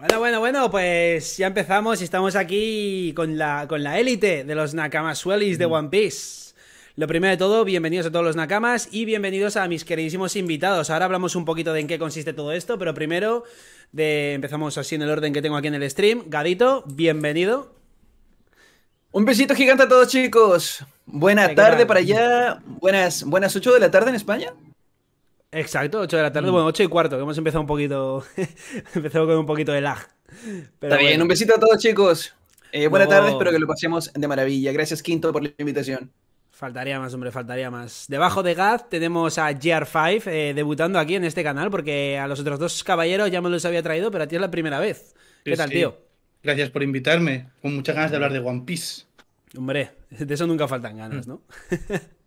Bueno, bueno, bueno, pues ya empezamos y estamos aquí con la, con la élite de los Nakamasuelis de mm. One Piece. Lo primero de todo, bienvenidos a todos los Nakamas y bienvenidos a mis queridísimos invitados. Ahora hablamos un poquito de en qué consiste todo esto, pero primero de, empezamos así en el orden que tengo aquí en el stream. Gadito, bienvenido. Un besito gigante a todos chicos. Buena tarde para allá. Buenas, buenas 8 de la tarde en España. Exacto, 8 de la tarde, mm. bueno, 8 y cuarto, que hemos empezado un poquito, empezado con un poquito de lag. Está bien, un besito a todos chicos. Eh, Buenas tardes, espero que lo pasemos de maravilla. Gracias Quinto por la invitación. Faltaría más, hombre, faltaría más. Debajo de Gaz tenemos a GR5 eh, debutando aquí en este canal, porque a los otros dos caballeros ya me los había traído, pero a ti es la primera vez. ¿Qué tal, tío? Gracias por invitarme, con muchas ganas de hablar de One Piece. Hombre, de eso nunca faltan ganas, ¿no? Mm.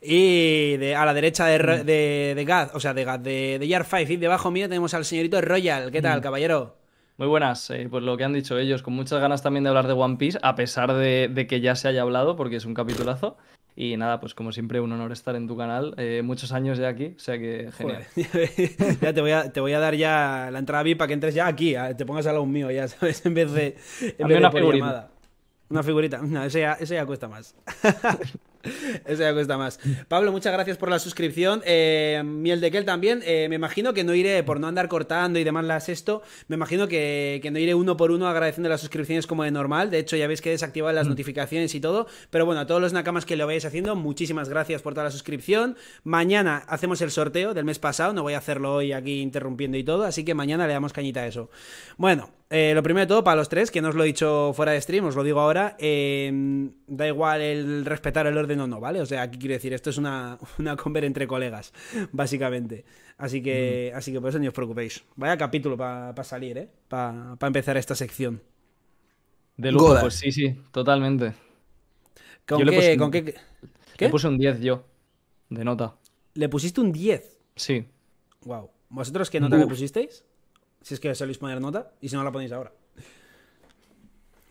Y a la derecha de, de, de o sea, de Gaz, de, de Yard 5, y debajo mío tenemos al señorito Royal. ¿Qué tal, mm. caballero? Muy buenas, eh, pues lo que han dicho ellos, con muchas ganas también de hablar de One Piece, a pesar de, que ya se haya hablado, porque es un capitulazo. Y nada, pues como siempre, un honor estar en tu canal, eh, muchos años ya aquí, o sea que genial. ya te voy, a, te voy a dar ya la entrada VIP para que entres ya aquí, te pongas a lo mío ya, ¿sabes? En vez de, una, figurita. una figurita. No, ese ya cuesta más. Eso ya cuesta más. Pablo, muchas gracias por la suscripción. Eh, miel de Kel también. Eh, me imagino que no iré, por no andar cortando y demás las esto, me imagino que, no iré uno por uno agradeciendo las suscripciones como de normal. De hecho, ya veis que he desactivado las mm. notificaciones y todo. Pero bueno, a todos los nakamas que lo vayáis haciendo, muchísimas gracias por toda la suscripción. Mañana hacemos el sorteo del mes pasado. No voy a hacerlo hoy aquí interrumpiendo y todo. Así que mañana le damos cañita a eso. Bueno. Eh, lo primero de todo, para los tres, que no os lo he dicho fuera de stream, os lo digo ahora, eh, da igual el respetar el orden o no, ¿vale? O sea, aquí quiero decir, esto es una, una entre colegas, básicamente. Así que, mm. así que por eso no os preocupéis. Vaya capítulo para salir, ¿eh? Para empezar esta sección. De lujo, pues sí, sí, totalmente. ¿Con, qué, ¿con qué, Le puse un 10 yo, de nota. ¿Le pusiste un 10? Sí. Wow. ¿Vosotros qué nota le pusisteis? Si es que soléis poner nota y si no la ponéis ahora.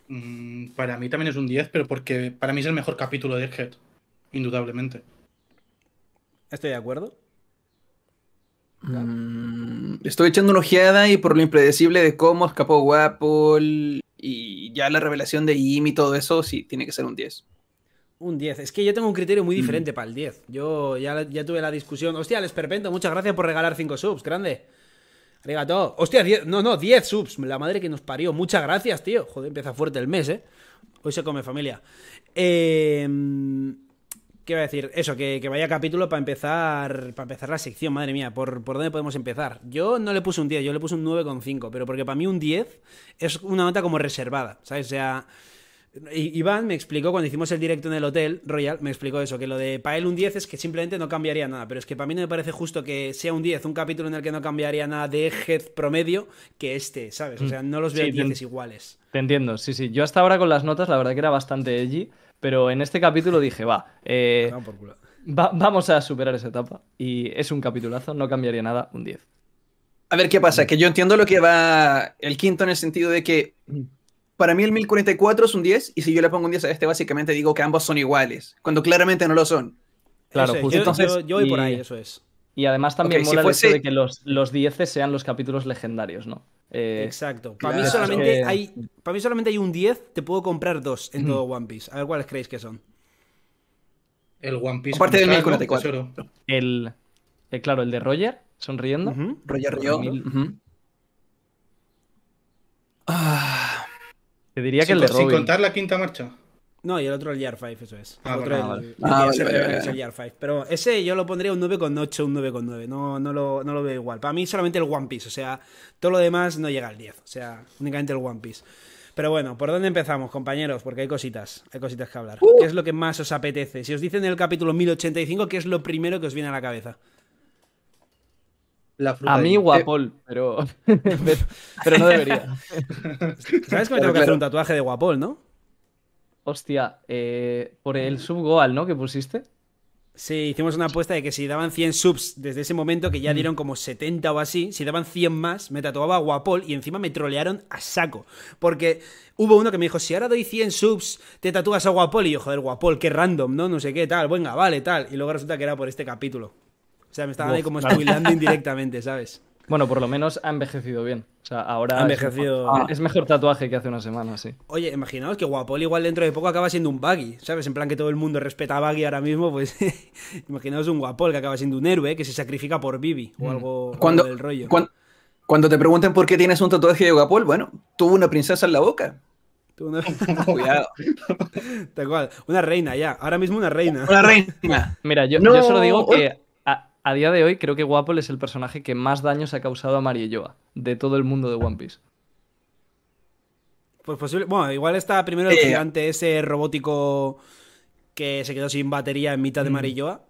Mm, para mí también es un 10, pero porque para mí es el mejor capítulo de Egghead, indudablemente. Estoy de acuerdo. Mm, estoy echando una ojeada y por lo impredecible de cómo escapó Wapple y ya la revelación de Jim y todo eso, sí, tiene que ser un 10. Un 10. Es que yo tengo un criterio muy mm. diferente para el 10. Yo ya, ya, tuve la discusión. Hostia, les perpento, muchas gracias por regalar 5 subs, grande. Arigato. Hostia, no, no, 10 subs. La madre que nos parió. Muchas gracias, tío. Joder, empieza fuerte el mes, ¿eh? Hoy se come familia. Eh, ¿Qué iba a decir? Eso, que, vaya capítulo para empezar para empezar la sección, madre mía. ¿por, ¿Por dónde podemos empezar? Yo no le puse un 10, yo le puse un 9,5, pero porque para mí un 10 es una nota como reservada, ¿sabes? O sea, Iván me explicó cuando hicimos el directo en el Hotel Royal, me explicó eso, que lo de para él un 10 es que simplemente no cambiaría nada, pero es que para mí no me parece justo que sea un 10 un capítulo en el que no cambiaría nada de head promedio que este, ¿sabes? O sea, mm. no los veo iguales. Te entiendo, sí, sí. Yo hasta ahora con las notas la verdad que era bastante edgy, pero en este capítulo dije, va, eh, vamos a superar esa etapa y es un capitulazo, no cambiaría nada, un 10. A ver qué pasa, que yo entiendo lo que va el quinto en el sentido de que mm para mí el 1044 es un 10 y si yo le pongo un 10 a este básicamente digo que ambos son iguales, cuando claramente no lo son. Claro, pues, entonces, voy por ahí, eso es. Y además también mola el hecho de que los, 10 sean los capítulos legendarios, ¿no? Eh, Exacto. Para, mí solamente hay, para mí solamente hay un 10, te puedo comprar dos en todo One Piece. A ver cuáles creéis que son. El One Piece. Aparte del 1044. El, eh, claro, el de Roger, sonriendo. Roger Río sin, contar la quinta marcha. No, y el otro el year 5, eso es. Ah, el otro 5. Pero ese yo lo pondría un 9,8, un 9,9. No, no, lo, no lo veo igual. Para mí solamente el One Piece. O sea, todo lo demás no llega al 10. O sea, únicamente el One Piece. Pero bueno, ¿por dónde empezamos, compañeros? Porque hay cositas, hay cositas que hablar. ¿Qué es lo que más os apetece? Si os dicen en el capítulo 1085, ¿qué es lo primero que os viene a la cabeza? A mí guapol, pero, pero no debería. ¿Sabes que me tengo que hacer un tatuaje de guapol, no? Hostia, eh, por el subgoal, ¿no? Que pusiste. Sí, hicimos una apuesta de que si daban 100 subs desde ese momento, que ya mm. dieron como 70 o así, si daban 100 más, me tatuaba a Guapol y encima me trolearon a saco. Porque hubo uno que me dijo, si ahora doy 100 subs, te tatúas a Guapol. Y yo, joder, Guapol, qué random, ¿no? No sé qué, tal, venga, vale, tal. Y luego resulta que era por este capítulo. O sea, me estaban ahí como spoilando indirectamente, ¿sabes? Bueno, por lo menos ha envejecido bien. O sea, ahora ha envejecido... es, mejor, tatuaje que hace una semana, sí. Oye, imaginaos que Guapol igual dentro de poco acaba siendo un Baggy, ¿sabes? En plan que todo el mundo respeta a buggy ahora mismo, pues imaginaos un Guapol que acaba siendo un héroe que se sacrifica por Bibi o mm. algo, cuando, del rollo. Cuando, cuando, te pregunten por qué tienes un tatuaje de Guapol, bueno, tuvo una princesa en la boca. Tuvo una... Cuidado. Tal cual, una reina ya, ahora mismo una reina. Una reina. Mira, yo, yo solo digo que a día de hoy creo que Wapol es el personaje que más daño se ha causado a Joa de todo el mundo de One Piece. Pues posible. Bueno, igual está primero el gigante ese robótico que se quedó sin batería en mitad de mm. Mario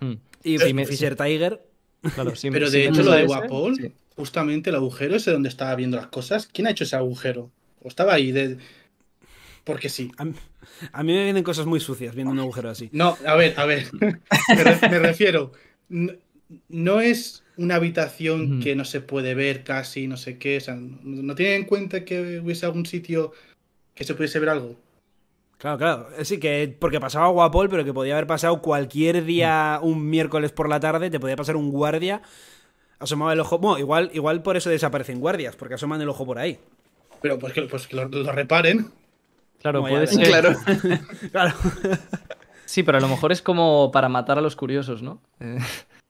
mm. y Y Fisher Tiger. Pero de hecho, lo de Wapol, justamente el agujero ese donde estaba viendo las cosas. ¿Quién ha hecho ese agujero? ¿O estaba ahí? De... Porque sí. A mí, me vienen cosas muy sucias viendo un agujero así. No, a ver, a ver. me refiero no, es una habitación que no se puede ver casi, no sé qué. O sea, ¿no tienen en cuenta que hubiese algún sitio que se pudiese ver algo? Claro, claro. Eh, sí, que porque pasaba Guapol, pero que podía haber pasado cualquier día, mm. un miércoles por la tarde, te podía pasar un guardia, asomaba el ojo. Bueno, igual, igual por eso desaparecen guardias, porque asoman el ojo por ahí. Pero pues que, pues lo, reparen. Claro, puede ser. Claro. claro. Sí, pero a lo mejor es como para matar a los curiosos, ¿no? Eh.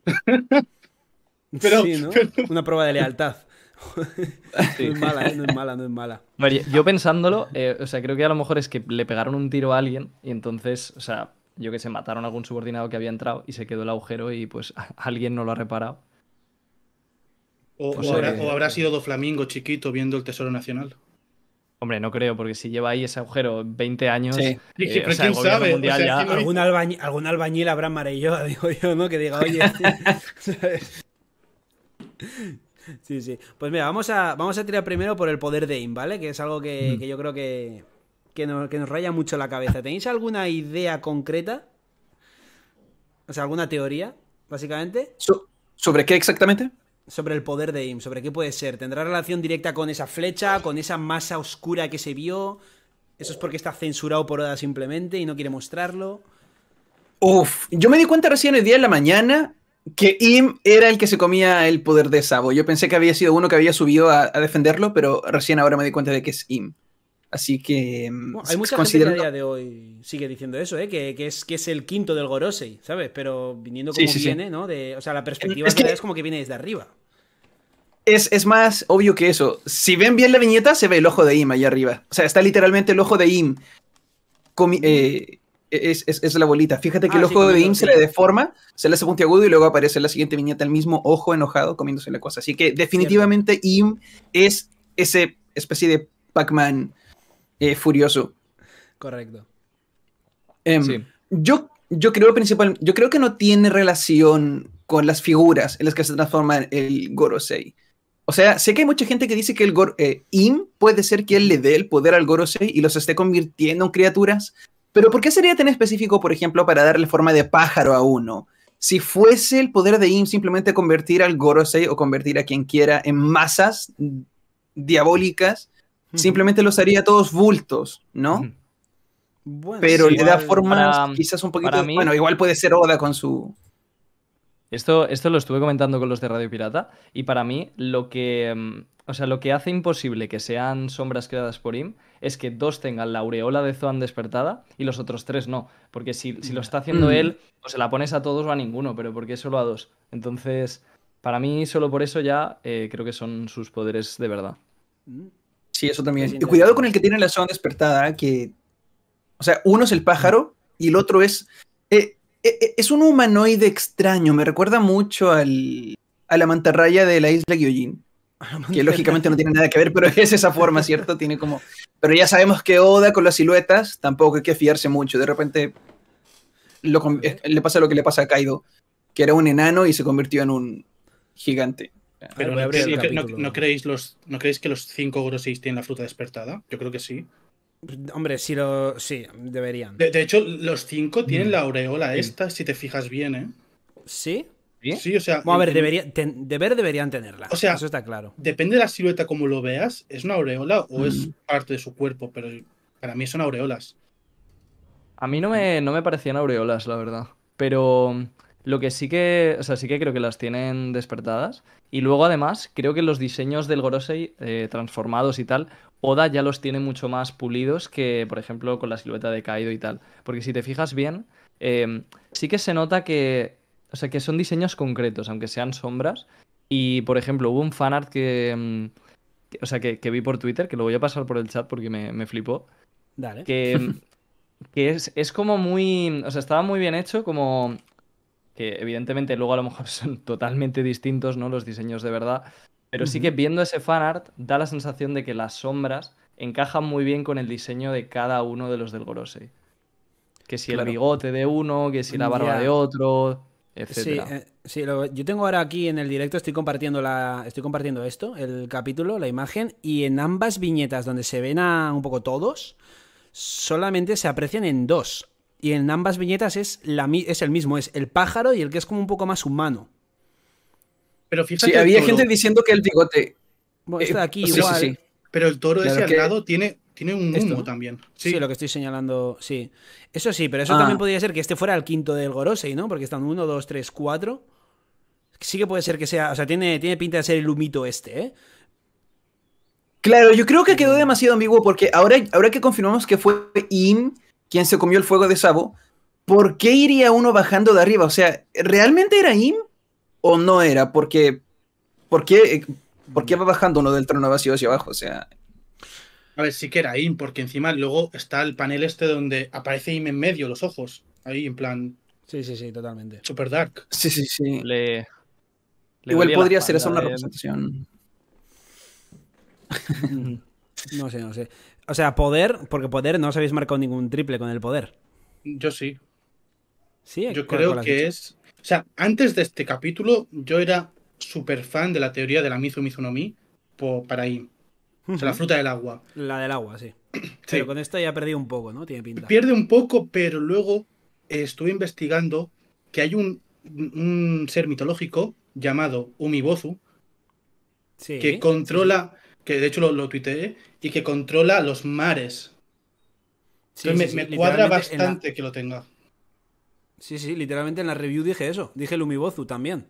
sí, ¿no? Una prueba de lealtad. ¿eh? No es mala, no es mala, no es mala. yo pensándolo, eh, o sea, creo que a lo mejor es que le pegaron un tiro a alguien y entonces, o sea, yo que sé, mataron a algún subordinado que había entrado y se quedó el agujero y pues alguien no lo ha reparado. O, habrá, sido Doflamingo chiquito viendo el Tesoro Nacional. Hombre, no creo, porque si lleva ahí ese agujero 20 años. ¿Algún, albañil, habrá amarillo, digo yo, ¿no? Que diga, oye. Sí, sí. Pues mira, vamos a, vamos a tirar primero por el poder de Aim, ¿vale? Que es algo que, mm. yo creo que, nos, que nos raya mucho la cabeza. ¿Tenéis alguna idea concreta? O sea, alguna teoría, básicamente. ¿Sobre qué exactamente? sobre el poder de Im. sobre qué puede ser. ¿Tendrá relación directa con esa flecha, con esa masa oscura que se vio? ¿Eso es porque está censurado por Oda simplemente y no quiere mostrarlo? Uf, yo me di cuenta recién el día de la mañana que Im era el que se comía el poder de Sabo. Yo pensé que había sido uno que había subido a defenderlo, pero recién ahora me di cuenta de que es Im. Así que. Mm, hay mucha gente que a día de hoy sigue diciendo eso, ¿eh? que, es, que es el quinto del Gorosei, ¿sabes? Pero viniendo como viene, ¿no? o sea, la perspectiva es, que es como que viene desde arriba. Es, más obvio que eso. Si ven bien la viñeta, se ve el ojo de Im allá arriba. O sea, está literalmente el ojo de Im. Mm. Eh, es, la bolita. Fíjate que ah, el ojo de Im se le deforma, se le hace puntiagudo y luego aparece en la siguiente viñeta el mismo ojo enojado comiéndose la cosa. Así que definitivamente Im es ese especie de Pac-Man eh, furioso. Correcto. Em, yo, yo creo principal, yo creo que no tiene relación con las figuras en las que se transforma el Gorosei. O sea, sé que hay mucha gente que dice que el eh, Im puede ser quien le dé el poder al Gorosei y los esté convirtiendo en criaturas, pero ¿por qué sería tan específico, por ejemplo, para darle forma de pájaro a uno? Si fuese el poder de Im simplemente convertir al Gorosei o convertir a quien quiera en masas diabólicas Simplemente los haría todos bultos, ¿no? Pero le da forma, quizás un poquito... Bueno, igual puede ser Oda con su... Esto, esto lo estuve comentando con los de Radio Pirata y para mí lo que... Mm, o sea, lo que hace imposible que sean sombras creadas por Im es que dos tengan la aureola de Zoan despertada y los otros tres no. Porque si, si lo está haciendo mm. él, o se la pones a todos o a ninguno, pero porque solo a dos. Entonces, para mí, solo por eso ya eh, creo que son sus poderes de verdad. Mm. Sí, eso también. cuidado con el que tiene la zona despertada, que. O sea, uno es el pájaro y el otro es. Eh, eh, eh, es un humanoide extraño. Me recuerda mucho al, a la mantarraya de la isla Gyojin. Que lógicamente no tiene nada que ver, pero es esa forma, ¿cierto? Tiene como. Pero ya sabemos que Oda con las siluetas tampoco hay que fiarse mucho. De repente le pasa lo que le pasa a Kaido, que era un enano y se convirtió en un gigante. Pero no, creéis los, ¿no creéis que los 5 6 tienen la fruta despertada? Yo creo que sí. Hombre, sí, lo, sí deberían. De, hecho, los 5 tienen mm. la aureola esta, si te fijas bien, ¿eh? ¿Sí? ¿Sí? o sea. a ver, deber deberían tenerla. O sea, eso está claro. Depende de la silueta como lo veas, ¿es una aureola o es mm. parte de su cuerpo? Pero para mí son aureolas. A mí no me, no me parecían aureolas, la verdad. Pero lo que sí que, o sea, sí que creo que las tienen despertadas. Y luego además, creo que los diseños del Gorosei eh, transformados y tal, Oda ya los tiene mucho más pulidos que, por ejemplo, con la silueta de Kaido y tal. Porque si te fijas bien, em, sí que se nota que, o sea, que son diseños concretos, aunque sean sombras. Y, por ejemplo, hubo un fanart em, que, o sea, que, vi por Twitter, que lo voy a pasar por el chat porque me, flipó. Dale. Que, em, que es, es como muy, o sea, estaba muy bien hecho, como que evidentemente luego a lo mejor son totalmente distintos, ¿no? Los diseños de verdad. Pero sí que viendo ese fan art da la sensación de que las sombras encajan muy bien con el diseño de cada uno de los del Gorosei. Que si el bigote de uno, que si la barba de otro, etcétera. Sí, eh, yo tengo ahora aquí en el directo, estoy compartiendo la. Estoy compartiendo esto, el capítulo, la imagen, y en ambas viñetas donde se ven a un poco todos, solamente se aprecian en dos. Y en ambas viñetas es, la, es el mismo, es el pájaro y el que es como un poco más humano. Pero fíjate. Sí, había gente diciendo que el bigote. Bueno, está eh, aquí igual. Pero el toro ese lado tiene, tiene un humo también. Sí. lo que estoy señalando, sí. Eso sí, pero eso ah. también podría ser que este fuera el quinto del Gorosei, ¿no? Porque están uno, dos, tres, cuatro. Sí que puede ser que sea. O sea, tiene, tiene pinta de ser el humito este, ¿eh? Claro, yo creo que quedó demasiado ambiguo porque ahora, ahora que confirmamos que fue Im quien se comió el fuego de Sabo, ¿por qué iría uno bajando de arriba? O sea, ¿realmente era Im o no era? Porque, ¿por qué, eh, ¿por va bajando uno del trono vacío hacia abajo? O sea... A ver, sí que era Im, porque encima luego está el panel este donde aparece Im en medio, los ojos, ahí en plan... Sí, sí, sí, totalmente. Super dark. Sí, sí, sí. Igual podría ser eso una representación. no sé, no sé. O sea, poder, porque poder no os habéis marcado ningún triple con el poder. Yo sí. Sí, yo creo que es. O sea, antes de este capítulo, yo era súper fan de la teoría de la Mizu Mizunomi por, para ahí. O sea, la fruta del agua. La del agua, sí. Pero con esto ya perdido un poco, ¿no? Tiene pinta. Pierde un poco, pero luego eh, estuve investigando que hay un, ser mitológico llamado Umibozu sí, que controla que de hecho lo, lo tuiteé, y que controla los mares. Sí, me, cuadra bastante que lo tenga. Sí, sí, literalmente en la review dije eso. Dije Lumibozu también.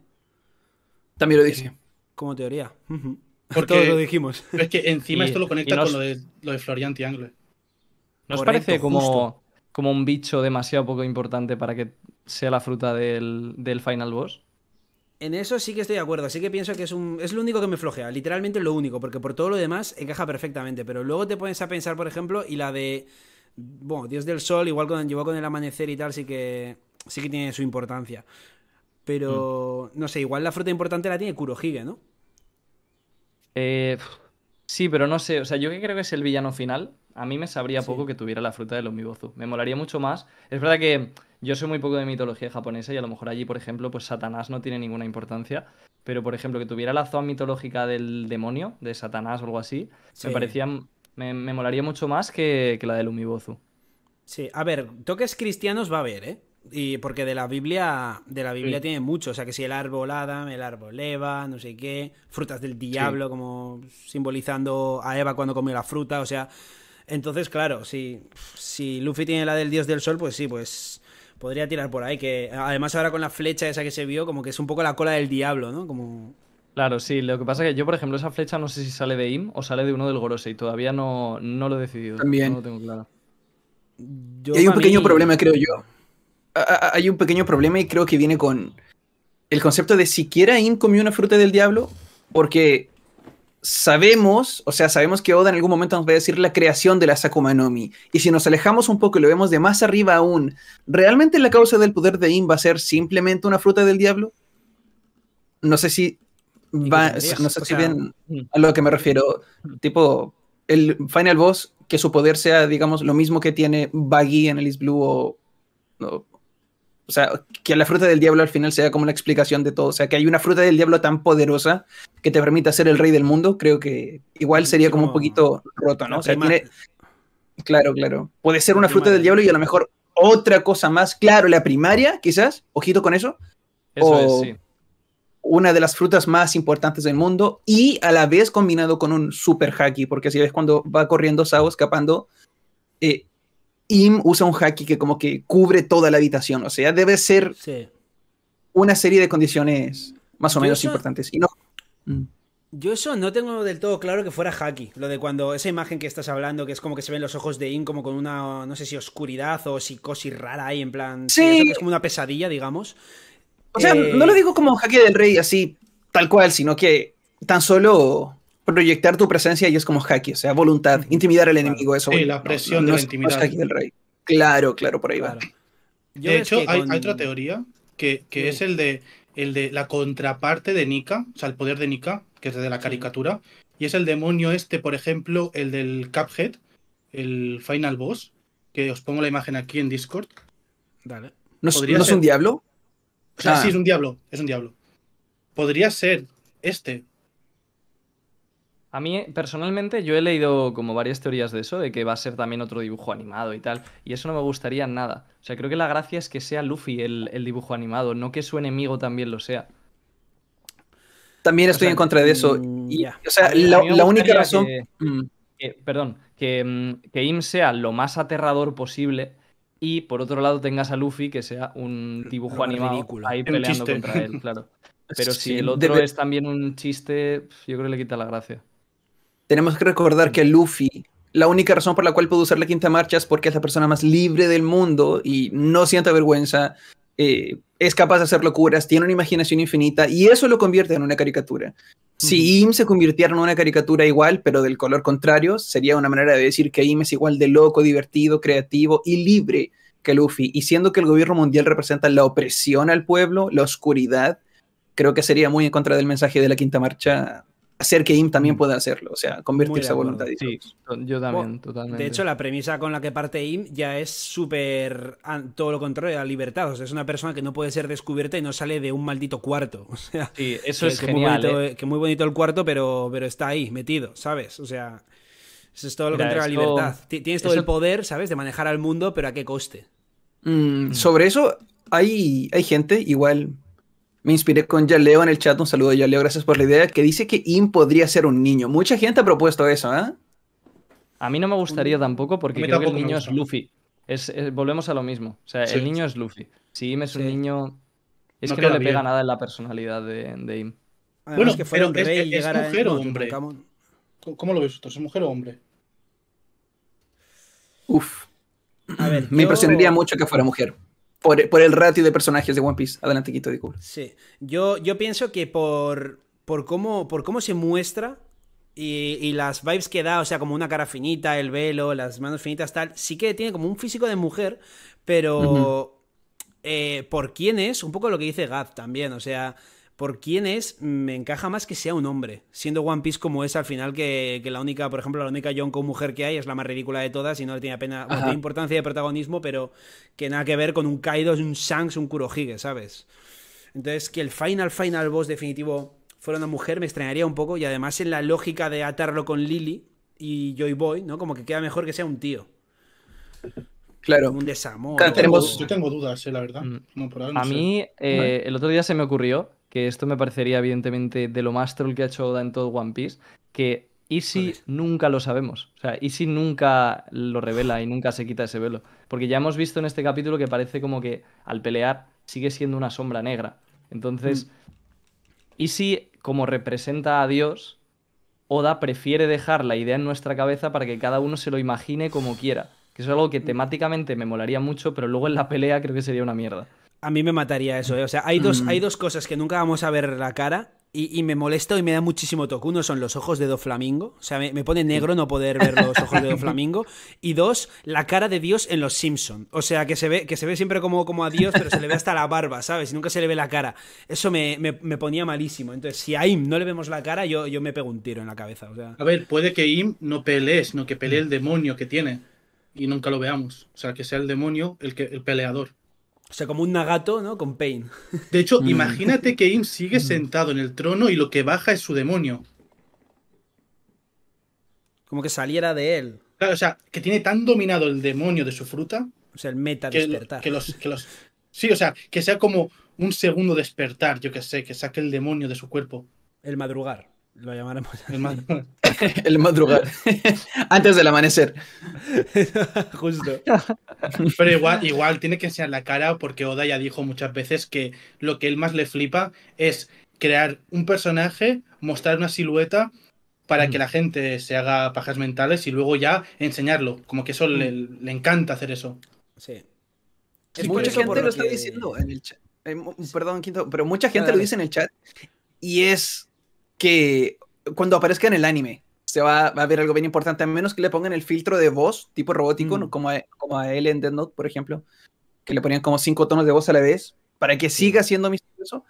También lo dije. Como teoría. Porque Todos lo dijimos. es que encima esto lo conecta con lo de, lo de Florian Tiangle. ¿No os parece como, como un bicho demasiado poco importante para que sea la fruta del, del final boss? en eso sí que estoy de acuerdo. Sí que pienso que es, lo único que me flojea. Literalmente lo único, porque por todo lo demás encaja perfectamente. Pero luego te pones a pensar, por ejemplo, y la de. Bueno, Dios del Sol, igual cuando llevó con el amanecer y tal, sí que. Sí que tiene su importancia. Pero. Mm. No sé, igual la fruta importante la tiene Kurohige, ¿no? Eh, sí, pero no sé. O sea, yo que creo que es el villano final. A mí me sabría poco que tuviera la fruta del Omnibozu. Me molaría mucho más. Es verdad que yo soy muy poco de mitología japonesa y a lo mejor allí, por ejemplo, pues Satanás no tiene ninguna importancia. Pero, por ejemplo, que tuviera la zona mitológica del demonio, de Satanás o algo así, me parecía. Me, molaría mucho más que, la del Umibozu. Sí, a ver, toques cristianos va a haber, ¿eh? Y porque de la Biblia, de la Biblia tiene mucho, o sea que si el árbol Adam, el árbol Eva, no sé qué, frutas del diablo, como simbolizando a Eva cuando comió la fruta, o sea, entonces claro, si, si Luffy tiene la del dios del sol, pues sí, pues Podría tirar por ahí, que además ahora con la flecha esa que se vio, como que es un poco la cola del diablo, ¿no? Como... Claro, sí, lo que pasa es que yo, por ejemplo, esa flecha no sé si sale de Im o sale de uno del Gorosei, todavía no, lo he decidido, También. no lo tengo claro. hay un pequeño problema, creo yo. hay un pequeño problema y creo que viene con el concepto de siquiera Im comió una fruta del diablo, porque sabemos, o sea, sabemos que Oda en algún momento nos va a decir la creación de la Sakuma Y si nos alejamos un poco y lo vemos de más arriba aún, ¿realmente la causa del poder de In va a ser simplemente una fruta del diablo? No sé si va, no sé si bien mm. a lo que me refiero, tipo el final boss que su poder sea, digamos, lo mismo que tiene Baggy en Alice Blue o o sea, que la fruta del diablo al final sea como la explicación de todo. O sea, que hay una fruta del diablo tan poderosa que te permita ser el rey del mundo, creo que igual sería como un poquito roto, ¿no? O sea, tiene... Claro, claro. Puede ser una fruta del diablo y a lo mejor otra cosa más. Claro, la primaria, quizás, ojito con eso. Eso o... sí. Una de las frutas más importantes del mundo y a la vez combinado con un super hacky, porque si ves cuando va corriendo Sao escapando, eh, Im usa un haki que como que cubre toda la habitación. O sea, debe ser una serie de condiciones más o menos importantes. Mm. Yo eso no tengo del todo claro que fuera haki. Lo de cuando esa imagen que estás hablando, que es como que se ven los ojos de Im como con una, no sé si oscuridad o psicosis rara ahí, en plan... Sí. es como una pesadilla, digamos. O sea, no eh, lo digo como haki del rey así, tal cual, sino que tan solo proyectar tu presencia y es como haki, o sea, voluntad, intimidar al enemigo, eso. Sí, la presión de la intimidad. rey. Claro, claro, por ahí va. de hecho, hay, otra teoría que, es el de, el de la contraparte de Nika, o sea, el poder de Nika, que es de la caricatura, y es el demonio este, por ejemplo, el del Cuphead, el Final Boss, que os pongo la imagen aquí en Discord. Dale. ¿No, es, un diablo? sí, ah. es un diablo, es un diablo. Podría ser este, a mí, eh, personalmente, yo he leído como varias teorías de eso, de que va a ser también otro dibujo animado y tal, y eso no me gustaría nada. O sea, creo que la gracia es que sea Luffy el, dibujo animado, no que su enemigo también lo sea. También estoy en contra de eso. Mm, y, O sea, la, única razón... Mm. perdón, que, mm, que Im sea lo más aterrador posible y por otro lado tengas a Luffy que sea un dibujo animado ahí peleando contra él, claro. Pero si el otro es también un chiste, yo creo que le quita la gracia. Tenemos que recordar que Luffy, la única razón por la cual puede usar la quinta marcha es porque es la persona más libre del mundo y no siente vergüenza, eh, es capaz de hacer locuras, tiene una imaginación infinita y eso lo convierte en una caricatura. Si Im se convirtiera en una caricatura igual, pero del color contrario, sería una manera de decir que Im es igual de loco, divertido, creativo y libre que Luffy. Y siendo que el gobierno mundial representa la opresión al pueblo, la oscuridad, creo que sería muy en contra del mensaje de la quinta marcha hacer que IM también mm. pueda hacerlo, o sea, convertirse a voluntad. Sí, yo también, totalmente. De hecho, la premisa con la que parte IM ya es súper ah, todo lo contrario la libertad. O sea, es una persona que no puede ser descubierta y no sale de un maldito cuarto. O sea, sí, eso es genial. ¿eh? Que muy bonito el cuarto, pero, pero está ahí, metido, ¿sabes? O sea, eso es todo lo contrario a la libertad. Tienes todo el poder, ¿sabes?, de manejar al mundo, pero ¿a qué coste? Mm, mm. Sobre eso, hay, hay gente, igual me inspiré con Yaleo en el chat. Un saludo a Yaleo, gracias por la idea. Que dice que Im podría ser un niño. Mucha gente ha propuesto eso, ¿eh? A mí no me gustaría mm. tampoco porque creo que el niño es Luffy. volvemos a lo mismo. O sea, el niño es Luffy. Si Im es un niño. Es que no le pega nada en la personalidad de, de Im. bueno, es, mujer o hombre. ¿Cómo lo ves tú? ¿Es mujer o hombre? Uf. me impresionaría mucho que fuera mujer. Por, el ratio de personajes de One Piece. Adelante, de culo. Sí, yo, yo pienso que por, por, cómo, por cómo se muestra y, las vibes que da, o sea, como una cara finita, el velo, las manos finitas, tal, sí que tiene como un físico de mujer, pero eh, por quién es, un poco lo que dice Gav también, o sea, por quién es, me encaja más que sea un hombre. Siendo One Piece como es al final, que, la única, por ejemplo, la única Yonko mujer que hay es la más ridícula de todas y no le tiene pena bueno, importancia de protagonismo, pero que nada que ver con un Kaido, un Shanks, un Kurohige, ¿sabes? Entonces, que el final, final boss definitivo fuera una mujer me extrañaría un poco y además en la lógica de atarlo con Lily y Joy Boy, ¿no? Como que queda mejor que sea un tío. Claro. Un desamor. tenemos... Yo tengo dudas, eh, la verdad. Mm. a mí, eh, el otro día se me ocurrió que esto me parecería evidentemente de lo más troll que ha hecho Oda en todo One Piece, que Easy nunca lo sabemos. O sea, Easy nunca lo revela y nunca se quita ese velo. Porque ya hemos visto en este capítulo que parece como que al pelear sigue siendo una sombra negra. Entonces, y mm. Easy como representa a Dios, Oda prefiere dejar la idea en nuestra cabeza para que cada uno se lo imagine como quiera. Que es algo que mm. temáticamente me molaría mucho, pero luego en la pelea creo que sería una mierda. A mí me mataría eso, ¿eh? O sea, hay dos, mm. hay dos cosas que nunca vamos a ver la cara y, me molesta y me da muchísimo toque. Uno son los ojos de Doflamingo, O sea, me, pone negro no poder ver los ojos de Doflamingo Y dos, la cara de Dios en los Simpson. O sea, que se ve, que se ve siempre como, como a Dios, pero se le ve hasta la barba, ¿sabes? Y nunca se le ve la cara. Eso me, me, ponía malísimo. Entonces, si a Im no le vemos la cara, yo, yo me pego un tiro en la cabeza. A ver, puede que Im no pelee, sino que pelee el demonio que tiene. Y nunca lo veamos. O sea, que sea el demonio el, que, el peleador. O sea, como un Nagato, ¿no? Con Pain. De hecho, mm. imagínate que Im sigue mm. sentado en el trono y lo que baja es su demonio. Como que saliera de él. Claro, o sea, que tiene tan dominado el demonio de su fruta. O sea, el meta despertar. los, los, sí, o sea, que sea como un segundo despertar, yo que sé, que saque el demonio de su cuerpo. El madrugar. Lo llamaremos El, madrugar. Antes del amanecer. Justo. Pero igual, tiene que enseñar la cara porque Oda ya dijo muchas veces que lo que él más le flipa es crear un personaje, mostrar una silueta para que la gente se haga pajas mentales y luego ya enseñarlo. Como que eso le, encanta hacer eso. Sí. mucha gente lo, está diciendo en el chat. Eh, perdón, Quinto, pero mucha gente lo dice en el chat y es que cuando aparezca en el anime se va, a ver algo bien importante, a menos que le pongan el filtro de voz tipo robótico, mm. como, a, como a él en Dead Note, por ejemplo, que le ponían como cinco tonos de voz a la vez, para que siga siendo misterioso.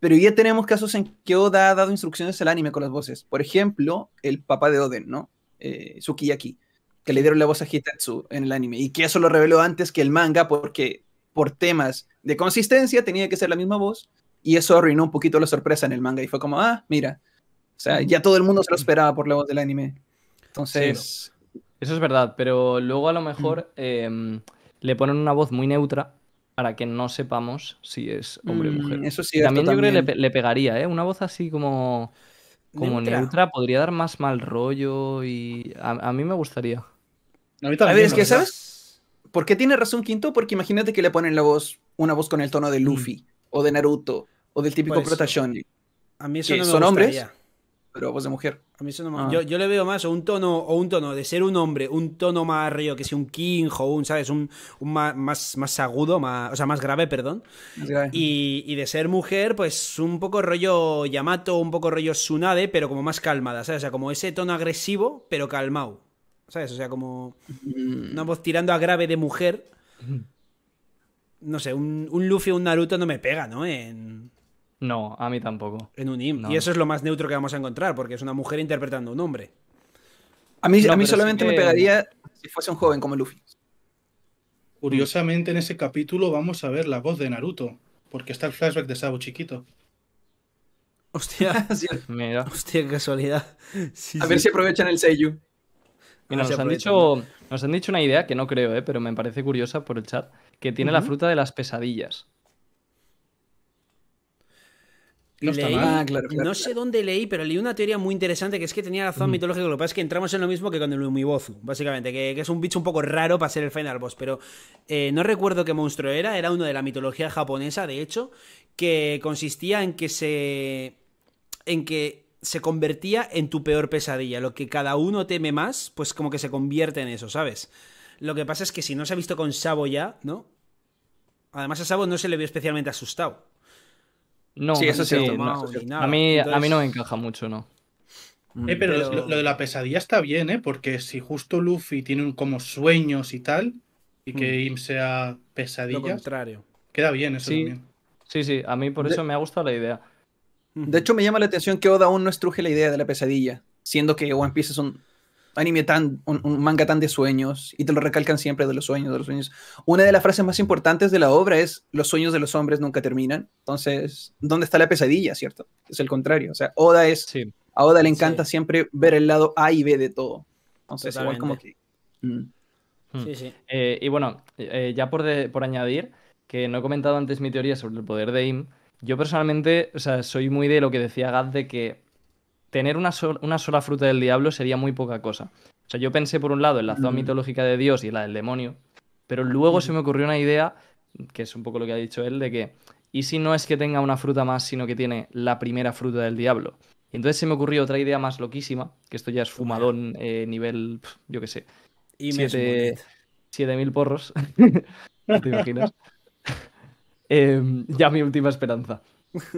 Pero ya tenemos casos en que Oda ha dado instrucciones al anime con las voces. Por ejemplo, el papá de Oden, ¿no? Eh, Sukiyaki, que le dieron la voz a Hitatsu en el anime. Y que eso lo reveló antes que el manga, porque por temas de consistencia tenía que ser la misma voz. Y eso arruinó un poquito la sorpresa en el manga. Y fue como, ah, mira, o sea, ya todo el mundo se lo esperaba por la voz del anime. Entonces... eso es verdad, pero luego a lo mejor em, le ponen una voz muy neutra para que no sepamos si es hombre o mm, mujer. eso sí, también yo creo que le, le, pegaría, ¿eh? Una voz así como, como neutra. podría dar más mal rollo y a, mí me gustaría. A, ver, es que, ¿sabes? ¿Por qué tiene razón Quinto? Porque imagínate que le ponen la voz, una voz con el tono de mm. Luffy o de Naruto o del típico prota A mí eso no me son hombres pero voz de mujer. A ah. yo, le veo más o un tono, o un tono de ser un hombre, un tono más río, que sea un king o un, ¿sabes? Un, más, más, agudo, o sea, más grave, perdón. Y, de ser mujer, pues un poco rollo Yamato, un poco rollo Tsunade, pero como más calmada, ¿sabes? O sea, como ese tono agresivo, pero calmado. ¿Sabes? O sea, como mm. una voz tirando a grave de mujer. No sé, un, un Luffy o un Naruto no me pega, ¿no? En, no, a mí tampoco. En un himno. Y eso es lo más neutro que vamos a encontrar, porque es una mujer interpretando a un hombre. A mí, a mí solamente me pegaría si fuese un joven como Luffy. Curiosamente, en ese capítulo vamos a ver la voz de Naruto, porque está el flashback de Sabo chiquito. Hostia, Mira. hostia, qué casualidad. a ver si aprovechan el Seiyu. nos, han dicho, nos han dicho una idea que no creo, eh, pero me parece curiosa por el chat, que tiene la fruta de las pesadillas. Ah, no, sé dónde leí, pero leí una teoría muy interesante que es que tenía razón mitológico. mitológica. Lo que pasa es que entramos en lo mismo que con el Umibozu, básicamente, que, es un bicho un poco raro para ser el final boss. Pero eh, no recuerdo qué monstruo era, era uno de la mitología japonesa, de hecho, que consistía en que se. en que se convertía en tu peor pesadilla. Lo que cada uno teme más, pues como que se convierte en eso, ¿sabes? Lo que pasa es que si no se ha visto con Sabo ya, ¿no? Además a Sabo no se le vio especialmente asustado. No, eso No, a, mí, a mí no me encaja mucho, ¿no? Mm. Eh, pero, Lo, de la pesadilla está bien, ¿eh? Porque si justo Luffy tiene un, como sueños y tal, y que mm. Im sea pesadilla. Lo contrario. Queda bien eso sí, también. Sí, sí, a mí por eso me ha gustado la idea. Mm. De hecho, me llama la atención que Oda aún no estruje la idea de la pesadilla, siendo que One Piece es un anime tan, un, manga tan de sueños, y te lo recalcan siempre de los sueños, de los sueños. Una de las frases más importantes de la obra es, los sueños de los hombres nunca terminan. Entonces, ¿dónde está la pesadilla, cierto? Es el contrario, o sea, Oda es, a Oda le encanta siempre ver el lado A y B de todo. Entonces, es igual como que... Mm. Mm. Sí, sí. Eh, y bueno, eh, ya por, por añadir, que no he comentado antes mi teoría sobre el poder de Im, yo personalmente, o sea, soy muy de lo que decía Gaz de que tener una, una sola fruta del diablo sería muy poca cosa. O sea, yo pensé por un lado en la zona mm. mitológica de Dios y la del demonio, pero luego mm. se me ocurrió una idea, que es un poco lo que ha dicho él, de que, ¿y si no es que tenga una fruta más, sino que tiene la primera fruta del diablo? Y entonces se me ocurrió otra idea más loquísima, que esto ya es fumadón eh, nivel, yo qué sé, y siete, 7000 porros. ¿Te imaginas? Em, ya mi última esperanza.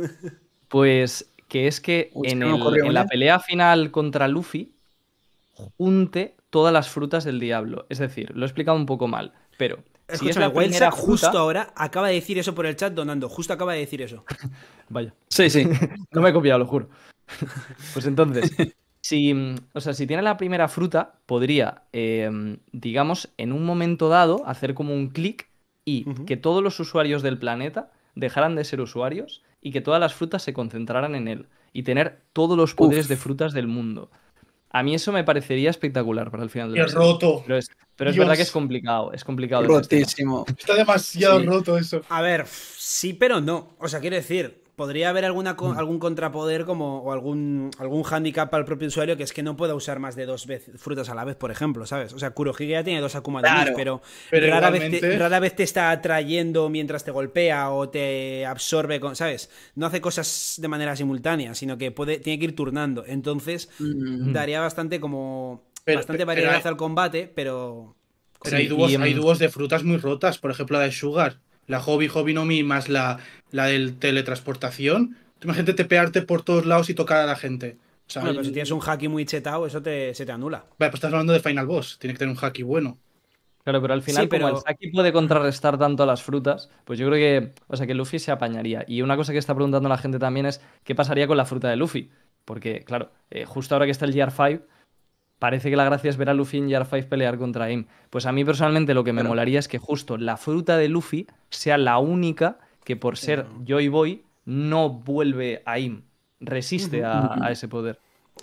Pues que es que en, la ¿eh? pelea final contra Luffy, junte todas las frutas del diablo. Es decir, lo he explicado un poco mal, pero... si es la primera justo ahora acaba de decir eso por el chat donando, justo acaba de decir eso. Vaya. Sí, sí, no me he copiado, lo juro. Pues entonces, si, o sea, si tiene la primera fruta, podría, eh, digamos, en un momento dado, hacer como un clic y que todos los usuarios del planeta dejaran de ser usuarios y que todas las frutas se concentraran en él y tener todos los poderes de frutas del mundo. A mí eso me parecería espectacular para el final del roto. Pero es, pero es verdad que es complicado. Es complicado. Rotísimo. Está demasiado roto eso. A ver, sí, pero no. O sea, quiero decir, podría haber alguna, mm. algún contrapoder como, o algún, algún handicap al propio usuario que es que no pueda usar más de dos veces, frutas a la vez, por ejemplo, ¿sabes? O sea, Kurohige ya tiene dos Akuma de pero, pero rara, vez te, está atrayendo mientras te golpea o te absorbe, ¿sabes? No hace cosas de manera simultánea, sino que puede, tiene que ir turnando. Entonces, mm. daría bastante como... bastante variedad al combate, pero... hay hay dúos de frutas muy rotas, por ejemplo la de Sugar la hobby hobby más la, la del teletransportación. Imagínate te pearte por todos lados y tocar a la gente. bueno, pero si tienes un hacky muy chetado, eso se te anula. Vale, pues estás hablando de Final Boss. Tiene que tener un hacky bueno. Claro, pero al final, como el haki puede contrarrestar tanto a las frutas, pues yo creo que, o sea, que Luffy se apañaría. Y una cosa que está preguntando la gente también es qué pasaría con la fruta de Luffy. Porque, claro, eh, justo ahora que está el Gear 5, parece que la gracia es ver a Luffy y Arfive pelear contra Im. Pues a mí personalmente lo que me molaría es que justo la fruta de Luffy sea la única que por ser Joy Boy no vuelve a Im, resiste a, ese poder.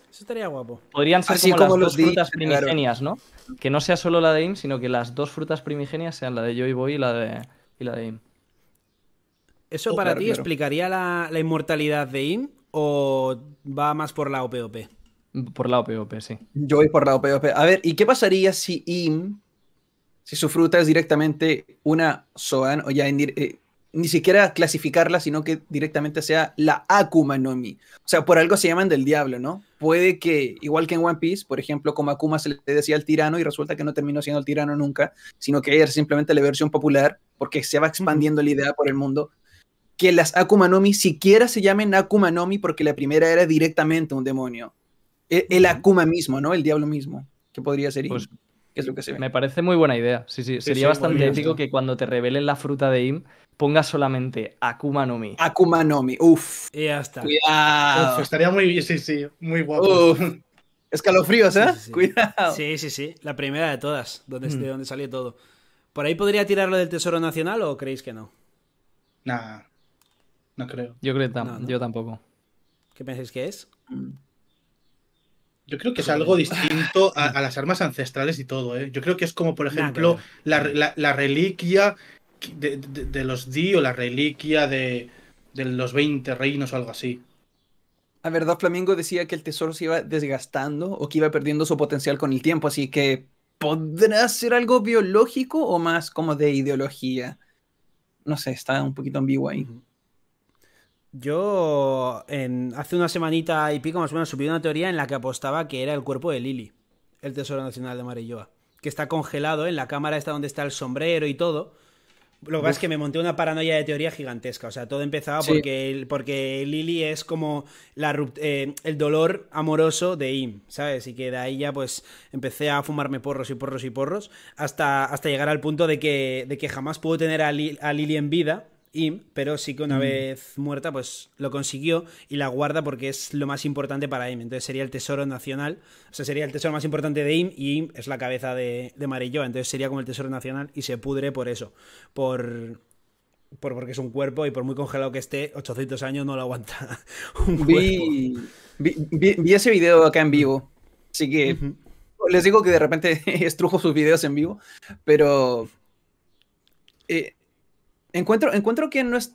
Eso estaría guapo. Podrían ser como, las dos frutas primigenias, ¿no? Que no sea solo la de Im, sino que las dos frutas primigenias sean la de Joy Boy y la de, y la de ¿Eso oh, para ti explicaría la, inmortalidad de Im o va más por la OPOP? Por lado pvp sí. Yo voy por lado pvp A ver, ¿y qué pasaría si IM, si su fruta es directamente una SOAN, o ya eh, ni siquiera clasificarla, sino que directamente sea la Akuma no Mi? O sea, por algo se llaman del diablo, ¿no? Puede que, igual que en One Piece, por ejemplo, como Akuma se le decía al tirano y resulta que no terminó siendo el tirano nunca, sino que era simplemente la versión popular, porque se va expandiendo la idea por el mundo que las Akuma no Mi siquiera se llamen Akuma no Mi porque la primera era directamente un demonio. El, Akuma mismo, ¿no? El diablo mismo, que podría ser pues, es lo que se Me parece muy buena idea. Sí, sí. Sería bastante épico que cuando te revelen la fruta de Im, pongas solamente Akuma no Mi. Akuma no Mi, Uf. Y ya está. Cuidado. estaría muy bien, sí, sí. Muy guapo. Escalofríos, ¿eh? Sí, Cuidado. Sí, sí, sí. La primera de todas, donde, mm. donde salió todo. ¿Por ahí podría tirarlo del Tesoro Nacional o creéis que no? Nah. No creo. Yo creo yo tampoco. ¿Qué pensáis que es? Mm. Yo creo que es algo distinto a, las armas ancestrales y todo, ¿eh? Yo creo que es como, por ejemplo, la, reliquia de, los Di o la reliquia de, los 20 reinos o algo así. La verdad, Flamingo decía que el tesoro se iba desgastando o que iba perdiendo su potencial con el tiempo, así que ¿podrá ser algo biológico o más como de ideología? No sé, está un poquito ambiguo ahí. Yo hace una semanita y pico más o menos subí una teoría en la que apostaba que era el cuerpo de Lili, el Tesoro Nacional de Marilloa, que está congelado en la cámara está donde está el sombrero y todo. Lo que pasa es que me monté una paranoia de teoría gigantesca. O sea, todo empezaba porque, porque es como eh, el dolor amoroso de Im, ¿sabes? Y que de ahí ya pues empecé a fumarme porros y porros y porros hasta, hasta llegar al punto de que, de que jamás puedo tener a, Lili en vida Im, pero sí que una mm. vez muerta, pues lo consiguió y la guarda porque es lo más importante para Im. Entonces sería el tesoro nacional, o sea, sería el tesoro más importante de Im y Im es la cabeza de, de entonces sería como el tesoro nacional y se pudre por eso, por, porque es un cuerpo y por muy congelado que esté, 800 años no lo aguanta un vi, vi, ese video acá en vivo, así que les digo que de repente estrujo sus videos en vivo, pero... Eh, encuentro, encuentro que no es,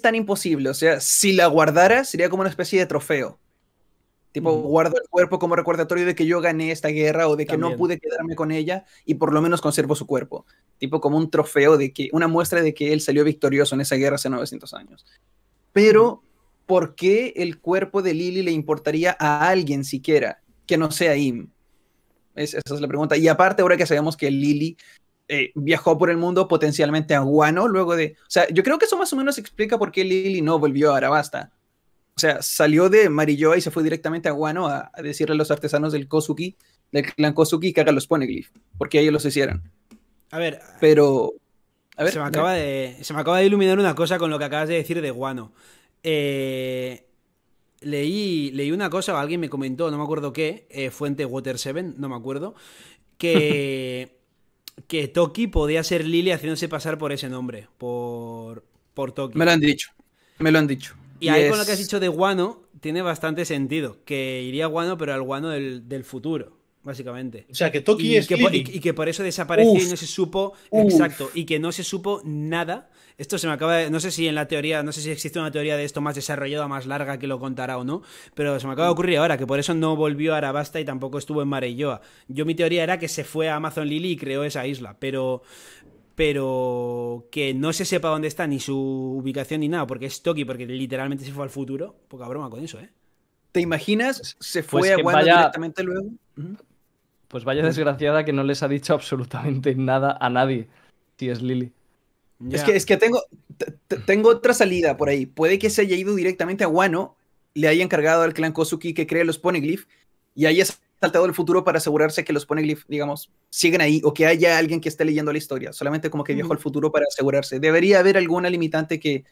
tan imposible. O sea, si la guardara, sería como una especie de trofeo. Tipo, guardo el cuerpo como recordatorio de que yo gané esta guerra o de que no pude quedarme con ella y por lo menos conservo su cuerpo. Tipo, como un trofeo de que, una muestra de que él salió victorioso en esa guerra hace 900 años. Pero, ¿por qué el cuerpo de Lily le importaría a alguien siquiera que no sea Im? Es, esa es la pregunta. Y aparte, ahora que sabemos que Lily eh, viajó por el mundo potencialmente a Guano luego de... O sea, yo creo que eso más o menos explica por qué Lily no volvió a Arabasta. O sea, salió de Marilloa y se fue directamente a Guano a, decirle a los artesanos del Kosuki, del clan Kosuki, que hagan los poneglyph, porque ellos los hicieron. A ver... Pero... se, me acaba de, se me acaba de iluminar una cosa con lo que acabas de decir de Guano. Eh, leí, leí, una cosa, alguien me comentó, no me acuerdo qué, eh, fuente Water 7, no me acuerdo, que que Toki podía ser Lily haciéndose pasar por ese nombre, por, Toki. Me lo han dicho, me lo han dicho. Y, ahí con lo que has dicho de Guano, tiene bastante sentido, que iría Guano, pero al Guano del, del futuro básicamente. O sea, que Toki y es que y, que por eso desapareció y no se supo. Exacto. Y que no se supo nada. Esto se me acaba de. No sé si en la teoría. No sé si existe una teoría de esto más desarrollada, más larga que lo contará o no. Pero se me acaba de ocurrir ahora que por eso no volvió a Arabasta y tampoco estuvo en Mareilloa. Yo mi teoría era que se fue a Amazon Lily y creó esa isla. Pero. Pero que no se sepa dónde está ni su ubicación ni nada, porque es Toki, porque literalmente se fue al futuro. Poca broma con eso, ¿eh? ¿Te imaginas? ¿Se pues fue a Wanda directamente luego? Pues vaya desgraciada que no les ha dicho absolutamente nada a nadie. Si es Lily. Es que, es que tengo, tengo otra salida por ahí. Puede que se haya ido directamente a Wano, le haya encargado al clan Kosuki que cree los Poneglyph y haya saltado el futuro para asegurarse que los Poneglyph, digamos, siguen ahí o que haya alguien que esté leyendo la historia. Solamente como que viajó al futuro para asegurarse. Debería haber alguna limitante que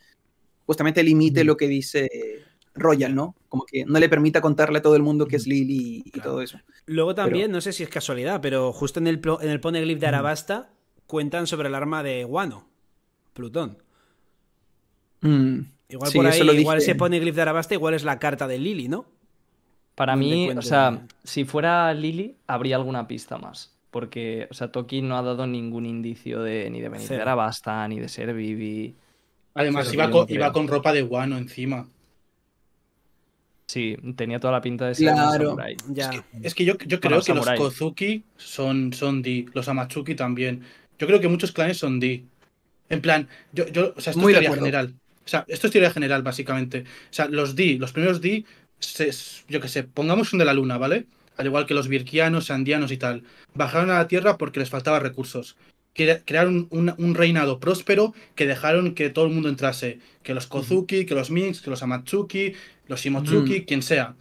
justamente limite lo que dice Royal, ¿no? Como que no le permita contarle a todo el mundo que es Lily y, todo eso. Luego también, no sé si es casualidad, pero justo en el, en el poneglyph de Arabasta cuentan sobre el arma de Guano, Plutón. Mm. Igual por ahí, igual ese poneglyph de Arabasta igual es la carta de Lily, ¿no? Para mí, o sea, si fuera Lily, habría alguna pista más. Porque, o sea, Toki no ha dado ningún indicio de ni de venir de Arabasta, ni de ser Vivi. Además, iba con, iba con, ropa de guano encima. Sí, tenía toda la pinta de ser claro, Es, que, yo, creo que los Kozuki son, son Di, los Amatsuki también. Yo creo que muchos clanes son Di. En plan, yo, yo o sea, esto es teoría general. O sea, esto es teoría general, básicamente. O sea, los Di, los primeros Di, yo qué sé, pongamos un de la luna, ¿vale? Al igual que los virquianos, andianos y tal. Bajaron a la tierra porque les faltaba recursos. crearon un, reinado próspero que dejaron que todo el mundo entrase. Que los Kozuki, que los Minx, que los Amatsuki, los Shimotsuki, mm. quien sea.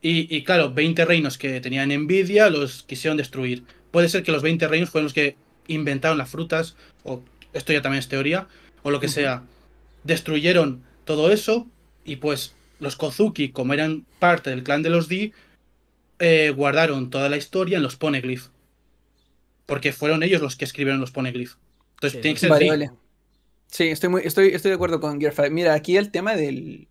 Y, claro, 20 reinos que tenían envidia los quisieron destruir. Puede ser que los 20 reinos fueron los que inventaron las frutas, o esto ya también es teoría, o lo que sea. Destruyeron todo eso y pues los Kozuki, como eran parte del clan de los Di, eh, guardaron toda la historia en los Poneglyph. Porque fueron ellos los que escribieron los Poneglyph. Entonces sí, tiene que ser... Sí, estoy, estoy, estoy de acuerdo con Gear Mira, aquí el tema del,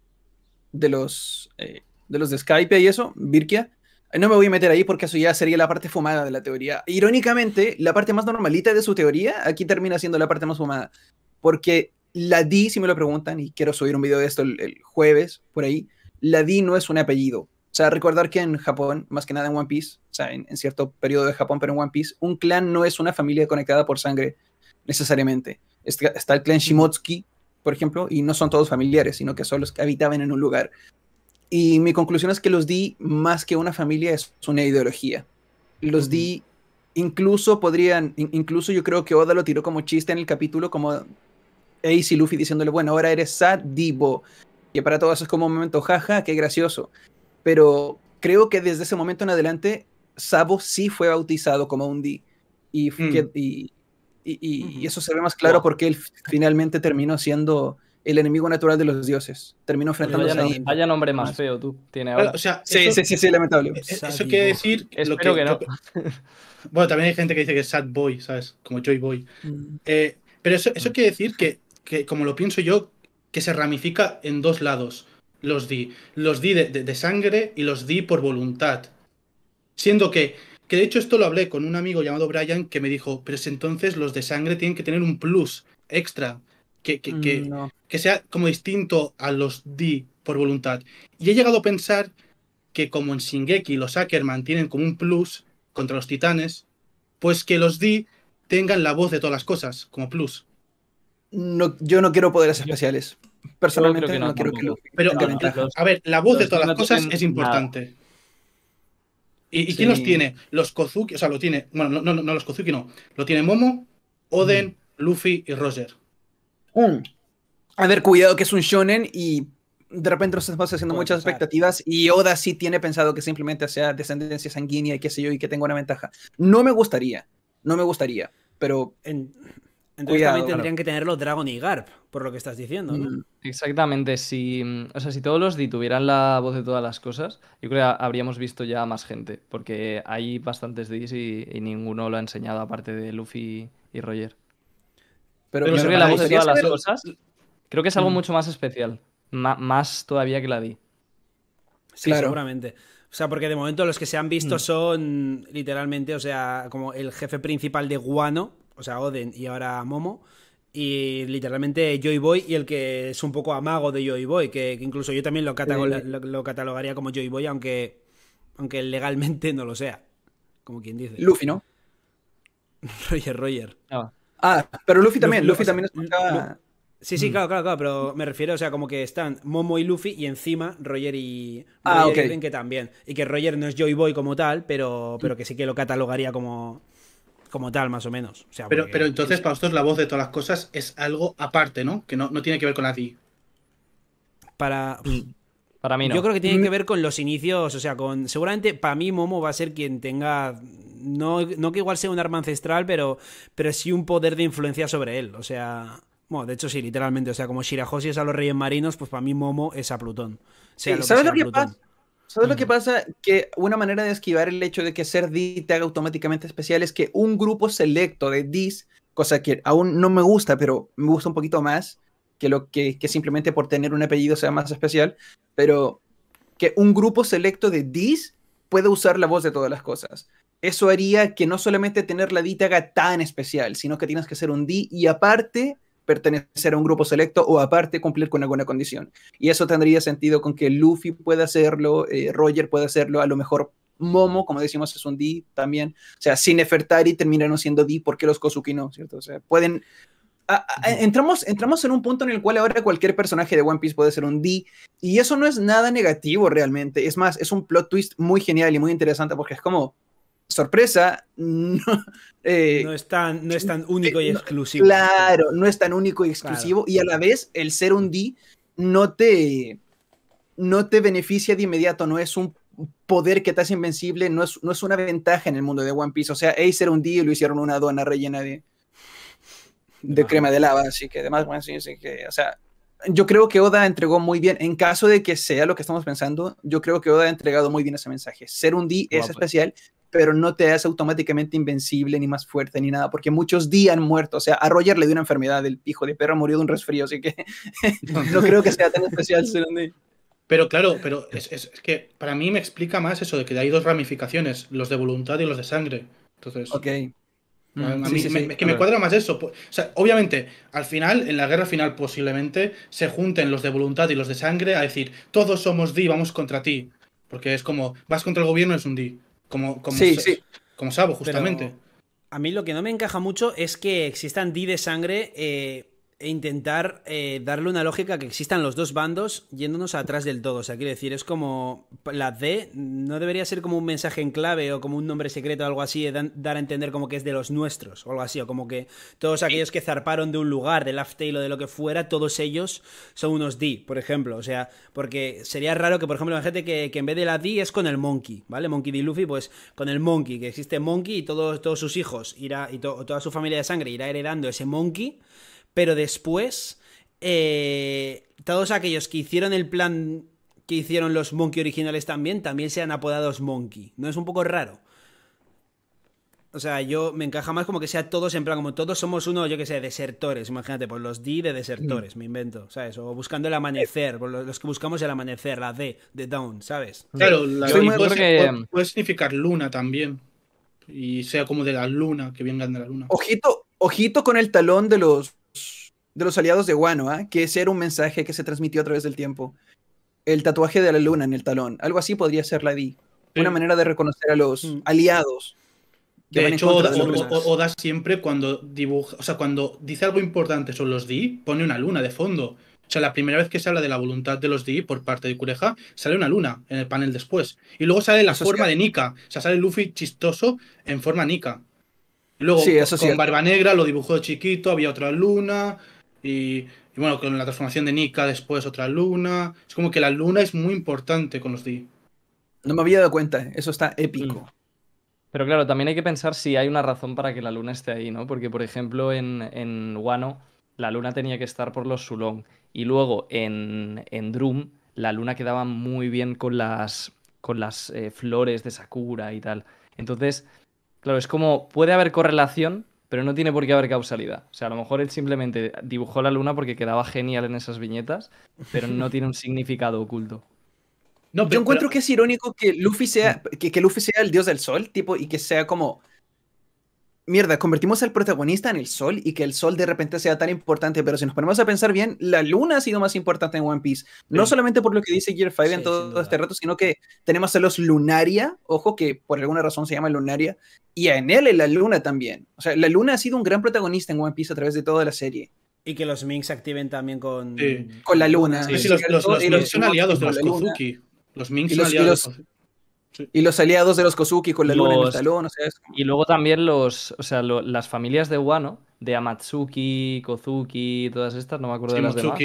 eh, de los, de los Skype y eso, Virkia, eh, no me voy a meter ahí porque eso ya sería la parte fumada de la teoría. Irónicamente, la parte más normalita de su teoría aquí termina siendo la parte más fumada. Porque la D, si me lo preguntan, y quiero subir un video de esto el, jueves, por ahí, la D no es un apellido. O sea, recordar que en Japón, más que nada en One Piece, o sea, en, cierto periodo de Japón, pero en One Piece, un clan no es una familia conectada por sangre necesariamente. Está, está el clan mm. Shimotsuki, por ejemplo, y no son todos familiares, sino que son los que habitaban en un lugar. Y mi conclusión es que los di más que una familia, es una ideología. Los di, incluso podrían, incluso yo creo que Oda lo tiró como chiste en el capítulo, como Ace y Luffy diciéndole, bueno, ahora eres Sadibo. Y para todos es como un momento, jaja, qué gracioso. Pero creo que desde ese momento en adelante, Sabo sí fue bautizado como un D. y, mm. Y, eso se ve más claro porque él finalmente terminó siendo el enemigo natural de los dioses. Terminó enfrentándose vaya, a Vaya nombre más feo tú sí, sí, sí, lamentable. Eh, eso quiere decir... Lo que, bueno, también hay gente que dice que es Sad Boy, ¿sabes? Como Joy Boy. Mm. Eh, pero eso, mm. quiere decir que, como lo pienso yo, que se ramifica en dos lados. Los di. Los di de sangre y los di por voluntad. Siendo que que de hecho esto lo hablé con un amigo llamado Brian que me dijo, pero es entonces los de sangre tienen que tener un plus extra, que, que, mm, sea como distinto a los D por voluntad. Y he llegado a pensar que como en Shingeki los Ackerman tienen como un plus contra los titanes, pues que los D tengan la voz de todas las cosas, como plus. No, yo no quiero poderes especiales. Personalmente no, quiero que lo... Pero, a ver, la voz de todas las cosas es importante. ¿Y, quién los tiene? Los Kozuki, o sea, lo tiene. Bueno, no, no, no los Kozuki, no. Lo tiene Momo, Oden, mm. Luffy y Roger. Mm. A ver, cuidado que es un shonen y de repente nos estamos haciendo muchas expectativas y Oda sí tiene pensado que simplemente sea descendencia sanguínea y qué sé yo y que tenga una ventaja. No me gustaría, no me gustaría, pero en, entonces también tendrían que tenerlo Dragon y Garp, por lo que estás diciendo, ¿no? Mm, exactamente. Si, mm, si todos los D tuvieran la voz de todas las cosas, yo creo que habríamos visto ya más gente, porque hay bastantes Ds y, ninguno lo ha enseñado aparte de Luffy y Roger. Pero, si la voz de todas las cosas creo que es algo mm. mucho más especial, más todavía que la D. Sí, seguramente. O sea, porque de momento los que se han visto son literalmente, o sea, como el jefe principal de Guano o sea, Oden y ahora Momo. Y literalmente Joy Boy y el que es un poco amago de Joy Boy, que, incluso yo también lo, catalogaría como Joy Boy, aunque, aunque legalmente no lo sea, como quien dice. Luffy, ¿no? Roger, Roger. Ah, ah pero Luffy también, Luffy, también es... Sí, sí, mm. claro, claro, claro, pero me refiero, o sea, como que están Momo y Luffy y encima Roger y ah, que también. Y que Roger no es Joy Boy como tal, pero, pero mm. que sí que lo catalogaría como, como tal, más o menos. pero, pero entonces, para vosotros, la voz de todas las cosas es algo aparte, ¿no? Que no, tiene que ver con la DI. Para. Mm, para mí no. Yo creo que tiene mm. que ver con los inicios, o sea, con seguramente para mí Momo va a ser quien tenga no, no que igual sea un arma ancestral, pero pero sí un poder de influencia sobre él, o sea, bueno, de hecho sí, literalmente, o sea, como Shirahoshi es a los Reyes Marinos, pues para mí Momo es a Plutón. sí, ¿Sabes lo que pasa? ¿Sabes lo que mm. pasa? Que una manera de esquivar el hecho de que ser D te automáticamente especial es que un grupo selecto de Ds, cosa que aún no me gusta, pero me gusta un poquito más que lo que, simplemente por tener un apellido sea más especial, pero que un grupo selecto de Ds pueda usar la voz de todas las cosas. Eso haría que no solamente tener la D te tan especial, sino que tienes que ser un D y aparte pertenecer a un grupo selecto o aparte cumplir con alguna condición. Y eso tendría sentido con que Luffy pueda hacerlo, eh, Roger pueda hacerlo, a lo mejor Momo, como decimos, es un D también. O sea, sin Nefertari terminaron siendo D porque los Kozuki no, ¿cierto? O sea, pueden... entramos, entramos en un punto en el cual ahora cualquier personaje de One Piece puede ser un D, y eso no es nada negativo realmente. Es más, es un plot twist muy genial y muy interesante porque es como, sorpresa, no, eh, no, es, tan, eh, único y exclusivo. Claro, no es tan único y exclusivo. Y a la vez, el ser un D no te, no te beneficia de inmediato, no es un poder que te hace invencible, no es, no es una ventaja en el mundo de One Piece. O sea, ser ser un D y lo hicieron una aduana rellena de, de crema de lava. Así que además, bueno, que, sea, yo creo que Oda entregó muy bien, en caso de que sea lo que estamos pensando, yo creo que Oda ha entregado muy bien ese mensaje. Ser un D ah, es pues. especial pero no te hace automáticamente invencible, ni más fuerte, ni nada, porque muchos días han muerto. O sea, a Roger le dio una enfermedad, el hijo de perro murió de un resfrío, así que no creo que sea tan especial. Pero claro, pero es, es, que para mí me explica más eso de que hay dos ramificaciones, los de voluntad y los de sangre. Entonces, ok. Mm, que me cuadra más eso. O sea, obviamente, al final, en la guerra final posiblemente, se junten los de voluntad y los de sangre a decir, todos somos di, vamos contra ti. Porque es como, vas contra el gobierno, es un D como, como, Sabo, justamente. a mí lo que no me encaja mucho es que existan D de sangre eh, e intentar eh, darle una lógica que existan los dos bandos yéndonos atrás del todo. O sea, quiero decir, es como la D no debería ser como un mensaje en clave o como un nombre secreto o algo así, de dar a entender como que es de los nuestros o algo así, o como que todos aquellos que zarparon de un lugar, del Aftail o de lo que fuera, todos ellos son unos D, por ejemplo. O sea, porque sería raro que, por ejemplo, la gente que, en vez de la D es con el Monkey, ¿vale? Monkey D. Luffy, pues con el Monkey, que existe Monkey y todos, todos sus hijos irá, y toda su familia de sangre irá heredando ese Monkey. Pero después, eh, todos aquellos que hicieron el plan que hicieron los Monkey originales también, también sean apodados Monkey. ¿No es un poco raro? O sea, yo me encaja más como que sea todos en plan, como todos somos uno, yo qué sé, desertores, imagínate, por los D de desertores, mm. me invento, ¿sabes? O buscando el amanecer, por los que buscamos el amanecer, la D, de Dawn, ¿sabes? Claro, la D puede, significar luna también. Y sea como de la luna, que vengan de la luna. Ojito, ojito con el talón de los de los aliados de Wanoa, ¿ah? que ese era un mensaje que se transmitió a través del tiempo. El tatuaje de la luna en el talón, algo así podría ser la DI. Una manera de reconocer a los mm. aliados. de hecho, Oda, siempre cuando dibuja, o sea, cuando dice algo importante sobre los DI, pone una luna de fondo. O sea, la primera vez que se habla de la voluntad de los Di por parte de Cureja sale una luna en el panel después. Y luego sale la forma de Nika. O sea, sale Luffy chistoso en forma Nika. Luego, con barba negra, lo dibujó chiquito, había otra luna. Y, bueno, con la transformación de Nika después otra luna. Es como que la luna es muy importante con los D. No me había dado cuenta, eso está épico. Mm. Pero claro, también hay que pensar si hay una razón para que la luna esté ahí, ¿no? Porque, por ejemplo, en, en Wano, la luna tenía que estar por los Sulong. Y luego en, Drum, la luna quedaba muy bien con las, con las eh, flores de Sakura y tal. Entonces, claro, es como puede haber correlación, pero no tiene por qué haber causalidad. O sea, a lo mejor él simplemente dibujó la luna porque quedaba genial en esas viñetas, pero no tiene un significado oculto. No, Yo encuentro que es irónico que Luffy sea que Luffy sea el dios del sol, tipo, y que sea como mierda, convertimos al protagonista en el sol y que el sol de repente sea tan importante, pero si nos ponemos a pensar bien, la luna ha sido más importante en One Piece. No solamente por lo que dice Gear 5 en todo este rato, sino que tenemos a los Lunaria, ojo que por alguna razón se llama Lunaria, y a Enel la luna también. O sea, la luna ha sido un gran protagonista en One Piece a través de toda la serie. Y que los Minks activen también con... Con la luna. Sí, los, Minks son aliados de los Kozuki. Los Minks son aliados. Y los aliados de los Kozuki con la luna en el talón, Y luego también los, las familias de Wano, de Amatsuki, Kozuki, todas estas, no me acuerdo de las demás.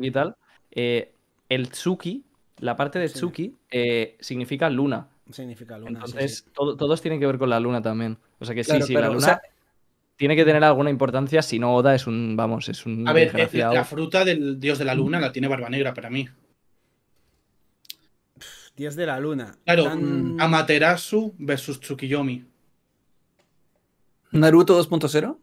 y tal. Eh, el Tsuki, la parte de Tsuki, eh, significa luna. Significa luna. Entonces, todos tienen que ver con la luna también. O sea que sí, sí, la luna. tiene que tener alguna importancia, si no Oda es un, vamos, es un... A ver, la fruta del dios de la luna la tiene Barba Negra para mí. Dios de la Luna. Claro, Amaterasu versus Tsukiyomi. ¿Naruto 2.0?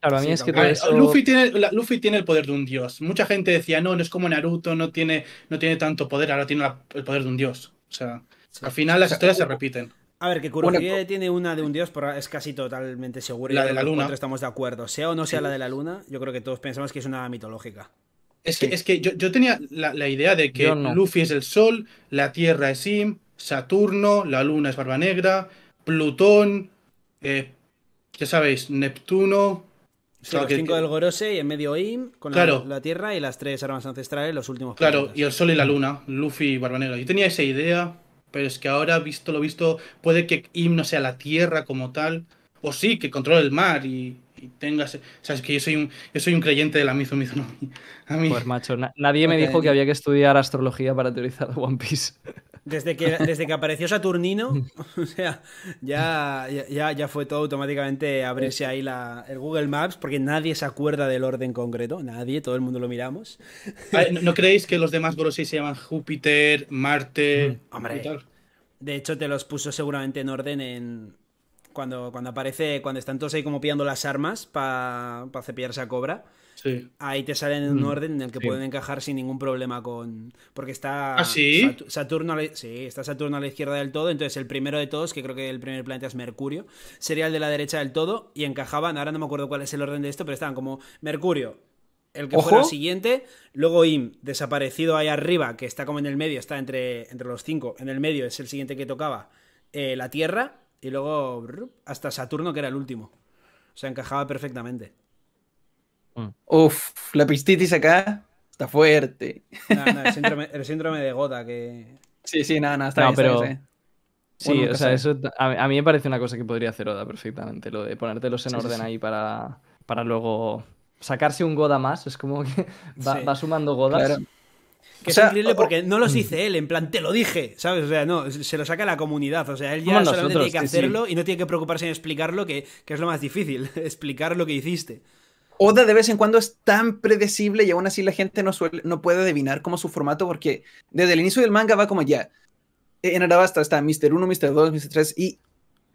Claro, a mí es que Luffy, tiene, el poder de un dios. Mucha gente decía, no, no es como Naruto, no tiene, no tiene tanto poder, ahora tiene el poder de un dios. O sea, al final las historias se repiten. A ver, que Kurohige tiene una de un dios, es casi totalmente seguro. La de la luna. Estamos de acuerdo. Sea o no sea la de la luna, yo creo que todos pensamos que es una mitológica. Es que, yo, tenía la, idea de que Luffy es el Sol, la Tierra es Im, Saturno, la Luna es Barba Negra, Plutón, eh, ya sabéis, Neptuno. Sí, los cinco del Gorose y en medio Im, con la, Tierra y las tres armas ancestrales, los últimos. Claro, y el Sol y la mm. Luna, Luffy y Barba Negra. Yo tenía esa idea, pero es que ahora, visto lo visto, puede que Im no sea la Tierra como tal o pues sí, que controle el mar y, tengas... O sea, es que yo soy un, soy un creyente de la Mizu A mí... Pues macho, nadie me dijo que había que estudiar astrología para teorizar One Piece. Desde que, desde que apareció Saturnino, o sea, ya, ya, fue todo automáticamente abrirse ahí el Google Maps, porque nadie se acuerda del orden concreto, nadie, todo el mundo lo miramos. ¿No, creéis que los demás Gorosei se llaman Júpiter, Marte? Mm. Hombre, tal? de hecho te los puso seguramente en orden en, cuando, aparece, cuando están todos ahí como pillando las armas para pa cepillarse a Cobra, ahí te salen en un mm, orden en el que pueden encajar sin ningún problema con... Porque está ¿Ah, Saturno, a la... está Saturno a la izquierda del todo, entonces el primero de todos, que creo que el primer planeta es Mercurio, sería el de la derecha del todo y encajaban, ahora no me acuerdo cuál es el orden de esto, pero estaban como Mercurio, el que fue el siguiente. Luego Im, desaparecido ahí arriba, que está como en el medio, está entre, entre los cinco. En el medio es el siguiente que tocaba. Eh, la Tierra. Y luego hasta Saturno, que era el último. O sea, encajaba perfectamente. Mm. Uf, la pistitis acá está fuerte. No, no, el, síndrome, de goda, que... Sí, sí, nada, nada, está pero... sí, o sea, eso a, mí me parece una cosa que podría hacer Oda perfectamente, lo de ponértelos en orden ahí para, para luego sacarse un Goda más, es como que va, sumando Godas. Que es increíble porque no los mm. dice él, en plan, te lo dije, ¿sabes? O sea, no, se lo saca la comunidad. O sea, él ya solamente tiene que hacerlo y no tiene que preocuparse en explicarlo, que, que es lo más difícil, explicar lo que hiciste. Oda de vez en cuando es tan predecible y aún así la gente no, suele, no puede adivinar cómo su formato porque desde el inicio del manga va como ya. En Arabasta está Mr. 1, Mr. 2, Mr. 3 y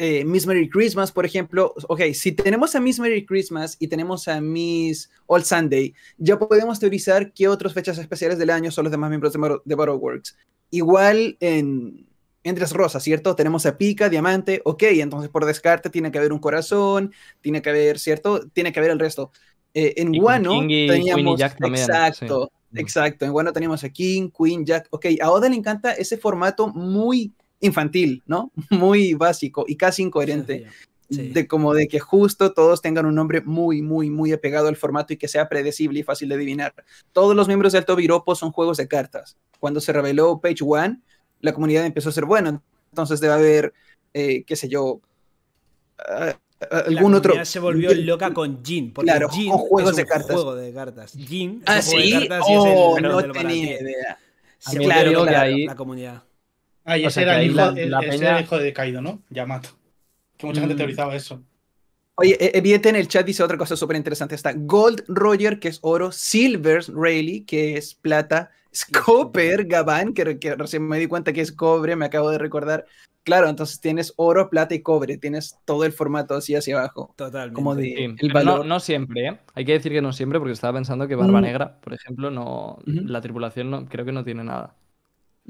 eh, Miss Merry Christmas, por ejemplo, ok, si tenemos a Miss Merry Christmas y tenemos a Miss All Sunday, ya podemos teorizar qué otras fechas especiales del año son los demás miembros de, de Battleworks. Igual en, Entre Rosas, ¿cierto? Tenemos a Pica, Diamante, ok, entonces por descarte tiene que haber un corazón, tiene que haber, ¿cierto? Tiene que haber el resto. Eh, en y teníamos... exacto, exacto. En Guano teníamos a King, Queen, Jack, ok. A Oda le encanta ese formato muy infantil, ¿no? Muy básico y casi incoherente. de como de que justo todos tengan un nombre muy, muy, muy apegado al formato y que sea predecible y fácil de adivinar. Todos los miembros de Alto son juegos de cartas. Cuando se reveló Page One, la comunidad empezó a ser, bueno, entonces debe haber, eh, qué sé yo, algún la otro. se volvió loca con Jin. Porque claro, juegos es un de cartas. juego de cartas. Jin. ah, sí. Oh, no tenía idea. Se claro, la comunidad. Ah, y ese, era el, hijo, la, de Caído, ¿no? Yamato. Que mucha gente mm. teorizaba eso. Oye, e-, Eviete en el chat dice otra cosa súper interesante. Está Gold Roger, que es oro, Silver Rayleigh, que es plata, Copper Gabán, que, recién me di cuenta que es cobre, me acabo de recordar. Claro, entonces tienes oro, plata y cobre, tienes todo el formato así hacia abajo. Total. Como el valor. No, siempre, ¿eh? hay que decir que no siempre, porque estaba pensando que Barba mm. Negra, por ejemplo, no, la tripulación no, creo que no tiene nada.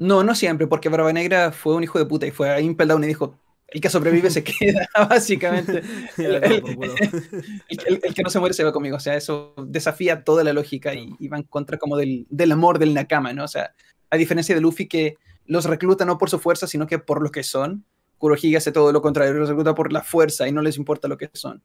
No, no siempre, porque Barba Negra fue un hijo de puta y fue ahí Impel y dijo, el que sobrevive se queda, básicamente. el, que no se muere se va conmigo. O sea, eso desafía toda la lógica y, va en contra como del, amor del Nakama, ¿no? O sea, a diferencia de Luffy que los recluta no por su fuerza, sino que por lo que son, Kurohige hace todo lo contrario, los recluta por la fuerza y no les importa lo que son.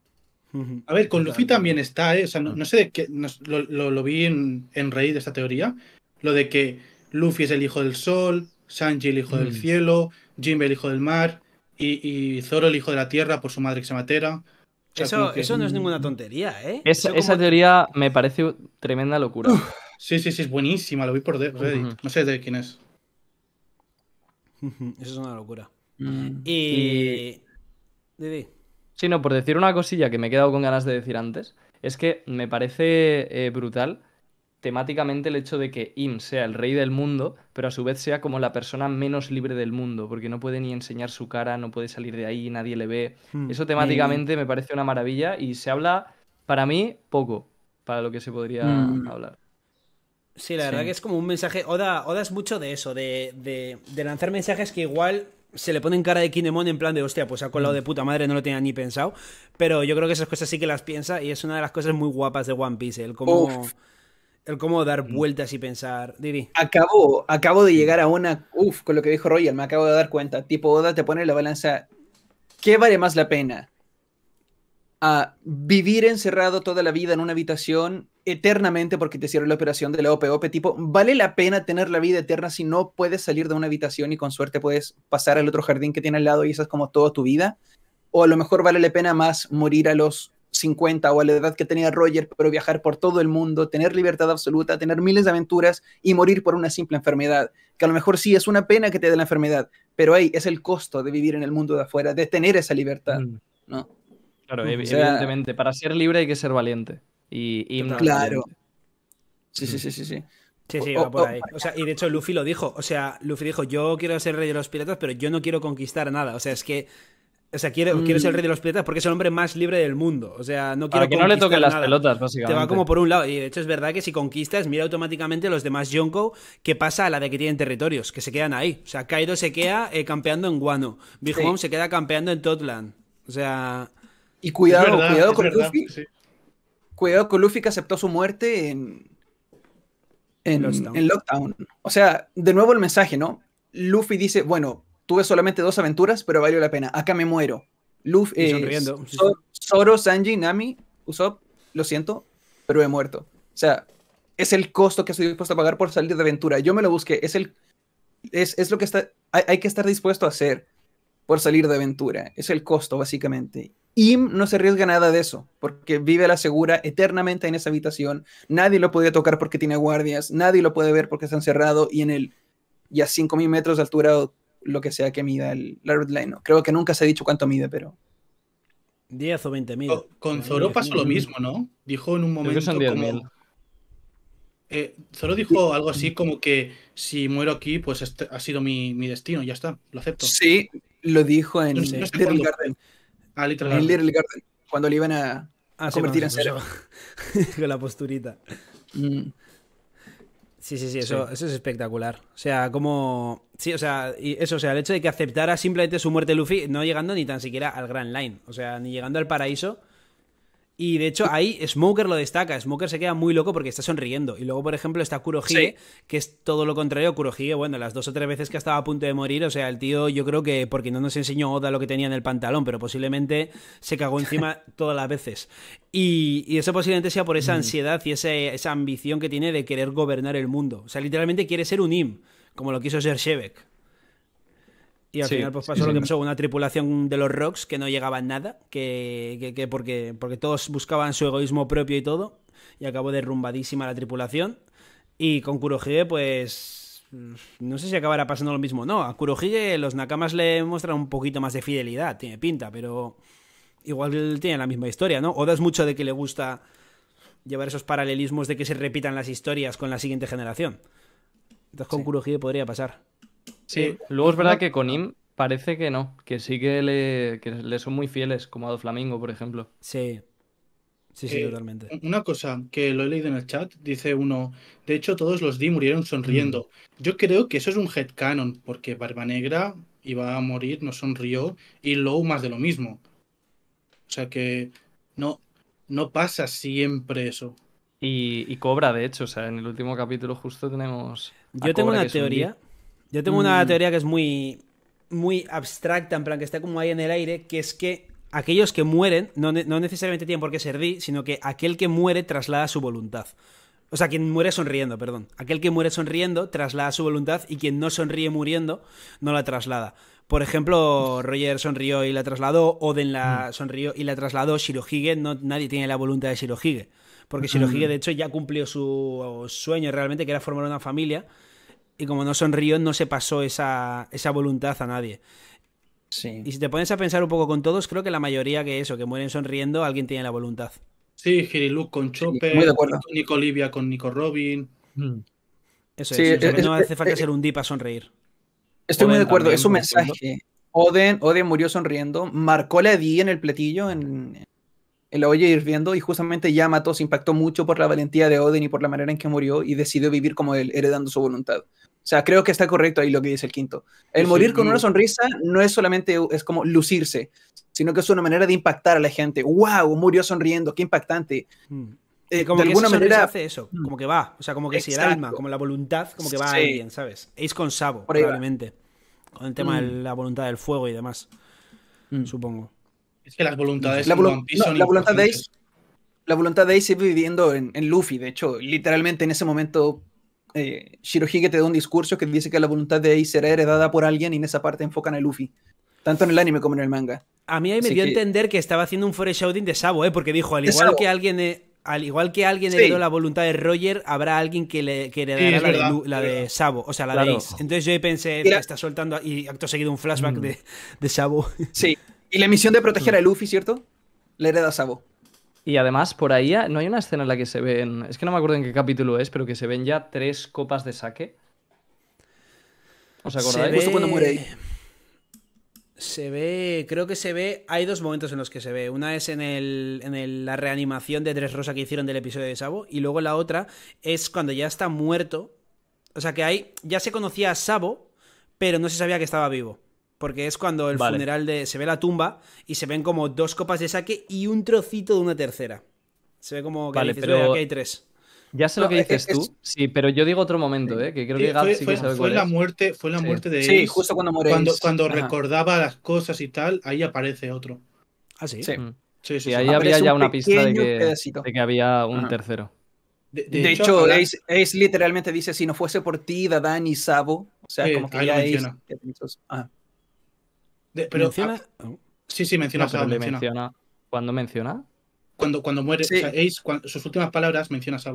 A ver, con Luffy también está, ¿eh? O sea, no, sé de qué, lo, vi en, en de esta teoría, lo de que Luffy es el hijo del sol, Sanji el hijo del mm. cielo, Jinbe el hijo del mar y, Zoro el hijo de la tierra por su madre que se matera. eso, no es mm. ninguna tontería, ¿eh? esa teoría me parece tremenda locura. sí, sí, sí, es buenísima, lo vi por Reddit. No sé de quién es. Eso es una locura. Mm. Y... Didi. Sí, no, por decir una cosilla que me he quedado con ganas de decir antes, es que me parece eh, brutal temáticamente el hecho de que Im sea el rey del mundo, pero a su vez sea como la persona menos libre del mundo, porque no puede ni enseñar su cara, no puede salir de ahí, nadie le ve. Hmm, eso temáticamente me parece una maravilla y se habla, para mí, poco, para lo que se podría hmm. hablar. Sí, la verdad que es como un mensaje. Oda, es mucho de eso, de, de, lanzar mensajes que igual se le ponen cara de Kinemon en plan de hostia, pues ha colado hmm. de puta madre, no lo tenía ni pensado. Pero yo creo que esas cosas sí que las piensa y es una de las cosas muy guapas de One Piece, el como... El cómo dar mm. vueltas y pensar. Didi. Acabo, acabo de llegar a una. Uf, con lo que dijo Royal, me acabo de dar cuenta. Tipo, Oda te pone la balanza. ¿Qué vale más la pena? ¿A vivir encerrado toda la vida en una habitación eternamente porque te hicieron la operación de la OPOP? Tipo, ¿vale la pena tener la vida eterna si no puedes salir de una habitación y con suerte puedes pasar al otro jardín que tiene al lado y esa es como toda tu vida? ¿O a lo mejor vale la pena más morir a los 50 o a la edad que tenía Roger, pero viajar por todo el mundo, tener libertad absoluta, tener miles de aventuras y morir por una simple enfermedad. Que a lo mejor sí es una pena que te dé la enfermedad, pero ahí es el costo de vivir en el mundo de afuera, de tener esa libertad, mm. ¿no? Claro, evidentemente, para ser libre hay que ser valiente. Y, claro. Mm. Sí, sí, sí, sí, sí. Sí, sí, va por ahí. O sea, y de hecho Luffy lo dijo. O sea, Luffy dijo, yo quiero ser rey de los piratas, pero yo no quiero conquistar nada. O sea, es que o sea, quiere, ser el mm. rey de los piratas porque es el hombre más libre del mundo. O sea, no quiero. Para que no le toquen las pelotas, básicamente. Te va como por un lado. Y de hecho es verdad que si conquistas, mira automáticamente los demás Yonko que pasa a la de que tienen territorios, que se quedan ahí. O sea, Kaido se queda eh, campeando en Guano. Big se queda campeando en Totland. O sea. Y cuidado, cuidado con Luffy. Cuidado con Luffy que aceptó su muerte en. en lockdown. O sea, de nuevo el mensaje, ¿no? Luffy dice, bueno, tuve solamente dos aventuras, pero valió la pena. Acá me muero. Luffy, eh, Zoro, Sanji, Nami, Usopp, lo siento, pero he muerto. O sea, es el costo que estoy dispuesto a pagar por salir de aventura. Yo me lo busqué, es el es, es lo que está hay, que estar dispuesto a hacer por salir de aventura, es el costo básicamente. Im no se arriesga nada de eso, porque vive a la segura eternamente en esa habitación. Nadie lo puede tocar porque tiene guardias, nadie lo puede ver porque está encerrado y en el y a 5000 metros de altura lo que sea que mida el, la red line. Creo que nunca se ha dicho cuánto mide, pero. 10 o 20 mil. Oh, con Zoro pasó lo mismo, ¿no? Dijo en un momento como. Zoro eh, dijo algo así como que si muero aquí, pues este ha sido mi, destino, ya está, lo acepto. Sí, lo dijo en, Little, Garden. Ah, en Little Garden, cuando le iban a ah, convertir en cero. Con la posturita. Mm. Sí, sí, sí, eso, eso es espectacular. O sea, como. Sí, o sea, y eso, o sea, el hecho de que aceptara simplemente su muerte Luffy, no llegando ni tan siquiera al Grand Line, o sea, ni llegando al paraíso, y de hecho ahí Smoker lo destaca, Smoker se queda muy loco porque está sonriendo. Y luego, por ejemplo, está Kurohige, que es todo lo contrario. Kurohige, bueno, las dos o tres veces que estaba a punto de morir, o sea, el tío yo creo que porque no nos enseñó Oda lo que tenía en el pantalón, pero posiblemente se cagó encima todas las veces. Y, eso posiblemente sea por esa mm. ansiedad y esa, ambición que tiene de querer gobernar el mundo. O sea, literalmente quiere ser un im, como lo quiso ser Shebek. Y al final pues, pasó lo que pasó con una tripulación de los Rocks que no llegaban nada, que, que, porque, porque todos buscaban su egoísmo propio y todo, y acabó derrumbadísima la tripulación. Y con Kurohige, pues. No sé si acabará pasando lo mismo. No, a Kurohige los Nakamas le muestran un poquito más de fidelidad, tiene pinta, pero. Igual tiene la misma historia, ¿no? O das mucho de que le gusta llevar esos paralelismos de que se repitan las historias con la siguiente generación. Entonces con Kurohige podría pasar. Sí, eh, luego es verdad que con IM parece que no, que sí que le, que son muy fieles, como a Do Flamingo, por ejemplo. Sí, Sí, sí, eh, totalmente. Una cosa que lo he leído en el chat, dice uno, de hecho todos los D murieron sonriendo. Mm. Yo creo que eso es un headcanon, porque Barba Negra iba a morir, no sonrió, y Low más de lo mismo. O sea que no, no pasa siempre eso. Y, y cobra, de hecho, o sea, en el último capítulo justo tenemos... Yo tengo una teoría yo tengo una mm. teoría que es muy, muy abstracta, en plan que está como ahí en el aire, que es que aquellos que mueren no, no necesariamente tienen por qué ser di sino que aquel que muere traslada su voluntad. O sea, quien muere sonriendo, perdón. Aquel que muere sonriendo traslada su voluntad y quien no sonríe muriendo no la traslada. Por ejemplo, Roger sonrió y la trasladó, Oden la mm. sonrió y la trasladó, Shirohige, no, nadie tiene la voluntad de Shirohige. Porque Shirohige, mm. de hecho, ya cumplió su sueño realmente, que era formar una familia y como no sonrió, no se pasó esa, voluntad a nadie. Y si te pones a pensar un poco con todos, creo que la mayoría que eso, que mueren sonriendo, alguien tiene la voluntad. Sí, Giriluk con Chopper, muy Nico Olivia con Nico Robin. Mm. Eso es, eh, no eh, hace falta eh, ser un dip para sonreír. Estoy muy de acuerdo, es un mensaje. Oden, murió sonriendo, marcó la D en el platillo, en, en la hirviendo, y justamente Yamato se impactó mucho por la valentía de Oden y por la manera en que murió, y decidió vivir como él, heredando su voluntad. O sea, creo que está correcto ahí lo que dice el quinto. El morir con una sonrisa no es solamente, es como lucirse, sino que es una manera de impactar a la gente. ¡Wow! Murió sonriendo, qué impactante. Mm. Eh, como de que alguna manera hace eso, mm. como que va, o sea, como que si el alma, como la voluntad, como que va a alguien, ¿sabes? Ace con Sabo, probablemente. Con el tema mm. de la voluntad del fuego y demás, supongo. Es que las voluntades la, volu no, la voluntad de Ace, la voluntad de Ace viviendo en, en Luffy, de hecho, literalmente en ese momento eh, Shirohige te da un discurso que dice que la voluntad de Ace será heredada por alguien y en esa parte enfocan a Luffy. Tanto en el anime como en el manga. A mí ahí me dio a entender que estaba haciendo un foreshadowing de Sabo, ¿eh? porque dijo, al igual que alguien... Eh, al igual que alguien heredó la voluntad de Roger, habrá alguien que le que heredará la, de, Sabo, o sea, la de Ace. Entonces yo pensé, está soltando y acto seguido un flashback mm. de, de Sabo. Sí, y la misión de proteger mm. a Luffy, ¿cierto? Le hereda a Sabo. Y además, por ahí ah, no hay una escena en la que se ven. Es que no me acuerdo en qué capítulo es, pero que se ven ya tres copas de saque. ¿Os acordáis? Se ve... cuando muere Se ve, creo que se ve. Hay dos momentos en los que se ve. Una es en, la reanimación de Tres Rosa que hicieron del episodio de Sabo. Y luego la otra es cuando ya está muerto. O sea que ahí ya se conocía a Sabo, pero no se sabía que estaba vivo porque es cuando el funeral de. se ve la tumba y se ven como dos copas de saque y un trocito de una tercera. Se ve como que hay tres. Ya sé lo que e- dices e- tú, sí, pero yo digo otro momento, ¿eh? que creo fue, la muerte, fue la sí. muerte de justo cuando Cuando, cuando recordaba las cosas y tal, ahí aparece otro. Ah, sí. Sí, mm. sí, ahí habría ya una pista de que, había un tercero. De, hecho, Ace, literalmente dice: Si no fuese por ti, Dadán y Sabo. O sea, como que ya Ace pero, ¿Menciona? sí, sí, menciona, no, menciona. menciona? Cuando, cuando muere, Ace, sus últimas palabras menciona a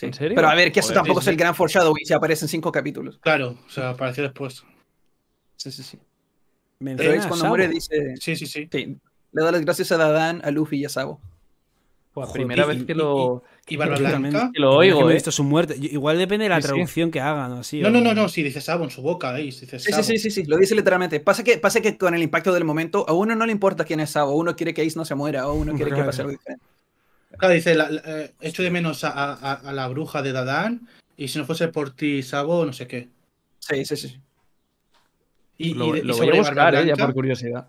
¿En serio? Pero a ver, que eso tampoco es, el gran Y se aparece en cinco capítulos. Claro, o sea, apareció después. Sí, sí, sí. Pero Ace cuando muere dice... Sí, sí, sí, Le da las gracias a Adán a Luffy y a Sabo. Pues primera vez que lo. lo oigo. ¿eh? su muerte. Igual depende de la traducción que hagan. Así, no, no, no, no. Si dice sabo en su boca, sí, sí, sí, Lo dice literalmente. Pasa que, pasa que con el impacto del momento, a uno no le importa quién es sabo. Uno quiere que Ace no se muera. O uno quiere que pase algo diferente. Claro, dice: la, eh, Echo de menos a, la bruja de Dadán. Y si no fuese por ti, sabo, no sé qué. Sí, sí, sí. Y, lo, voy a buscar, eh, ya por curiosidad.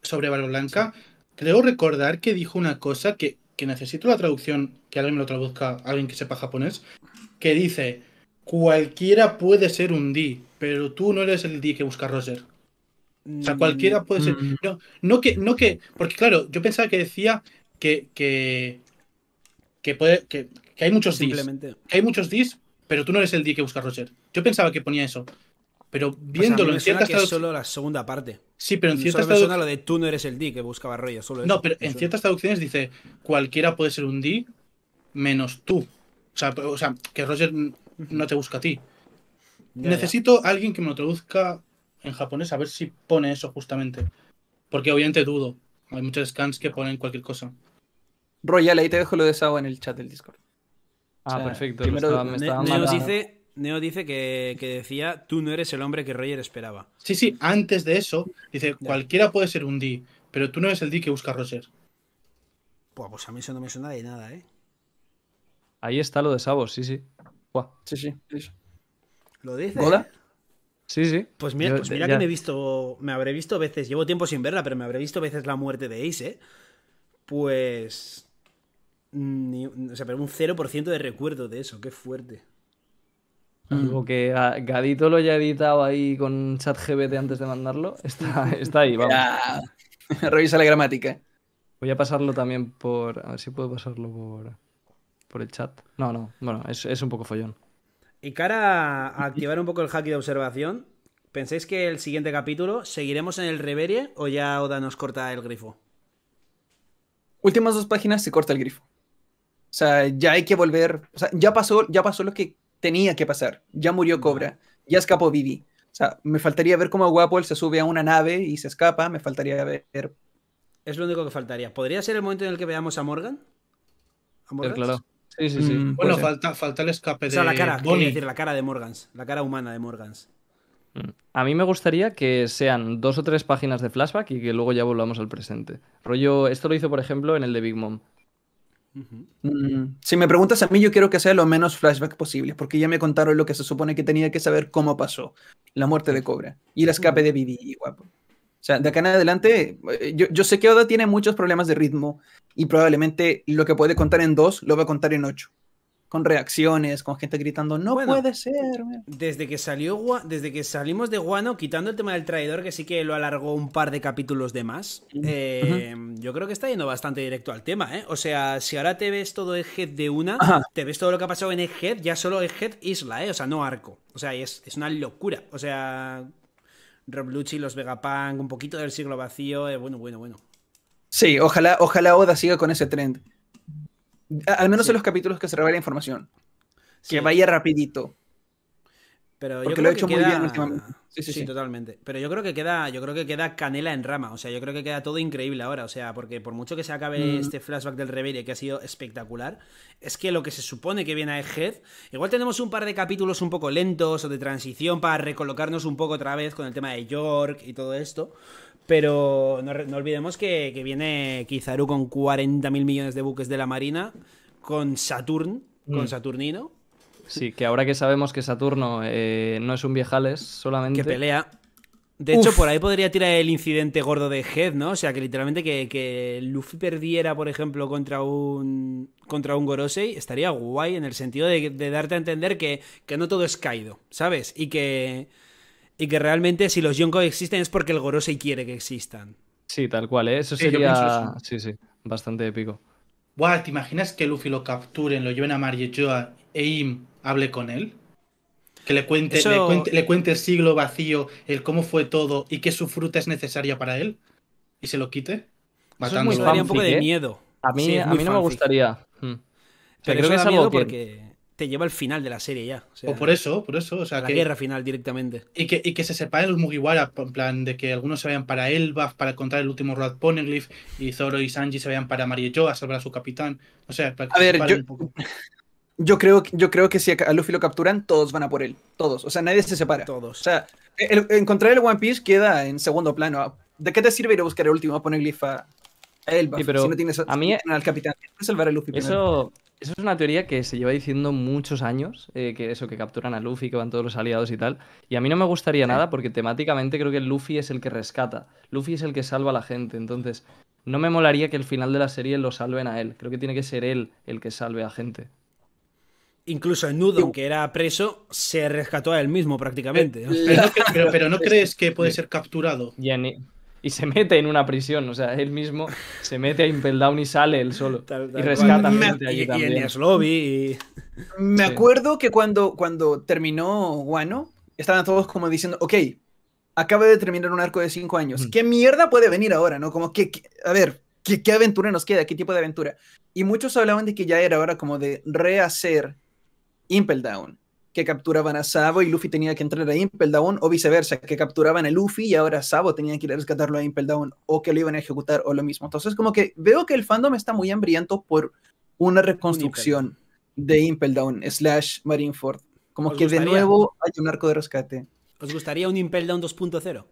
Sobre Barba Blanca, creo recordar que dijo una cosa que que necesito la traducción, que alguien me lo traduzca, alguien que sepa japonés, que dice, cualquiera puede ser un D, pero tú no eres el D que busca Roger. O sea, cualquiera puede ser. Mm. No, no que, no que, porque claro, yo pensaba que decía que, que, que, puede, que, hay muchos Ds. Que hay muchos Ds, pero tú no eres el D que busca Roger. Yo pensaba que ponía eso. Pero viéndolo en ciertas traducciones. Solo la segunda parte. Sí, pero en ciertas traducciones. lo de tú no eres el D que buscaba no, pero en ciertas traducciones dice cualquiera puede ser un D menos tú. O sea, que Roger no te busca a ti. Necesito a alguien que me lo traduzca en japonés a ver si pone eso justamente. Porque obviamente dudo. Hay muchos scans que ponen cualquier cosa. Royal, ahí te dejo lo de Sawa en el chat del Discord. Ah, perfecto. Primero, me estaba dice Neo dice que, decía, tú no eres el hombre que Roger esperaba. Sí, sí, antes de eso, dice, cualquiera puede ser un D, pero tú no eres el D que busca Roger. pues a mí eso no me suena de nada, ¿eh? Ahí está lo de sabos sí, sí. Sí, sí, ¿Lo dice? ¿Hola? Sí, sí. Pues mira, pues mira que me he visto, me habré visto veces, llevo tiempo sin verla, pero me habré visto veces la muerte de Ace, ¿eh? Pues... Ni, o sea, pero un 0% de recuerdo de eso, qué fuerte. Algo que Gadito lo haya editado ahí con ChatGBT antes de mandarlo. Está, está ahí, vamos. Revisa la gramática. Voy a pasarlo también por. A ver si puedo pasarlo por. Por el chat. No, no. Bueno, es, es un poco follón. Y cara a activar un poco el hack de observación, ¿pensáis que el siguiente capítulo seguiremos en el Reverie o ya Oda nos corta el grifo? Últimas dos páginas se corta el grifo. O sea, ya hay que volver. O sea, ya pasó, ya pasó lo que tenía que pasar. Ya murió Cobra, ya escapó Vivi. O sea, me faltaría ver cómo Guapol se sube a una nave y se escapa, me faltaría ver... Es lo único que faltaría. ¿Podría ser el momento en el que veamos a Morgan? ¿A Claro. Sí, sí, sí. Mm, bueno, falta, el escape de o sea, la cara, Bonnie. decir, la cara de Morgans, la cara humana de Morgans. Mm. A mí me gustaría que sean dos o tres páginas de flashback y que luego ya volvamos al presente. Rollo, esto lo hizo, por ejemplo, en el de Big Mom si me preguntas a mí, yo quiero que sea lo menos flashback posible, porque ya me contaron lo que se supone que tenía que saber cómo pasó la muerte de Cobra y el escape de Vivi guapo. O sea, de acá en adelante, eh, yo, yo, sé que Oda tiene muchos problemas de ritmo y probablemente lo que puede contar en dos lo va a contar en ocho con reacciones, con gente gritando, no puede ser. Desde que salió desde que salimos de Guano, quitando el tema del traidor, que sí que lo alargó un par de capítulos de más, eh, yo creo que está yendo bastante directo al tema, ¿eh? O sea, si ahora te ves todo el de una, te ves todo lo que ha pasado en el head, ya solo el head isla, ¿eh? O sea, no arco. O sea, es, una locura. O sea, Rob Lucci, los Vegapunk, un poquito del siglo vacío, eh, bueno, bueno, bueno. Sí, ojalá, ojalá Oda siga con ese trend. Al menos en los capítulos que se revela información. Que vaya rapidito. Pero Porque lo he hecho muy bien Sí, sí, sí, totalmente. Pero yo creo que queda, yo creo que queda canela en rama. O sea, yo creo que queda todo increíble ahora. O sea, porque por mucho que se acabe mm. este flashback del Reverie, que ha sido espectacular, es que lo que se supone que viene a Head, igual tenemos un par de capítulos un poco lentos o de transición para recolocarnos un poco otra vez con el tema de York y todo esto. Pero no, olvidemos que, viene Kizaru con 40.000 millones de buques de la Marina, con Saturn, con mm. Saturnino. Sí, que ahora que sabemos que Saturno eh, no es un viejales solamente. Que pelea. De hecho, por ahí podría tirar el incidente gordo de Head, ¿no? O sea, que literalmente que, que, Luffy perdiera, por ejemplo, contra un contra un Gorosei, estaría guay en el sentido de, darte a entender que, que, no todo es caído ¿sabes? Y que, y que realmente si los Yonko existen es porque el Gorosei quiere que existan. Sí, tal cual, ¿eh? eso sería sí, eso. sí, sí, bastante épico. Guau, ¿te imaginas que Luffy lo capturen, lo lleven a Joa e Im hable con él? Que le cuente, le cuente, el siglo vacío, el cómo fue todo y que su fruta es necesaria para él y se lo quite. Eso es un poco de ¿eh? miedo. A mí, a mí no me gustaría. Hmm. Pero que es algo que lleva al final de la serie ya. O, pues por eso, por eso. O sea, la guerra final directamente. Y que, que se separen los Mugiwara, en plan de que algunos se vayan para Elbaf para encontrar el último Rod Poneglyph y Zoro y Sanji se vayan para Jo a salvar a su capitán. O sea, para que a ver, yo... Un poco. Yo creo, yo creo que si a Luffy lo capturan, todos van a por él. Todos. O sea, nadie se separa. Todos. O sea, encontrar el One Piece queda en segundo plano. ¿De qué te sirve ir a buscar el último poneglyph a, Elbaf pero si no tienes a, mí, al capitán, salvar a Luffy. Eso, eso es una teoría que se lleva diciendo muchos años, eh, que eso, que capturan a Luffy, que van todos los aliados y tal. Y a mí no me gustaría nada porque temáticamente creo que Luffy es el que rescata, Luffy es el que salva a la gente. Entonces, no me molaría que el final de la serie lo salven a él. Creo que tiene que ser él el que salve a gente. Incluso Nudo, que era preso, se rescató a él mismo prácticamente. Eh, pero, no crees que puede ser capturado y se mete en una prisión. O sea, él mismo se mete a Impel Down y sale él solo. y rescata a gente allí también. Me acuerdo que cuando, cuando terminó Wano, estaban todos como diciendo, ok, acaba de terminar un arco de cinco años. ¿Qué mierda puede venir ahora? ¿No? Como que, a ver, ¿qué, ¿qué aventura nos queda? ¿Qué tipo de aventura? Y muchos hablaban de que ya era hora como de rehacer Impel Down que capturaban a Sabo y Luffy tenía que entrar a Impel Down, o viceversa, que capturaban a Luffy y ahora Sabo tenía que ir a rescatarlo a Impel Down, o que lo iban a ejecutar, o lo mismo. Entonces, como que veo que el fandom está muy hambriento por una reconstrucción de Impel Down slash Marineford. Como que de nuevo hay un arco de rescate. ¿Os gustaría un Impel Down 2.0?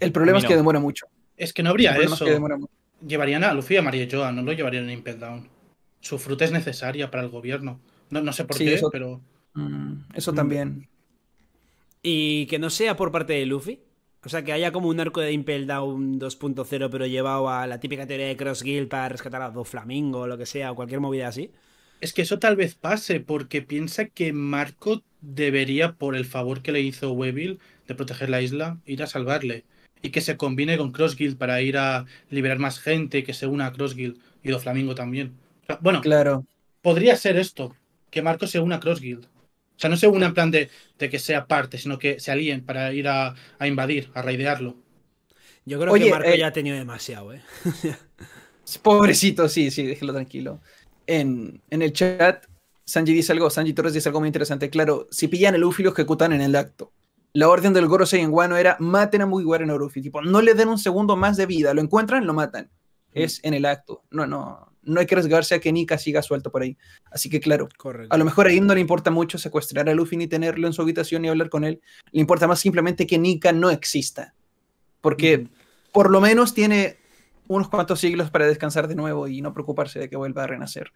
El problema es que demora mucho. Es que no habría eso. llevarían a Luffy y a María Joa, no lo llevarían a Impel Down. Su fruta es necesaria para el gobierno. No, sé por qué, eso... pero Mm, eso mm. también. Y que no sea por parte de Luffy. O sea, que haya como un arco de Impel Down 2.0, pero llevado a la típica teoría de Cross Guild para rescatar a Doflamingo o lo que sea, o cualquier movida así. Es que eso tal vez pase, porque piensa que Marco debería, por el favor que le hizo Weevil de proteger la isla, ir a salvarle. Y que se combine con Cross Guild para ir a liberar más gente, que se una a Cross Guild y Doflamingo también. bueno, claro. podría ser esto, que Marco se una a Cross Guild. O sea, no se une plan de, que sea parte, sino que se alíen para ir a, invadir, a raidearlo. Yo creo que Marco eh, ya ha tenido demasiado, ¿eh? Pobrecito, sí, sí, déjelo tranquilo. En, el chat, Sanji dice algo, Sanji Torres dice algo muy interesante. Claro, si pillan el Ufi, lo ejecutan en el acto. La orden del Gorosei en Guano era maten a Mugiwara en Luffy. Tipo, no le den un segundo más de vida. Lo encuentran, lo matan. Mm. Es en el acto. No, no, no hay que arriesgarse a que Nika siga suelto por ahí. Así que claro, a lo mejor a no le importa mucho secuestrar a Luffy ni tenerlo en su habitación y hablar con él. Le importa más simplemente que Nika no exista. Porque por lo menos tiene unos cuantos siglos para descansar de nuevo y no preocuparse de que vuelva a renacer.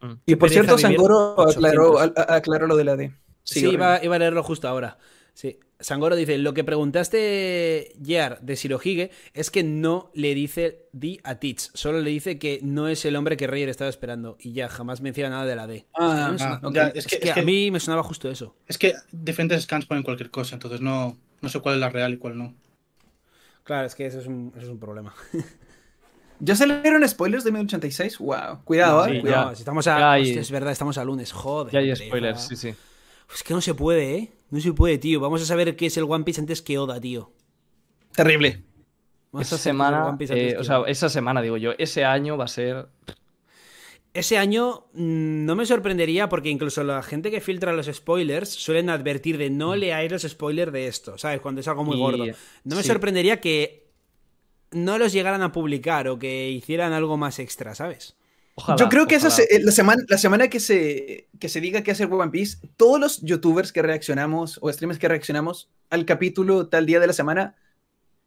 Mm. Y por cierto, Sangoro aclaró, aclaró, lo de la D. Sí, iba, a leerlo justo ahora. Sí. Sangoro dice, lo que preguntaste, Jar, de Sirohige, es que no le dice Di a Teach, solo le dice que no es el hombre que Reyer estaba esperando y ya, jamás menciona nada de la D. Ah, es que, a mí me sonaba justo eso. Es que diferentes scans ponen cualquier cosa, entonces no, no sé cuál es la real y cuál no. Claro, es que eso es un, problema. ¿Ya se le dieron spoilers de 1986? ¡Wow! Cuidado, eh, Cuidado. si estamos a. es verdad, estamos a lunes, joder. Ya hay spoilers, sí, sí. Es que no se puede, ¿eh? No se puede, tío. Vamos a saber qué es el One Piece antes que Oda, tío. Terrible. esa semana, eh, o sea, esa semana digo yo, ese año va a ser... Ese año mm, no me sorprendería porque incluso la gente que filtra los spoilers suelen advertir de no mm. leáis los spoilers de esto, ¿sabes? Cuando es algo muy gordo. No me sorprendería que no los llegaran a publicar o que hicieran algo más extra, ¿sabes? Yo creo que esa eh, la semana, la semana que, se, que se diga que hacer One Piece, todos los youtubers que reaccionamos o streamers que reaccionamos al capítulo tal día de la semana,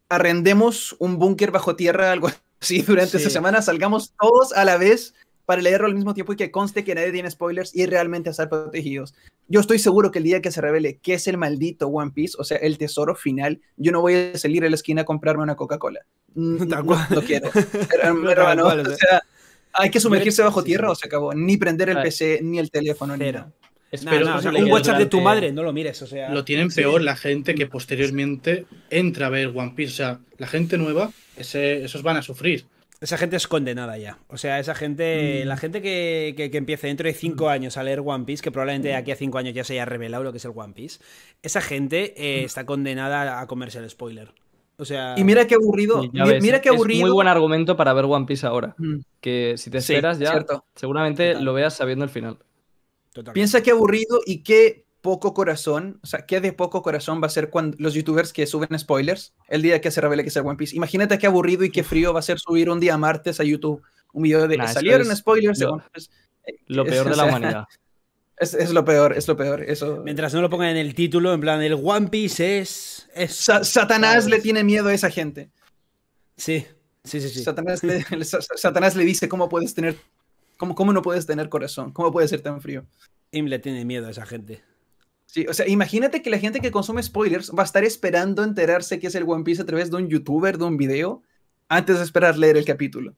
arrendemos un búnker bajo tierra, algo así, durante esa semana, salgamos todos a la vez para leerlo al mismo tiempo y que conste que nadie tiene spoilers y realmente estar protegidos. Yo estoy seguro que el día que se revele qué es el maldito One Piece, o sea, el tesoro final, yo no voy a salir a la esquina a comprarme una Coca-Cola. No, quiero. Pero, pero, no, o sea, Ah, hay que sumergirse bajo tierra o se acabó. Ni prender el ah, PC, ni el teléfono, ni nada. un WhatsApp de tu madre, no lo mires. O sea, lo tienen peor la gente que posteriormente entra a ver One Piece. O sea, la gente nueva, esos van a sufrir. Esa gente es condenada ya. O sea, esa gente, mm. la gente que, empiece dentro de cinco mm. años a leer One Piece, que probablemente de mm. aquí a cinco años ya se haya revelado lo que es el One Piece, esa gente eh, está condenada a comerse el spoiler y mira qué aburrido. Mira, qué aburrido. Es muy buen argumento para ver One Piece ahora. Mm. Que si te esperas ya, seguramente lo veas sabiendo el final. Piensa qué aburrido y qué poco corazón, o sea, qué de poco corazón va a ser cuando los youtubers que suben spoilers el día que se revele que sea One Piece. Imagínate qué aburrido y qué frío va a ser subir un día martes a YouTube un video de que salieron spoilers. Lo, eh, peor de la humanidad. Es, lo peor, es lo peor. Eso... Mientras no lo pongan en el título, en plan, el One Piece es. Satanás le tiene miedo a esa gente. Sí, sí, sí. sí. Satanás, le, Satanás le dice: ¿Cómo puedes tener. Cómo, no puedes tener corazón? ¿Cómo puedes ser tan frío? Y le tiene miedo a esa gente. Sí, o sea, imagínate que la gente que consume spoilers va a estar esperando enterarse que es el One Piece a través de un youtuber, de un video, antes de esperar leer el capítulo.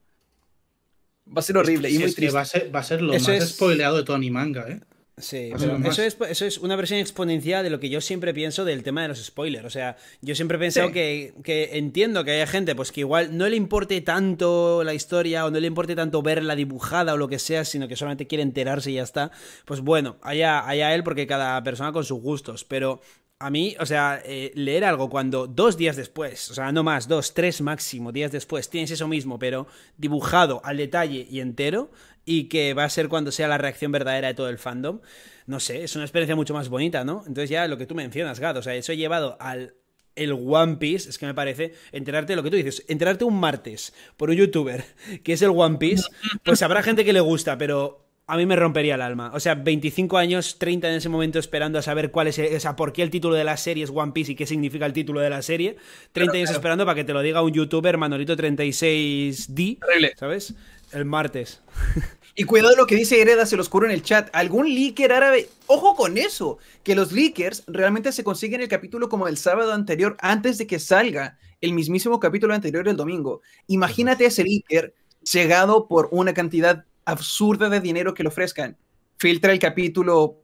Va a ser horrible y muy triste. va, a ser, va lo más es... spoileado de todo mi manga, ¿eh? Sí, pero eso, es, una versión exponencial de lo que yo siempre pienso del tema de los spoilers. O sea, yo siempre he pensado que, entiendo que haya gente pues que igual no le importe tanto la historia o no le importe tanto verla dibujada o lo que sea, sino que solamente quiere enterarse y ya está. Pues bueno, allá, allá él porque cada persona con sus gustos, pero... A mí, o sea, eh, leer algo cuando dos días después, o sea, no más, dos, tres máximo días después, tienes eso mismo, pero dibujado al detalle y entero, y que va a ser cuando sea la reacción verdadera de todo el fandom. No sé, es una experiencia mucho más bonita, ¿no? Entonces ya lo que tú mencionas, gato, o sea, eso he llevado al el One Piece, es que me parece, enterarte de lo que tú dices, enterarte un martes por un youtuber que es el One Piece, pues habrá gente que le gusta, pero a mí me rompería el alma. O sea, 25 años, 30 en ese momento esperando a saber cuál es, o sea, por qué el título de la serie es One Piece y qué significa el título de la serie. 30 años esperando para que te lo diga un youtuber, Manolito36D, ¿sabes? El martes. Y cuidado lo que dice Hereda se lo oscuro en el chat. Algún leaker árabe. Ojo con eso. Que los leakers realmente se consiguen el capítulo como el sábado anterior, antes de que salga el mismísimo capítulo anterior del domingo. Imagínate ese leaker llegado por una cantidad absurda de dinero que le ofrezcan. Filtra el capítulo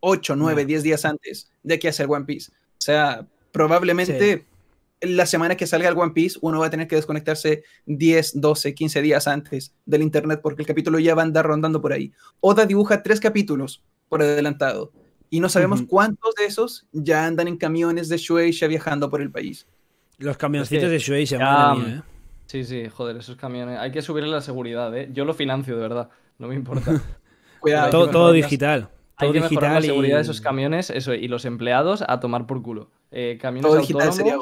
8, 9, 10 días antes de que hace One Piece. O sea, probablemente la semana que salga el One Piece, uno va a tener que desconectarse 10, 12, 15 días antes del internet porque el capítulo ya va a andar rondando por ahí. Oda dibuja tres capítulos por adelantado y no sabemos cuántos de esos ya andan en camiones de Shueisha viajando por el país. Los camioncitos este de Shueisha, mm, ¿eh? Sí, sí, joder, esos camiones. Hay que subirle la seguridad, ¿eh? Yo lo financio, de verdad. No me importa. Cuidado. Todo, todo digital. Todo hay digital la seguridad de esos camiones, eso, y los empleados a tomar por culo. Eh, camiones digital sería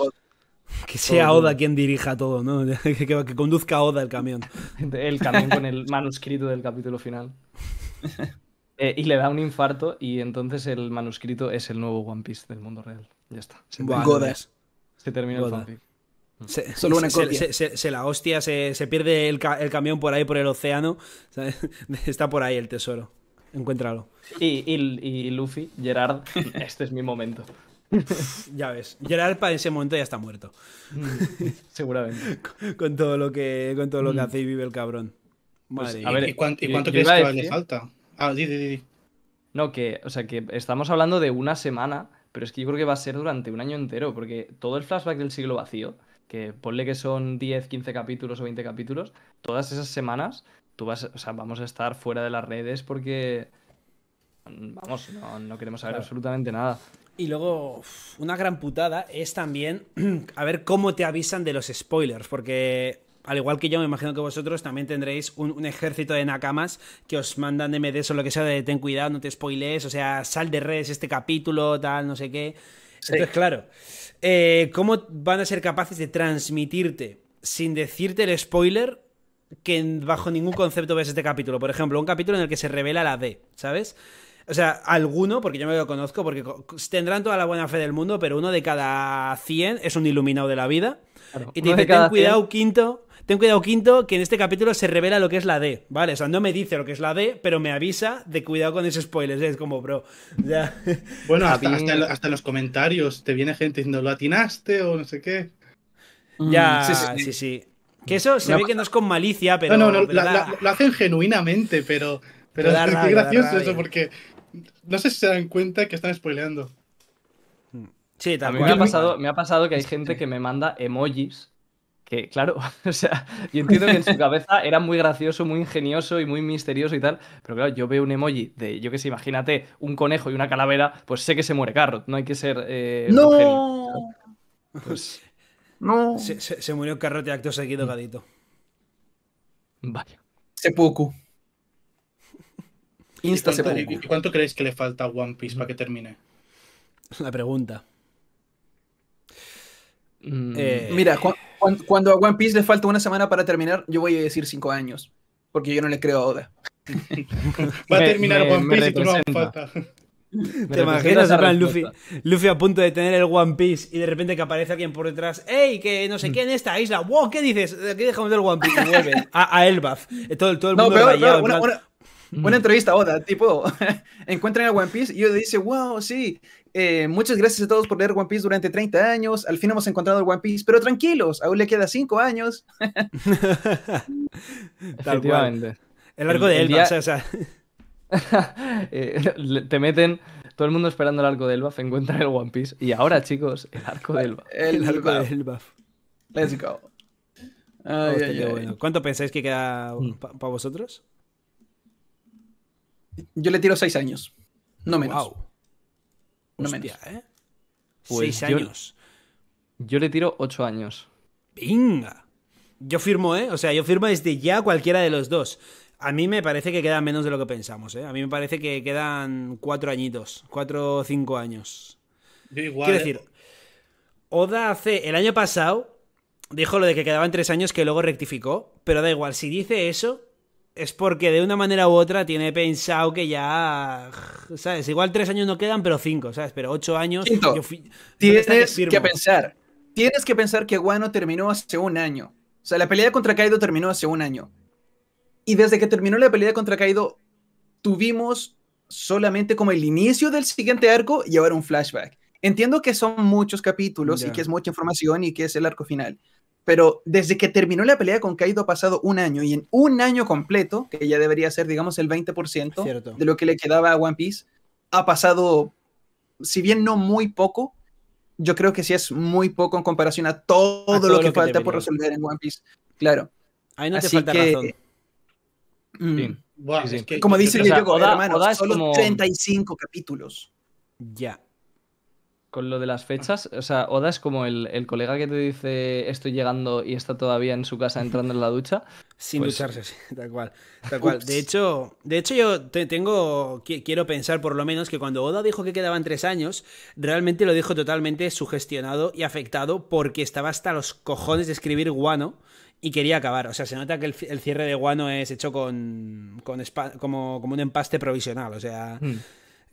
Que sea Oda quien dirija todo, ¿no? que, conduzca Oda el camión. El camión con el manuscrito del capítulo final. Eh, y le da un infarto y entonces el manuscrito es el nuevo One Piece del mundo real. Ya está. Se termina, el One Piece. Mm. Solo una Se, la hostia, se, pierde el, camión por ahí, por el océano. Está por ahí el tesoro. Encuéntralo. y, y Luffy, Gerard, este es mi momento. ya ves, Gerard para ese momento ya está muerto. Seguramente. Con, todo lo que con todo lo que mm. hace y vive el cabrón. Pues, ¿y, cuánto, crees que le falta? Ah, di, di, di. No, que, o sea, que estamos hablando de una semana, pero es que yo creo que va a ser durante un año entero, porque todo el flashback del siglo vacío, que ponle que son 10, 15 capítulos o 20 capítulos, todas esas semanas tú vas, o sea, vamos a estar fuera de las redes porque vamos, no, queremos saber absolutamente nada. Y luego, una gran putada es también a ver cómo te avisan de los spoilers, porque al igual que yo, me imagino que vosotros también tendréis un, ejército de nakamas que os mandan MDs o lo que sea de ten cuidado, no te spoilees, o sea, sal de redes este capítulo, tal, no sé qué. Entonces, claro, eh, ¿cómo van a ser capaces de transmitirte sin decirte el spoiler que bajo ningún concepto ves este capítulo? Por ejemplo, un capítulo en el que se revela la D, ¿sabes? O sea, alguno, porque yo me lo conozco, porque tendrán toda la buena fe del mundo, pero uno de cada cien es un iluminado de la vida. y te dice, ten cuidado, quinto, ten cuidado, quinto, que en este capítulo se revela lo que es la D, ¿vale? O sea, no me dice lo que es la D, pero me avisa de cuidado con esos spoilers. ¿eh? Es como, bro. Ya. Bueno, hasta, hasta, los comentarios te viene gente diciendo, ¿lo atinaste o no sé qué? Mm, ya, sí, sí. Que eso se ve que no es con malicia, pero. No, no, lo hacen genuinamente, pero. Pero, es gracioso eso porque no sé si se dan cuenta que están spoileando. Hmm. Sí, también. me ha, pasado, me ha pasado que hay gente que me manda emojis que, claro, o sea, yo entiendo que en su cabeza era muy gracioso, muy ingenioso y muy misterioso y tal, pero claro, yo veo un emoji de, yo qué sé, imagínate, un conejo y una calavera, pues sé que se muere Carrot, no hay que ser... Eh, ¡No! Pues no. Se, murió Carrot y acto seguido, mm. gadito. Vaya. poco Insta ¿Y cuánto creéis que le falta a One Piece para que termine? La pregunta. Mm, eh, mira, cuando, a One Piece le falta una semana para terminar, yo voy a decir cinco años. Porque yo no le creo a Oda. Va a terminar One Piece y tú no falta. ¿Te imaginas en plan Luffy, Luffy a punto de tener el One Piece y de repente que aparece alguien por detrás? ¡Ey! Que no sé qué en esta isla. ¡Wow! ¿Qué dices? Aquí dejamos el One Piece a, Elbaf. Todo, el mundo no, pero, Buena mm. entrevista, Oda, tipo, encuentran el One Piece y Oda dice, wow, sí, eh, muchas gracias a todos por leer One Piece durante 30 años, al fin hemos encontrado el One Piece, pero tranquilos, aún le queda 5 años. Tal El arco de Elba, o sea... Eh, te meten todo el mundo esperando el arco de Elbaf, encuentran el One Piece. Y ahora, chicos, el arco de Elbaf. El, arco de Elbaf. Let's go. Oh, ¿Cuánto pensáis que queda mm. para vosotros? Yo le tiro seis años. No menos. No menos. ¿eh? Pues años. Yo, le tiro ocho años. Venga. Yo firmo, ¿eh? O sea, yo firmo desde ya cualquiera de los dos. A mí me parece que quedan menos de lo que pensamos, ¿eh? A mí me parece que quedan cuatro añitos, cuatro o cinco años. Da igual. Quiero ¿eh? decir, Oda hace. El año pasado dijo lo de que quedaban tres años que luego rectificó, pero da igual, si dice eso, es porque de una manera u otra tiene pensado que ya, ¿sabes? Igual tres años no quedan, pero cinco, ¿sabes? Pero ocho años... tienes que, pensar, tienes que pensar que Guano terminó hace un año. O sea, la pelea contra Kaido terminó hace un año. Y desde que terminó la pelea contra Kaido, tuvimos solamente como el inicio del siguiente arco y ahora un flashback. Entiendo que son muchos capítulos y que es mucha información y que es el arco final pero desde que terminó la pelea con Kaido ha pasado un año y en un año completo, que ya debería ser, digamos, el 20% de lo que le quedaba a One Piece, ha pasado, si bien no muy poco, yo creo que sí es muy poco en comparación a todo, lo que, falta por resolver en One Piece. Claro. Ahí no Así te falta razón. Mm. como dice el hermano, solo 35 capítulos. Ya con lo de las ah. fechas, o sea, Oda es como el, colega que te dice estoy llegando y está todavía en su casa entrando en la ducha. Sin pues ducharse, sí, tal cual. cual. De hecho, de hecho, yo tengo. Quiero pensar por lo menos que cuando Oda dijo que quedaban tres años, realmente lo dijo totalmente sugestionado y afectado porque estaba hasta los cojones de escribir guano y quería acabar. O sea, se nota que el, el cierre de guano es hecho con. como, como un empaste provisional. O sea. Mm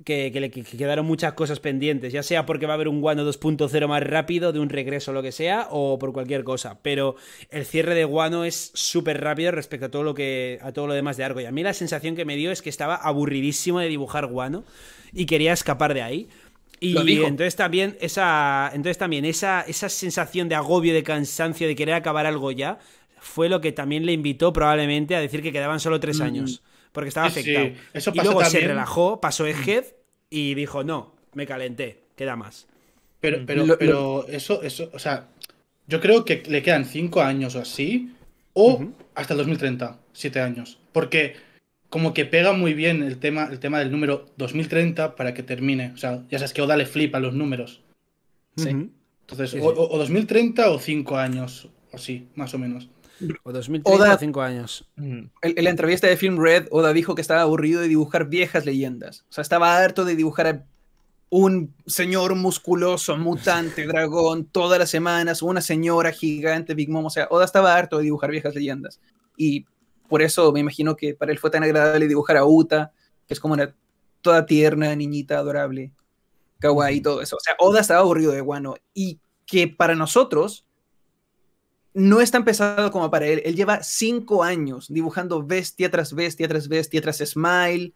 que, quedaron muchas cosas pendientes, ya sea porque va a haber un guano 2.0 más rápido, de un regreso o lo que sea, o por cualquier cosa. Pero el cierre de guano es súper rápido respecto a todo lo que. a todo lo demás de Argo. Y a mí la sensación que me dio es que estaba aburridísimo de dibujar guano y quería escapar de ahí. Y entonces también esa. Entonces también esa, esa sensación de agobio, de cansancio, de querer acabar algo ya, fue lo que también le invitó probablemente a decir que quedaban solo tres mm. años porque estaba afectado. eso y luego se relajó, pasó mm. el y dijo, no, me calenté, queda más. Pero, mm. pero, pero eso, eso, o sea, yo creo que le quedan cinco años o así, o hasta el 2030, siete años. Porque como que pega muy bien el tema, el tema del número 2030 para que termine. O sea, ya sabes que Oda le flipa los números. ¿sí? Entonces, O, 2030 o cinco años, o así más o menos. O 2030 Oda, años. Mm. En, la entrevista de Film Red, Oda dijo que estaba aburrido de dibujar viejas leyendas. O sea, estaba harto de dibujar a un señor musculoso, mutante, dragón, todas las semanas, una señora gigante, Big Mom. O sea, Oda estaba harto de dibujar viejas leyendas. Y por eso me imagino que para él fue tan agradable dibujar a Uta, que es como una toda tierna, niñita, adorable, kawaii y todo eso. O sea, Oda estaba aburrido de Wano. Y que para nosotros, no es tan pesado como para él. Él lleva cinco años dibujando bestia tras bestia, tras bestia, tras Smile,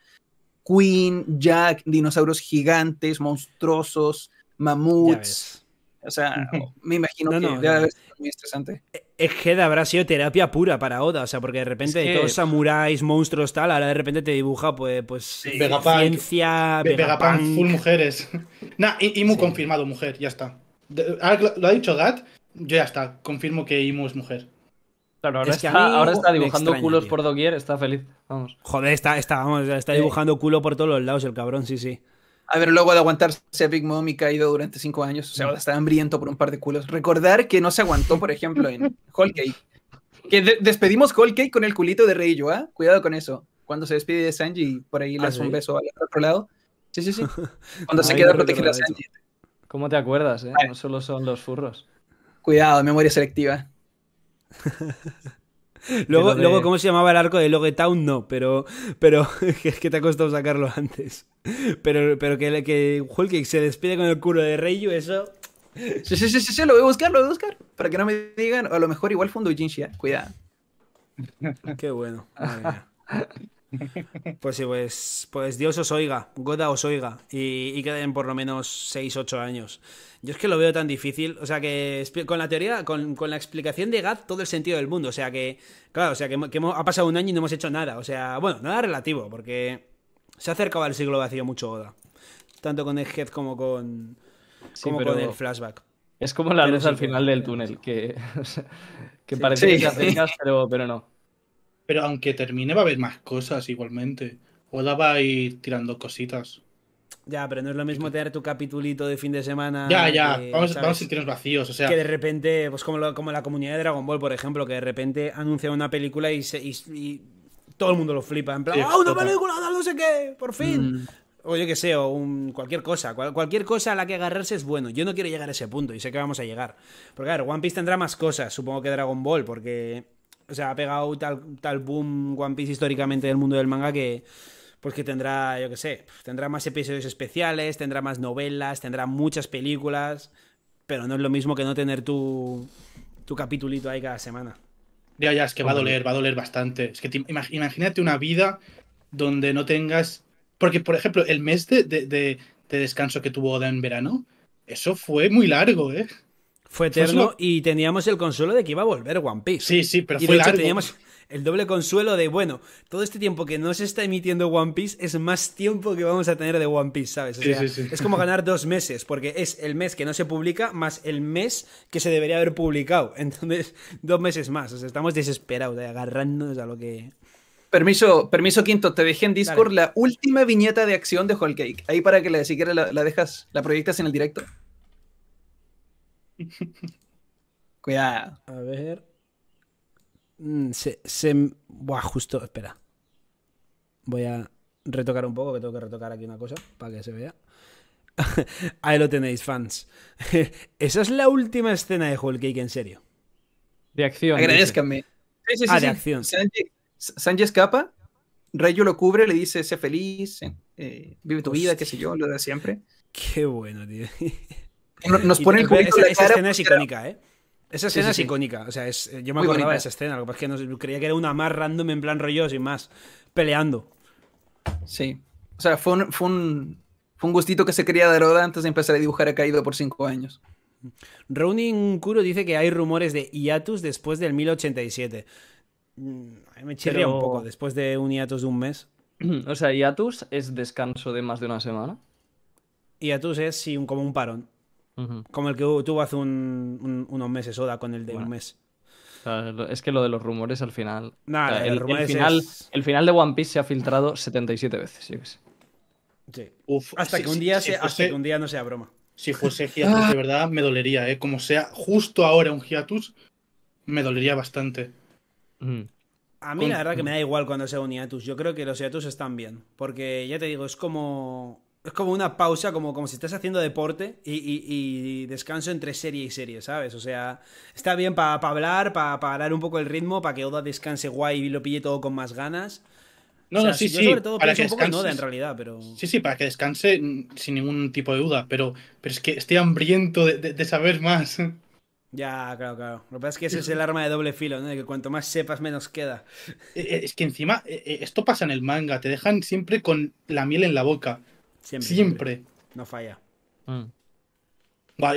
Queen, Jack, dinosaurios gigantes, monstruosos, mamuts. O sea, me imagino que e, Es muy habrá sido terapia pura para Oda, o sea, porque de repente es todos samuráis, monstruos, tal, ahora de repente te dibuja, pues, pues eh, Vegapunk. full mujeres. nah, y, muy confirmado mujer, ya está. lo ha dicho Gat, yo ya está, confirmo que Imu es mujer. Claro, ahora, está, dibujando culos por doquier, está feliz. Vamos. Joder, está, está, vamos, está dibujando culo por todos los lados el cabrón, sí, sí. A ver, luego de aguantarse Big Mom y caído durante cinco años, o sea, mm. está hambriento por un par de culos. Recordar que no se aguantó, por ejemplo, en Whole Que despedimos Whole con el culito de Rey ¿ah? ¿eh? Cuidado con eso. Cuando se despide de Sanji, por ahí le ah, hace un beso al otro lado. Sí, sí, sí. Cuando se queda protegido a Sanji. ¿Cómo te acuerdas, eh? No solo son los furros. Cuidado, memoria selectiva. luego, luego, ¿cómo se llamaba el arco de Logetown? No, pero, pero es que te ha costado sacarlo antes. Pero, pero que, que Hulk se despide con el culo de Reyu, eso. Sí, sí, sí, sí, lo voy a buscar, lo voy a buscar. Para que no me digan, a lo mejor igual fue un ¿eh? cuidado. Qué bueno. Pues sí, pues, pues Dios os oiga, Goda os oiga y, queden por lo menos 6, 8 años. Yo es que lo veo tan difícil, o sea que con la teoría, con, la explicación de Gad, todo el sentido del mundo, o sea que, claro, o sea que, ha pasado un año y no hemos hecho nada, o sea, bueno, nada relativo, porque se ha acercado al siglo vacío mucho Goda, tanto con el como con, el flashback. Es como la luz al final del túnel, que, parece que pero, pero no. Pero aunque termine va a haber más cosas igualmente. o va a ir tirando cositas. Ya, pero no es lo mismo tener tu capitulito de fin de semana. Ya, ya, vamos, a sentirnos vacíos, o sea. Que de repente, pues como, como la comunidad de Dragon Ball, por ejemplo, que de repente anuncia una película y, y, todo el mundo lo flipa. En plan, ¡ah, una película! No sé qué, por fin. Mm. O yo qué sé, o cualquier cosa. cualquier cosa a la que agarrarse es bueno. Yo no quiero llegar a ese punto y sé que vamos a llegar. Porque, claro, One Piece tendrá más cosas, supongo que Dragon Ball, porque o sea, ha pegado tal, tal boom One Piece históricamente del mundo del manga que pues que tendrá, yo qué sé, tendrá más episodios especiales, tendrá más novelas, tendrá muchas películas, pero no es lo mismo que no tener tu, tu capitulito ahí cada semana. Ya, ya, es que va a doler, va a doler bastante. Es que imagínate una vida donde no tengas... Porque, por ejemplo, el mes de, de, de descanso que tuvo Oda en verano, eso fue muy largo, ¿eh? Fue eterno y teníamos el consuelo de que iba a volver One Piece. Sí, sí, pero fue teníamos el doble consuelo de, bueno, todo este tiempo que no se está emitiendo One Piece es más tiempo que vamos a tener de One Piece, ¿sabes? sí, sí, sí. es como ganar dos meses, porque es el mes que no se publica más el mes que se debería haber publicado. Entonces, dos meses más. O sea, estamos desesperados, agarrándonos a lo que. Permiso, permiso Quinto, te dejé en Discord la última viñeta de acción de Whole Cake. Ahí para que la, si quieres la dejas, la proyectas en el directo. Cuidado. A ver. Mm, se, se... Buah, justo, espera. Voy a retocar un poco, que tengo que retocar aquí una cosa para que se vea. Ahí lo tenéis, fans. Esa es la última escena de Whole Cake, en serio. De acción. Agradezcanme. ah, de acción. Sanji, escapa, Rayo lo cubre, le dice, sé feliz, eh, vive tu vida, qué sé yo, lo de siempre. Qué bueno, tío. Nos pone el esa, esa escena es icónica, ¿eh? Esa escena es icónica, o sea, eh, yo me acordaba de esa escena, lo que pasa es que no, creía que era una más random en plan rollo, y más, peleando. Sí, o sea, fue un, fue un, gustito que se quería de Oda antes de empezar a dibujar ha Caído por cinco años. Ronin Kuro dice que hay rumores de hiatus después del 1087. Mm, me chirría un poco, después de un hiatus de un mes. O sea, hiatus es descanso de más de una semana. Hiatus es como un parón. Como el que tuvo hace unos meses Oda, con el de un mes. Es que lo de los rumores al final. nada el, final el final de One Piece se ha filtrado 77 veces, ¿sí? hasta, que, un día hasta que un día no sea broma. Si fuese hiatus, de verdad, me dolería, ¿eh? Como sea justo ahora un hiatus, me dolería bastante. A mí la verdad que me da igual cuando sea un hiatus. Yo creo que los hiatus están bien. Porque ya te digo, es como es como una pausa, como, como si estás haciendo deporte y, descanso entre serie y serie, ¿sabes? O sea, está bien para hablar, para parar un poco el ritmo, para que Oda descanse guay y lo pille todo con más ganas. No, no, sí, sí. Sobre todo para que un poco en en realidad, pero. Sí, sí, para que descanse sin ningún tipo de duda, pero, pero es que estoy hambriento de, saber más. Ya, claro, claro. Lo que pasa es que ese es el arma de doble filo, ¿no? De que cuanto más sepas, menos queda. E, e, es que encima, e, esto pasa en el manga, te dejan siempre con la miel en la boca. Siempre. No falla. Mm.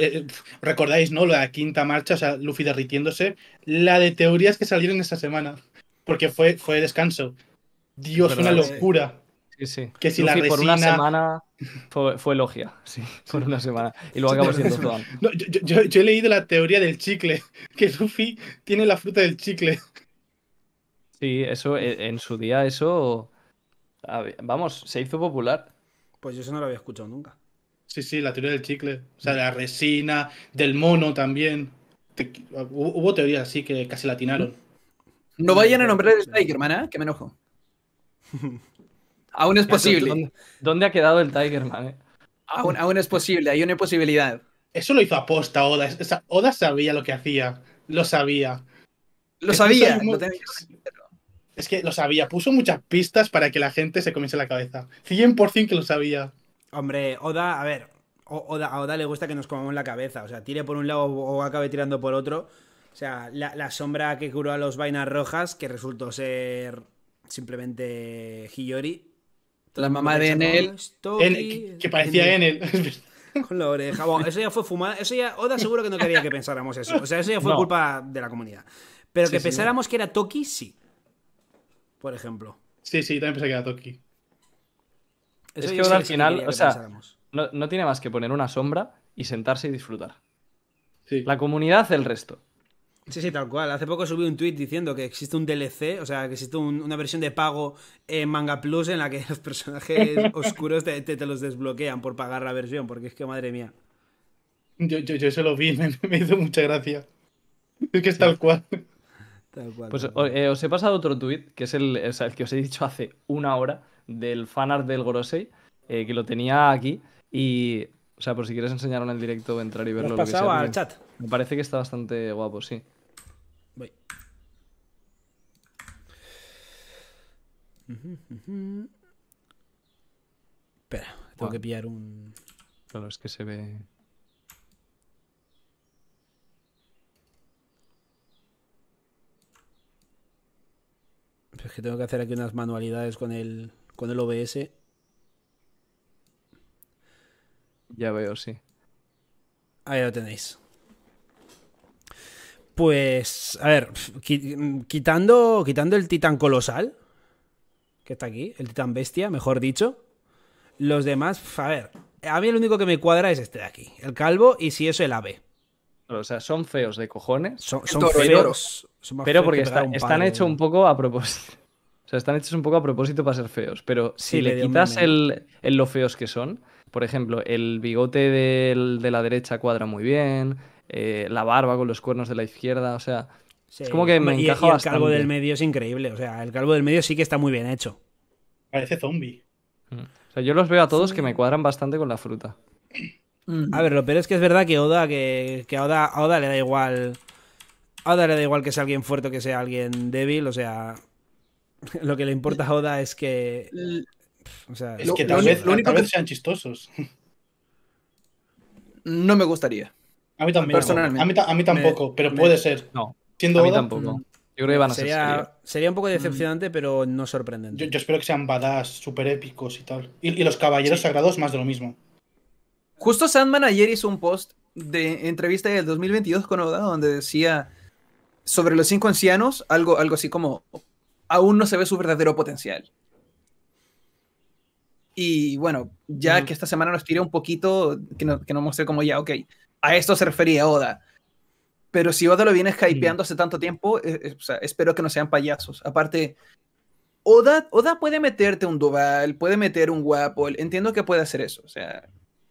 Eh, recordáis, ¿no? La quinta marcha, o sea, Luffy derritiéndose. La de teorías que salieron esta semana. Porque fue, fue descanso. Dios, una locura. Sí, Que si la resina... por una semana fue, logia. Sí, por una semana. Y luego acabó siendo todo. yo, he leído la teoría del chicle. Que Luffy tiene la fruta del chicle. Sí, eso e, en su día, eso. vamos, se hizo popular. Pues yo eso no lo había escuchado nunca. Sí, sí, la teoría del chicle. O sea, de la resina, del mono también. hubo teorías así que casi la latinaron. No vayan a nombrar el Tiger, ¿eh? que me enojo. aún es posible. ¿Dónde, ha quedado el Tiger, Eh? Aún, aún, es posible, hay una posibilidad. Eso lo hizo aposta Oda. Oda sabía lo que hacía. Lo sabía. Lo sabía. Lo es que lo sabía, puso muchas pistas para que la gente se comiese la cabeza. 100% que lo sabía. Hombre, Oda, a ver, Oda, a Oda le gusta que nos comamos la cabeza. O sea, tire por un lado o acabe tirando por otro. O sea, la, sombra que curó a los vainas rojas, que resultó ser simplemente Hiyori. La mamá de Enel. Oh, que parecía Enel. Con la oreja. eso ya fue fumada. Eso ya, Oda seguro que no quería que pensáramos eso. O sea, eso ya fue culpa de la comunidad. Pero que pensáramos que era Toki, sí por ejemplo. Sí, sí, también pensé que era Toki. es que ahora al final, o sea, no, tiene más que poner una sombra y sentarse y disfrutar. La comunidad, el resto. Sí, sí, tal cual. Hace poco subí un tweet diciendo que existe un DLC, o sea, que existe una versión de pago en Manga Plus en la que los personajes oscuros te, los desbloquean por pagar la versión, porque es que madre mía. Yo, yo, lo vi, me, hizo mucha gracia. Es que es tal cual pues eh, os he pasado otro tuit, que es el, que os he dicho hace una hora, del fanart del Gorosei, eh, que lo tenía aquí. Y, o sea, por si quieres enseñarlo en el directo, entrar y verlo. Lo al me, chat. Me parece que está bastante guapo, sí. Voy. Espera, tengo que pillar un. Claro, es que se ve. Es que tengo que hacer aquí unas manualidades con el, con el OBS. Ya veo, sí. Ahí lo tenéis. Pues, a ver, quitando, quitando el titán colosal, que está aquí, el titán bestia, mejor dicho, los demás, a ver, a mí el único que me cuadra es este de aquí, el calvo y si es el ave. O sea, son feos de cojones. Son, feos. Pero porque están hechos un poco a propósito. O sea, están hechos un poco a propósito para ser feos. Pero si le quitas el, lo feos que son, por ejemplo, el bigote de la derecha cuadra muy bien, eh, la barba con los cuernos de la izquierda, o sea. Es como que me encaja y el calvo del medio es increíble. O sea, el calvo del medio sí que está muy bien hecho. Parece zombie. Mm. O sea, yo los veo a todos que me cuadran bastante con la fruta. Mm. A ver, lo peor es que es verdad que Oda, que, que Oda, a Oda le da igual a ah, Oda le da igual que sea alguien fuerte o que sea alguien débil, o sea, lo que le importa a Oda es que... O sea, es que tal, vez, único que... sean chistosos. No me gustaría. A mí también. Personalmente. A mí, tampoco, pero puede ser. No. Siendo a tampoco. Yo creo que van a sería, ser. Sería. sería un poco mm. decepcionante, pero no sorprendente. Yo, espero que sean badass, súper épicos y tal. Y, los caballeros sagrados, más de lo mismo. Justo Sandman ayer hizo un post de entrevista del 2022 con Oda donde decía sobre los cinco ancianos, algo, algo así como, aún no se ve su verdadero potencial. Y bueno, ya que esta semana nos tiré un poquito, que, que nos mostré como ya, ok, a esto se refería Oda. Pero si Oda lo viene hypeando hace tanto tiempo, eh, eh, espero que no sean payasos. Aparte, Oda, Oda puede meterte un Duval, puede meter un guapo entiendo que puede hacer eso. O sea,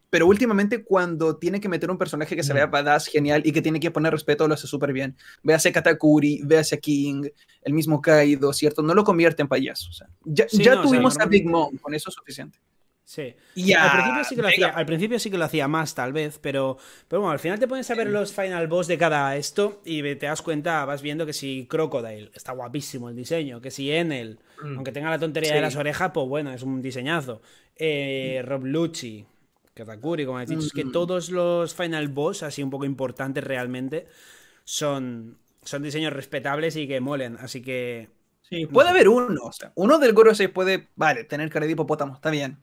pero últimamente cuando tiene que meter un personaje que se vea badass, genial, y que tiene que poner respeto, lo hace súper bien. Véase Katakuri, vease King, el mismo Kaido, ¿cierto? No lo convierte en payaso. ya, tuvimos a Big Mom, con eso es suficiente. Sí. al, principio sí que lo hacía, más, tal vez, pero, pero bueno, al final te pones a ver los final boss de cada esto y te das cuenta, vas viendo que si Crocodile, está guapísimo el diseño, que si Enel, mm. aunque tenga la tontería de las orejas, pues bueno, es un diseñazo. Eh, mm. Rob Lucci, Katakuri, como has dicho, es que todos los final boss, así un poco importantes realmente, son, son diseños respetables y que molen, así que... Sí, pues. puede haber uno, uno del 6 puede, vale, tener cara de hipopótamo, está bien.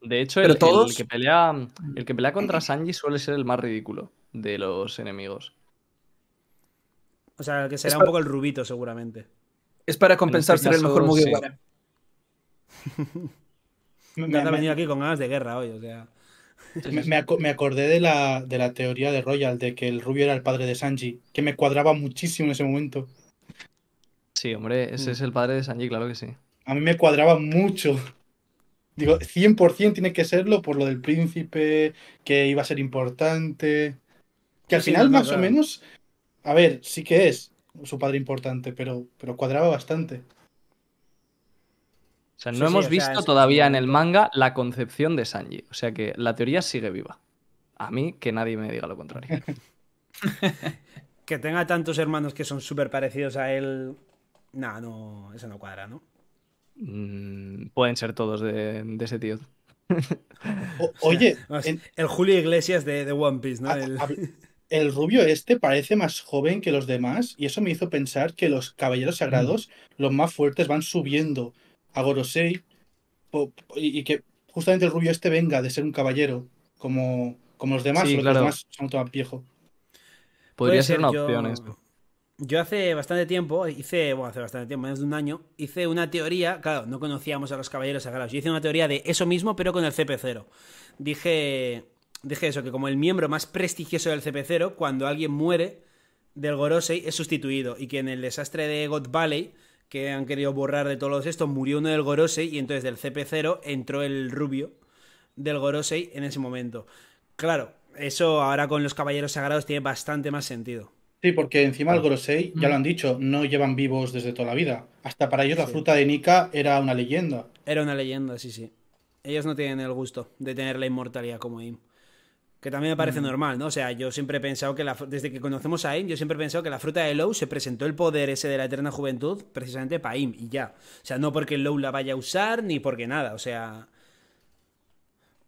De hecho, el, que pelea, el que pelea contra Sanji suele ser el más ridículo de los enemigos. O sea, que será un poco el rubito, seguramente. Es para compensar este ser el mejor Mugiwara. me venido aquí con ganas de guerra hoy, o sea me, acordé de la, de la teoría de Royal, de que el rubio era el padre de Sanji, que me cuadraba muchísimo en ese momento. Sí, hombre, ese mm. es el padre de Sanji, claro que sí. A mí me cuadraba mucho. Digo, 100% tiene que serlo por lo del príncipe, que iba a ser importante. Que al final, más o menos, a ver, sí que es su padre importante, pero, pero cuadraba bastante. O sea, no hemos visto todavía en el manga la concepción de Sanji. O sea que la teoría sigue viva. A mí que nadie me diga lo contrario. que tenga tantos hermanos que son súper parecidos a él. No, no, eso no cuadra, ¿no? Mm, pueden ser todos de, ese tío. oye, el Julio Iglesias de, One Piece, ¿no? Ah, ah, el... rubio este parece más joven que los demás y eso me hizo pensar que los caballeros sagrados, mm. los más fuertes, van subiendo a Gorosei y que justamente el rubio este venga de ser un caballero como, como los demás, los demás son todo viejo. Podría ser una opción esto. Yo hace bastante tiempo, hice, bueno, hace bastante tiempo, menos de un año, hice una teoría, claro, no conocíamos a los caballeros sagrados, yo hice una teoría de eso mismo, pero con el CP0. Dije, dije eso, que como el miembro más prestigioso del CP0, cuando alguien muere del Gorosei, es sustituido, y que en el desastre de God Valley, que han querido borrar de todos estos, murió uno del Gorosei y entonces del CP0 entró el rubio del Gorosei en ese momento. Claro, eso ahora con los Caballeros Sagrados tiene bastante más sentido. Sí, porque encima el Gorosei, ya lo han mm. dicho, no llevan vivos desde toda la vida. Hasta para ellos la fruta de Nika era una leyenda. Era una leyenda, sí, sí. Ellos no tienen el gusto de tener la inmortalidad como Im. Que también me parece mm. normal, ¿no? O sea, yo siempre he pensado que la, desde que conocemos a Aim, yo siempre he pensado que la fruta de Low se presentó el poder ese de la eterna juventud precisamente para Aim y ya. O sea, no porque Low la vaya a usar ni porque nada, o sea.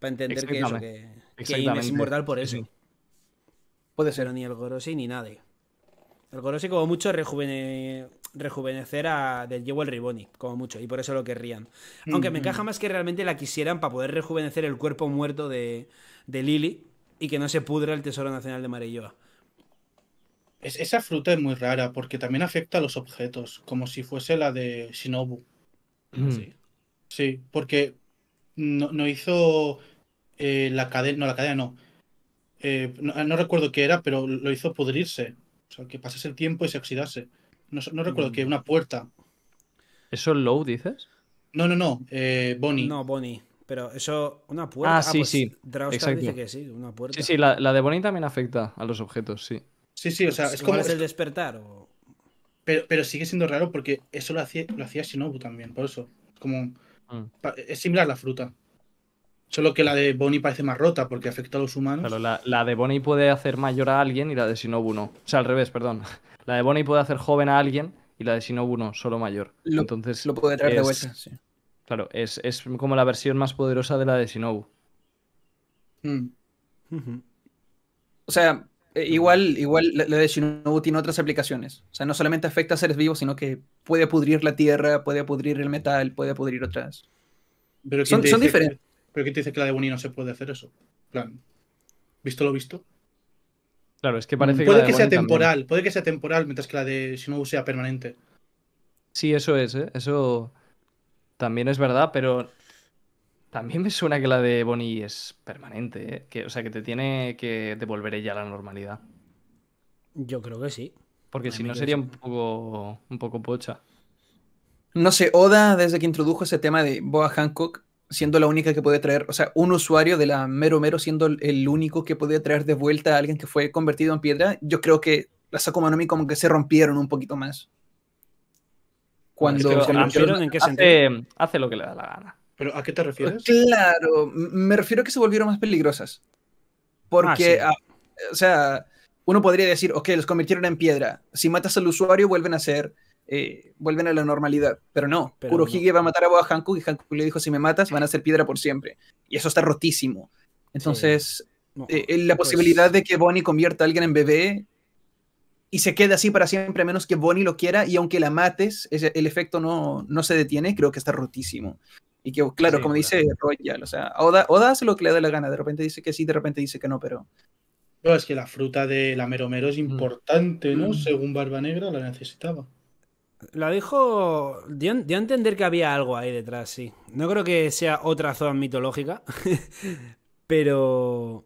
Para entender que, eso, que, que Aim es inmortal por eso. Puede ser. O ni el Gorosi ni nadie. El Gorosi, como mucho, rejuvenecer a del Jewel Riboni, como mucho, y por eso lo querrían. Aunque me mm, encaja mm. más que realmente la quisieran para poder rejuvenecer el cuerpo muerto de, de Lily y que no se pudra el Tesoro Nacional de Marelloa. esa fruta es muy rara porque también afecta a los objetos, como si fuese la de Shinobu. Mm. Sí. porque no, hizo eh, la cadena, no, la cadena no. Eh, ah, no. recuerdo qué era, pero lo hizo pudrirse. O sea, que pasase el tiempo y se oxidase. No, recuerdo mm. qué. que una puerta. ¿Eso es Low, dices? No, no, no. Eh, Bonnie. No, Bonnie. Pero eso, una ah, puerta. Ah, sí, pues sí. dice que sí, una puerta. Sí, sí, la, de Bonnie también afecta a los objetos, sí. Sí, sí, o sea, es como. el despertar? Pero, sigue siendo raro porque eso lo hacía, lo hacía Shinobu también, por eso. Es como. Mm. Es similar a la fruta. Solo que la de Bonnie parece más rota porque afecta a los humanos. Claro, la, la, de Bonnie puede hacer mayor a alguien y la de Shinobu no. O sea, al revés, perdón. La de Bonnie puede hacer joven a alguien y la de Shinobu no, solo mayor. Lo, Entonces, lo puede traer de vuelta. Sí. Claro, es, como la versión más poderosa de la de Shinobu. Hmm. O sea, eh, igual, igual la, de Shinobu tiene otras aplicaciones. O sea, no solamente afecta a seres vivos, sino que puede pudrir la tierra, puede pudrir el metal, puede pudrir otras. Pero son, son diferentes. pero ¿quién te dice que la de Bunny no se puede hacer eso? plan, ¿visto lo visto? Claro, es que parece que. Puede que sea temporal, puede que sea temporal, mientras que la de Shinobu sea permanente. Sí, eso es, ¿eh? Eso. También es verdad, pero también me suena que la de Bonnie es permanente, ¿eh? que, o sea, que te tiene que devolver ella a la normalidad. Yo creo que sí. Porque si no sería un poco, un poco pocha. No sé, Oda, desde que introdujo ese tema de Boa Hancock, siendo la única que puede traer, o sea, un usuario de la Mero Mero siendo el único que podía traer de vuelta a alguien que fue convertido en piedra, yo creo que las Akuma no como que se rompieron un poquito más. Cuando se que ¿en qué hace, hace lo que le da la gana. ¿Pero a qué te refieres? Pues claro, me refiero a que se volvieron más peligrosas. Porque, ah, ah, o sea, uno podría decir, ok, los convirtieron en piedra. Si matas al usuario, vuelven a ser, eh, vuelven a la normalidad. Pero no, Kurohige va a matar a Boa Hankook y Hankook le dijo, si me matas, van a ser piedra por siempre. Y eso está rotísimo. Entonces, eh, eh, la pues posibilidad de que Bonnie convierta a alguien en bebé y se queda así para siempre, a menos que Bonnie lo quiera, y aunque la mates, el efecto no, se detiene, creo que está rotísimo. Y que, claro, como dice Royal, o sea, Oda, Oda hace lo que le da la gana, de repente dice que sí, de repente dice que no, pero... No, es que la fruta de la meromero es mm. importante, ¿no? Mm. Según Barba Negra la necesitaba. La dijo. Dio, dio, a entender que había algo ahí detrás, sí. No creo que sea otra zona mitológica. pero.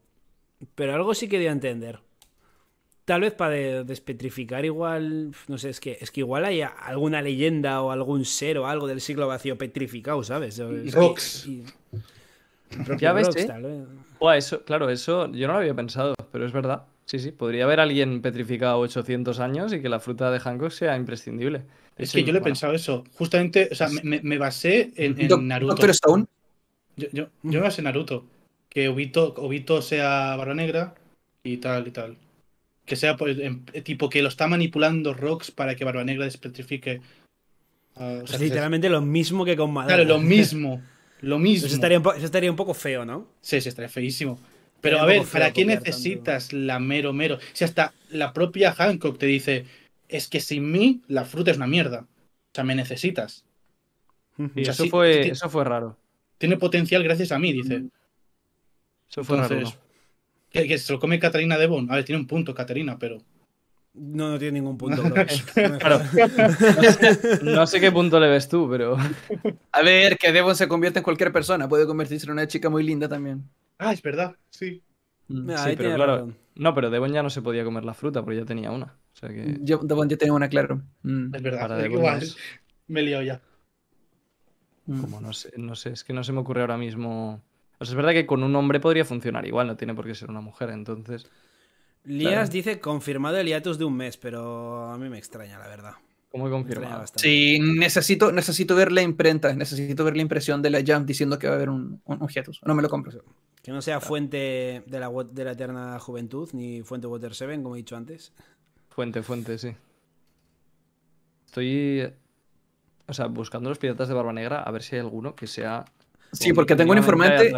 Pero algo sí que dio a entender. Tal vez para despetrificar igual, no sé, es que, es que igual hay alguna leyenda o algún ser o algo del siglo vacío petrificado, ¿sabes? Y rocks. ya ves, ¿eh? eso, claro, eso yo no lo había pensado, pero es verdad. Sí, sí, podría haber alguien petrificado 800 años y que la fruta de Hancock sea imprescindible. Es que yo le he pensado eso. Justamente, o sea, me, basé en, Naruto. Doctor Stone. Yo, yo, me basé en Naruto. Que Obito, Obito sea Barra negra y tal y tal que sea pues, em, tipo que lo está manipulando rocks para que Barba Negra despetrifique. Ah, o sea, literalmente lo mismo que con Madara. Claro, lo mismo. lo mismo. Eso estaría, un poco feo, ¿no? Sí, sí, estaría feísimo. Pero a ver, ¿para qué necesitas la mero mero? Si hasta la propia Hancock te dice, es que sin mí la fruta es una mierda. O sea, me necesitas. eso, fue, eso fue raro. Tiene potencial gracias a mí, dice. Eso fue raro. Que, se lo come Caterina de A ver, tiene un punto Caterina, pero. No, no tiene ningún punto. claro. No sé, qué punto le ves tú, pero. A ver, que Devon se convierte en cualquier persona. Puede convertirse en una chica muy linda también. Ah, es verdad, sí. Mm, sí, pero claro. No, pero Devon ya no se podía comer la fruta porque ya tenía una. yo, Devon ya tenía una, claro. Mm. es verdad, igual. Me he liado ya. Como no sé, no sé, es que no se me ocurre ahora mismo o sea, es verdad que con un hombre podría funcionar igual, no tiene por qué ser una mujer, entonces. Lías dice confirmado el hiatus de un mes, pero a mí me extraña, la verdad. ¿Cómo confirmado? Sí, necesito, necesito ver la imprenta, necesito ver la impresión de la Jump diciendo que va a haber un, un, hiatus. No me lo compro. Que no sea fuente de la, de la eterna juventud, ni fuente Water 7, como he dicho antes. Fuente, fuente, sí. Estoy. O sea, buscando los piratas de Barba Negra a ver si hay alguno que sea Sí, porque tengo un informante.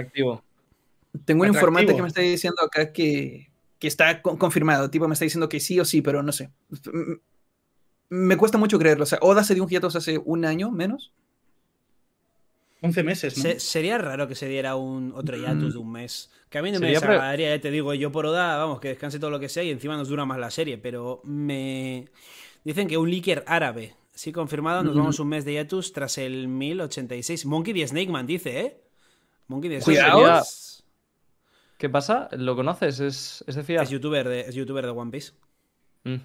Tengo un informante que me está diciendo acá que, está confirmado. Tipo, me está diciendo que sí o sí, pero no sé. Me cuesta mucho creerlo. O sea, Oda se dio un hiatus hace un año menos. 11 meses. ¿no? sería raro que se diera un otro hiatus mm. de un mes. Que a mí no me desagradaría, eh, te digo, yo por Oda, vamos, que descanse todo lo que sea y encima nos dura más la serie, pero me. Dicen que un líquido árabe Sí, confirmado, nos vamos un mes de hiatus tras el 1086. Monkey the Snake Man dice, ¿eh? Monkey D. Snake Man. ¿Qué pasa? ¿Lo conoces? ¿Es, es de Es youtuber de, youtuber de One Piece. Mm.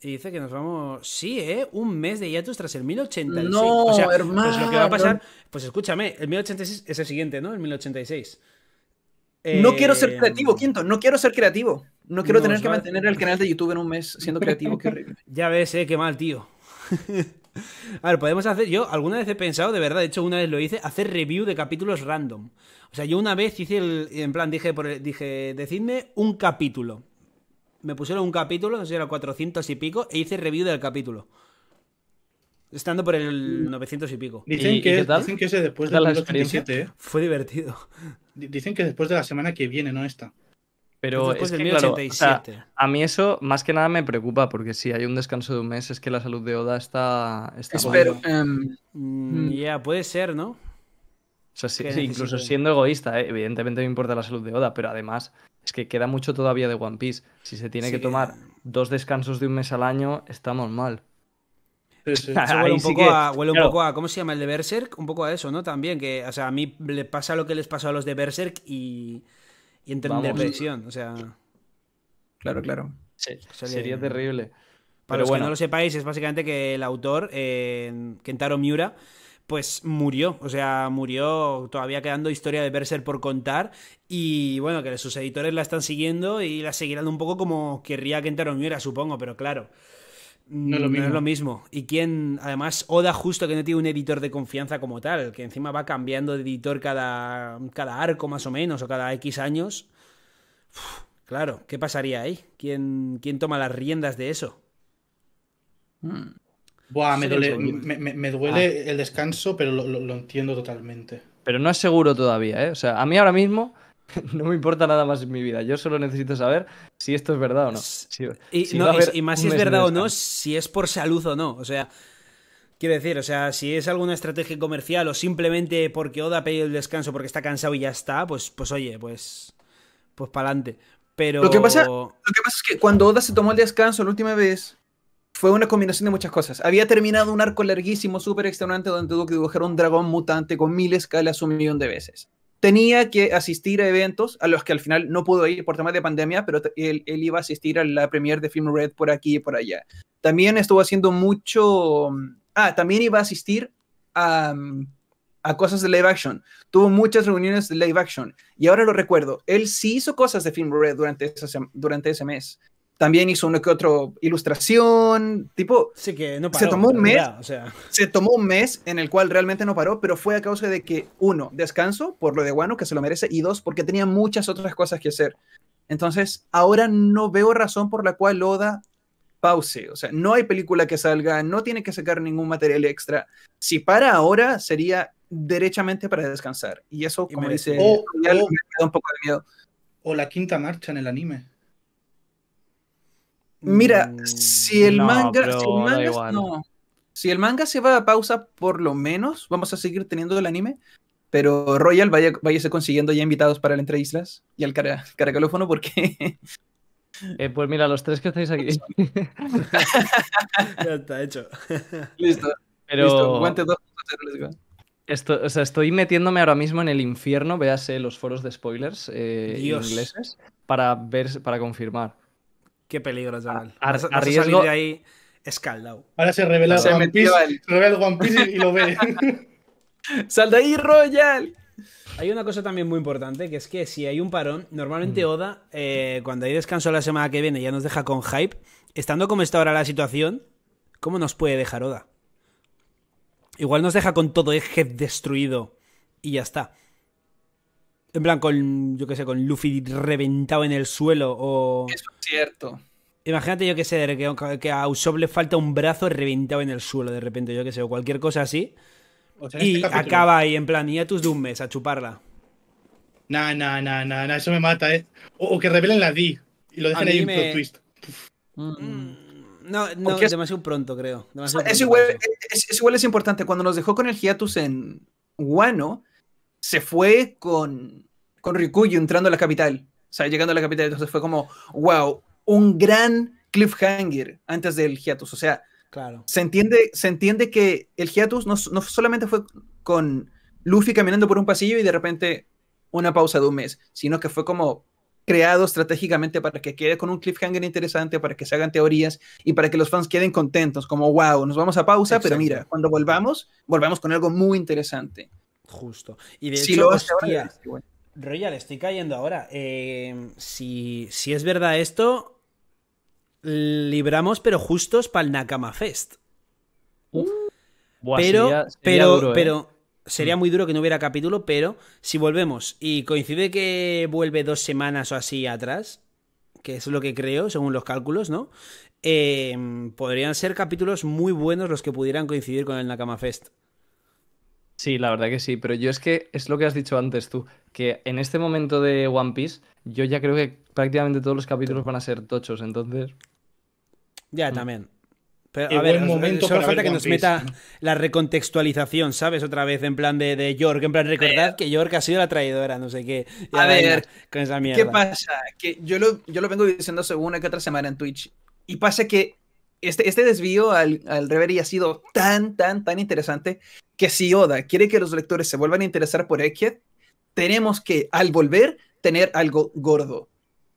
Y dice que nos vamos. Sí, ¿eh? Un mes de hiatus tras el 1086. No, hermano. Pues lo que va a pasar. Pues escúchame, el 1086 es el siguiente, ¿no? El 1086. No quiero eh, ser creativo, Quinto. No quiero ser creativo. No quiero tener que mantener el canal de YouTube en un mes siendo creativo. Qué Ya ves, ¿eh? Qué mal, tío. A ver, podemos hacer. Yo alguna vez he pensado, de verdad, de hecho, una vez lo hice, hacer review de capítulos random. O sea, yo una vez hice el. En plan, dije, dije, decidme un capítulo. Me pusieron un capítulo, no sé era 400 y pico, e hice review del capítulo. Estando por el 900 mm. y pico. Dicen, que, ese después ¿eh? Fue divertido. Dicen que después de la semana que viene, no esta. Pero es pues, que, claro, a mí eso más que nada me preocupa, porque si hay un descanso de un mes, es que la salud de Oda está. está Espero. Em, mm, mm. ya, puede ser, ¿no? O incluso siendo egoísta, eh, evidentemente me importa la salud de Oda, pero además es que queda mucho todavía de One Piece. Si se tiene que tomar dos descansos de un mes al año, estamos mal. Huele, un poco, a, ¿Cómo se llama el de Berserk? Un poco a eso, ¿no? También, que, a mí le pasa lo que les pasó a los de Berserk y y entender. o sea. Claro, claro. Sí, sería, terrible. Para Pero bueno. no lo sepáis, es básicamente que el autor, eh, Kentaro Miura, pues murió, o sea, murió todavía quedando historia de Berser por contar y bueno, que sus editores la están siguiendo y la seguirán un poco como querría Kentaro Miura, supongo, pero claro, no, es mm, lo, mismo. Y quien además, Oda justo que no tiene un editor de confianza como tal, que encima va cambiando de editor cada, cada arco más o menos, o cada X años. claro, ¿qué pasaría ahí? ¿Quién, toma las riendas de eso? Mm. Buah, me duele, ah. el descanso, pero lo, lo entiendo totalmente. Pero no es seguro todavía, ¿eh? O sea, a mí ahora mismo... no me importa nada más en mi vida. Yo solo necesito saber si esto es verdad o no. y, más si es verdad o no, si es por salud o no. O sea, quiero decir, o sea, si es alguna estrategia comercial o simplemente porque Oda ha pedido el descanso porque está cansado y ya está, pues, pues oye, pues, pues para adelante. Pero... Lo que, pasa, es que cuando Oda se tomó el descanso la última vez, fue una combinación de muchas cosas. Había terminado un arco larguísimo, súper extraordinario donde tuvo que dibujar un dragón mutante con mil escalas un millón de veces tenía que asistir a eventos a los que al final no pudo ir por temas de pandemia, pero él, iba a asistir a la premier de Film Red por aquí y por allá. También estuvo haciendo mucho... Mm, ah, también iba a asistir mm, a, cosas de live action. Tuvo muchas reuniones de live action. Y ahora lo recuerdo, él sí hizo cosas de Film Red durante, durante ese mes. También hizo una que otro ilustración, tipo... se tomó un mes, se tomó un mes en el cual realmente no paró, pero fue a causa de que, uno, descanso por lo de Guano, que se lo merece, y dos, porque tenía muchas otras cosas que hacer. Entonces, ahora no veo razón por la cual Oda pause. O sea, no hay película que salga, no tiene que sacar ningún material extra. Si para ahora, sería derechamente para descansar. Y eso, como dice, un poco miedo. O la quinta marcha en el anime. Mira, mm, si el manga, si el manga se va a pausa, por lo menos vamos a seguir teniendo el anime. Pero Royal, vaya, váyase consiguiendo ya invitados para el Entre Islas y al Caracolófono, caracalófono, porque. Eh, pues mira, los tres que estáis aquí. ya está hecho. Listo. Listo. Esto, o sea, estoy metiéndome ahora mismo en el infierno, véase los foros de spoilers eh, ingleses, para, ver, para confirmar. Qué peligro, chaval. A, ahí escaldado. Ahora se revela el... One Piece y, lo ve. ¡Sal de ahí, Royal! Hay una cosa también muy importante, que es que si hay un parón, normalmente mm. Oda, eh, cuando hay descanso la semana que viene, ya nos deja con hype. Estando como está ahora la situación, ¿cómo nos puede dejar Oda? Igual nos deja con todo Eje destruido y ya está. En plan, con, yo qué sé, con Luffy reventado en el suelo o... Eso es cierto. Imagínate, yo que sé, que, a Usopp le falta un brazo reventado en el suelo de repente, yo que sé, o cualquier cosa así. y este acaba ahí, en plan, hiatus de un mes, a chuparla. Nah, nah, nah, nah, eso me mata, ¿eh? O, que revelen la D y lo dejen ahí en plot twist. Mm. No, no demasiado pronto, creo. es, igual, es, importante. Cuando nos dejó con el hiatus en Guano, se fue con con entrando a la capital. O sea, llegando a la capital. Entonces fue como, wow, un gran cliffhanger antes del hiatus. O sea, se, entiende, se entiende que el hiatus no, solamente fue con Luffy caminando por un pasillo y de repente una pausa de un mes, sino que fue como creado estratégicamente para que quede con un cliffhanger interesante, para que se hagan teorías y para que los fans queden contentos, como wow, nos vamos a pausa, pero mira, cuando volvamos, volvamos con algo muy interesante. Justo. Y de hecho, lo Royal, estoy cayendo ahora. Eh, si, es verdad esto, libramos, pero justos para el Nakama Fest. pero, sería, pero, ¿eh? pero sería mm. muy duro que no hubiera capítulo, pero si volvemos y coincide que vuelve dos semanas o así atrás, que es lo que creo, según los cálculos, ¿no? Em, podrían ser capítulos muy buenos los que pudieran coincidir con el Nakama Fest. Sí, la verdad que sí, pero yo es que es lo que has dicho antes tú que en este momento de One Piece, yo ya creo que prácticamente todos los capítulos van a ser tochos, entonces. Ya, mm. también. a ver, momento solo falta que nos meta la recontextualización, ¿sabes? Otra vez, en plan de, de York, en plan, recordad eh. que York ha sido la traidora, no sé qué. a ver, ¿qué pasa? Que yo lo, yo lo vengo diciendo según una que otra semana en Twitch, y pasa que este, este desvío al, al Reverie ha sido tan, tan, tan interesante que si Oda quiere que los lectores se vuelvan a interesar por que tenemos que, al volver, tener algo gordo.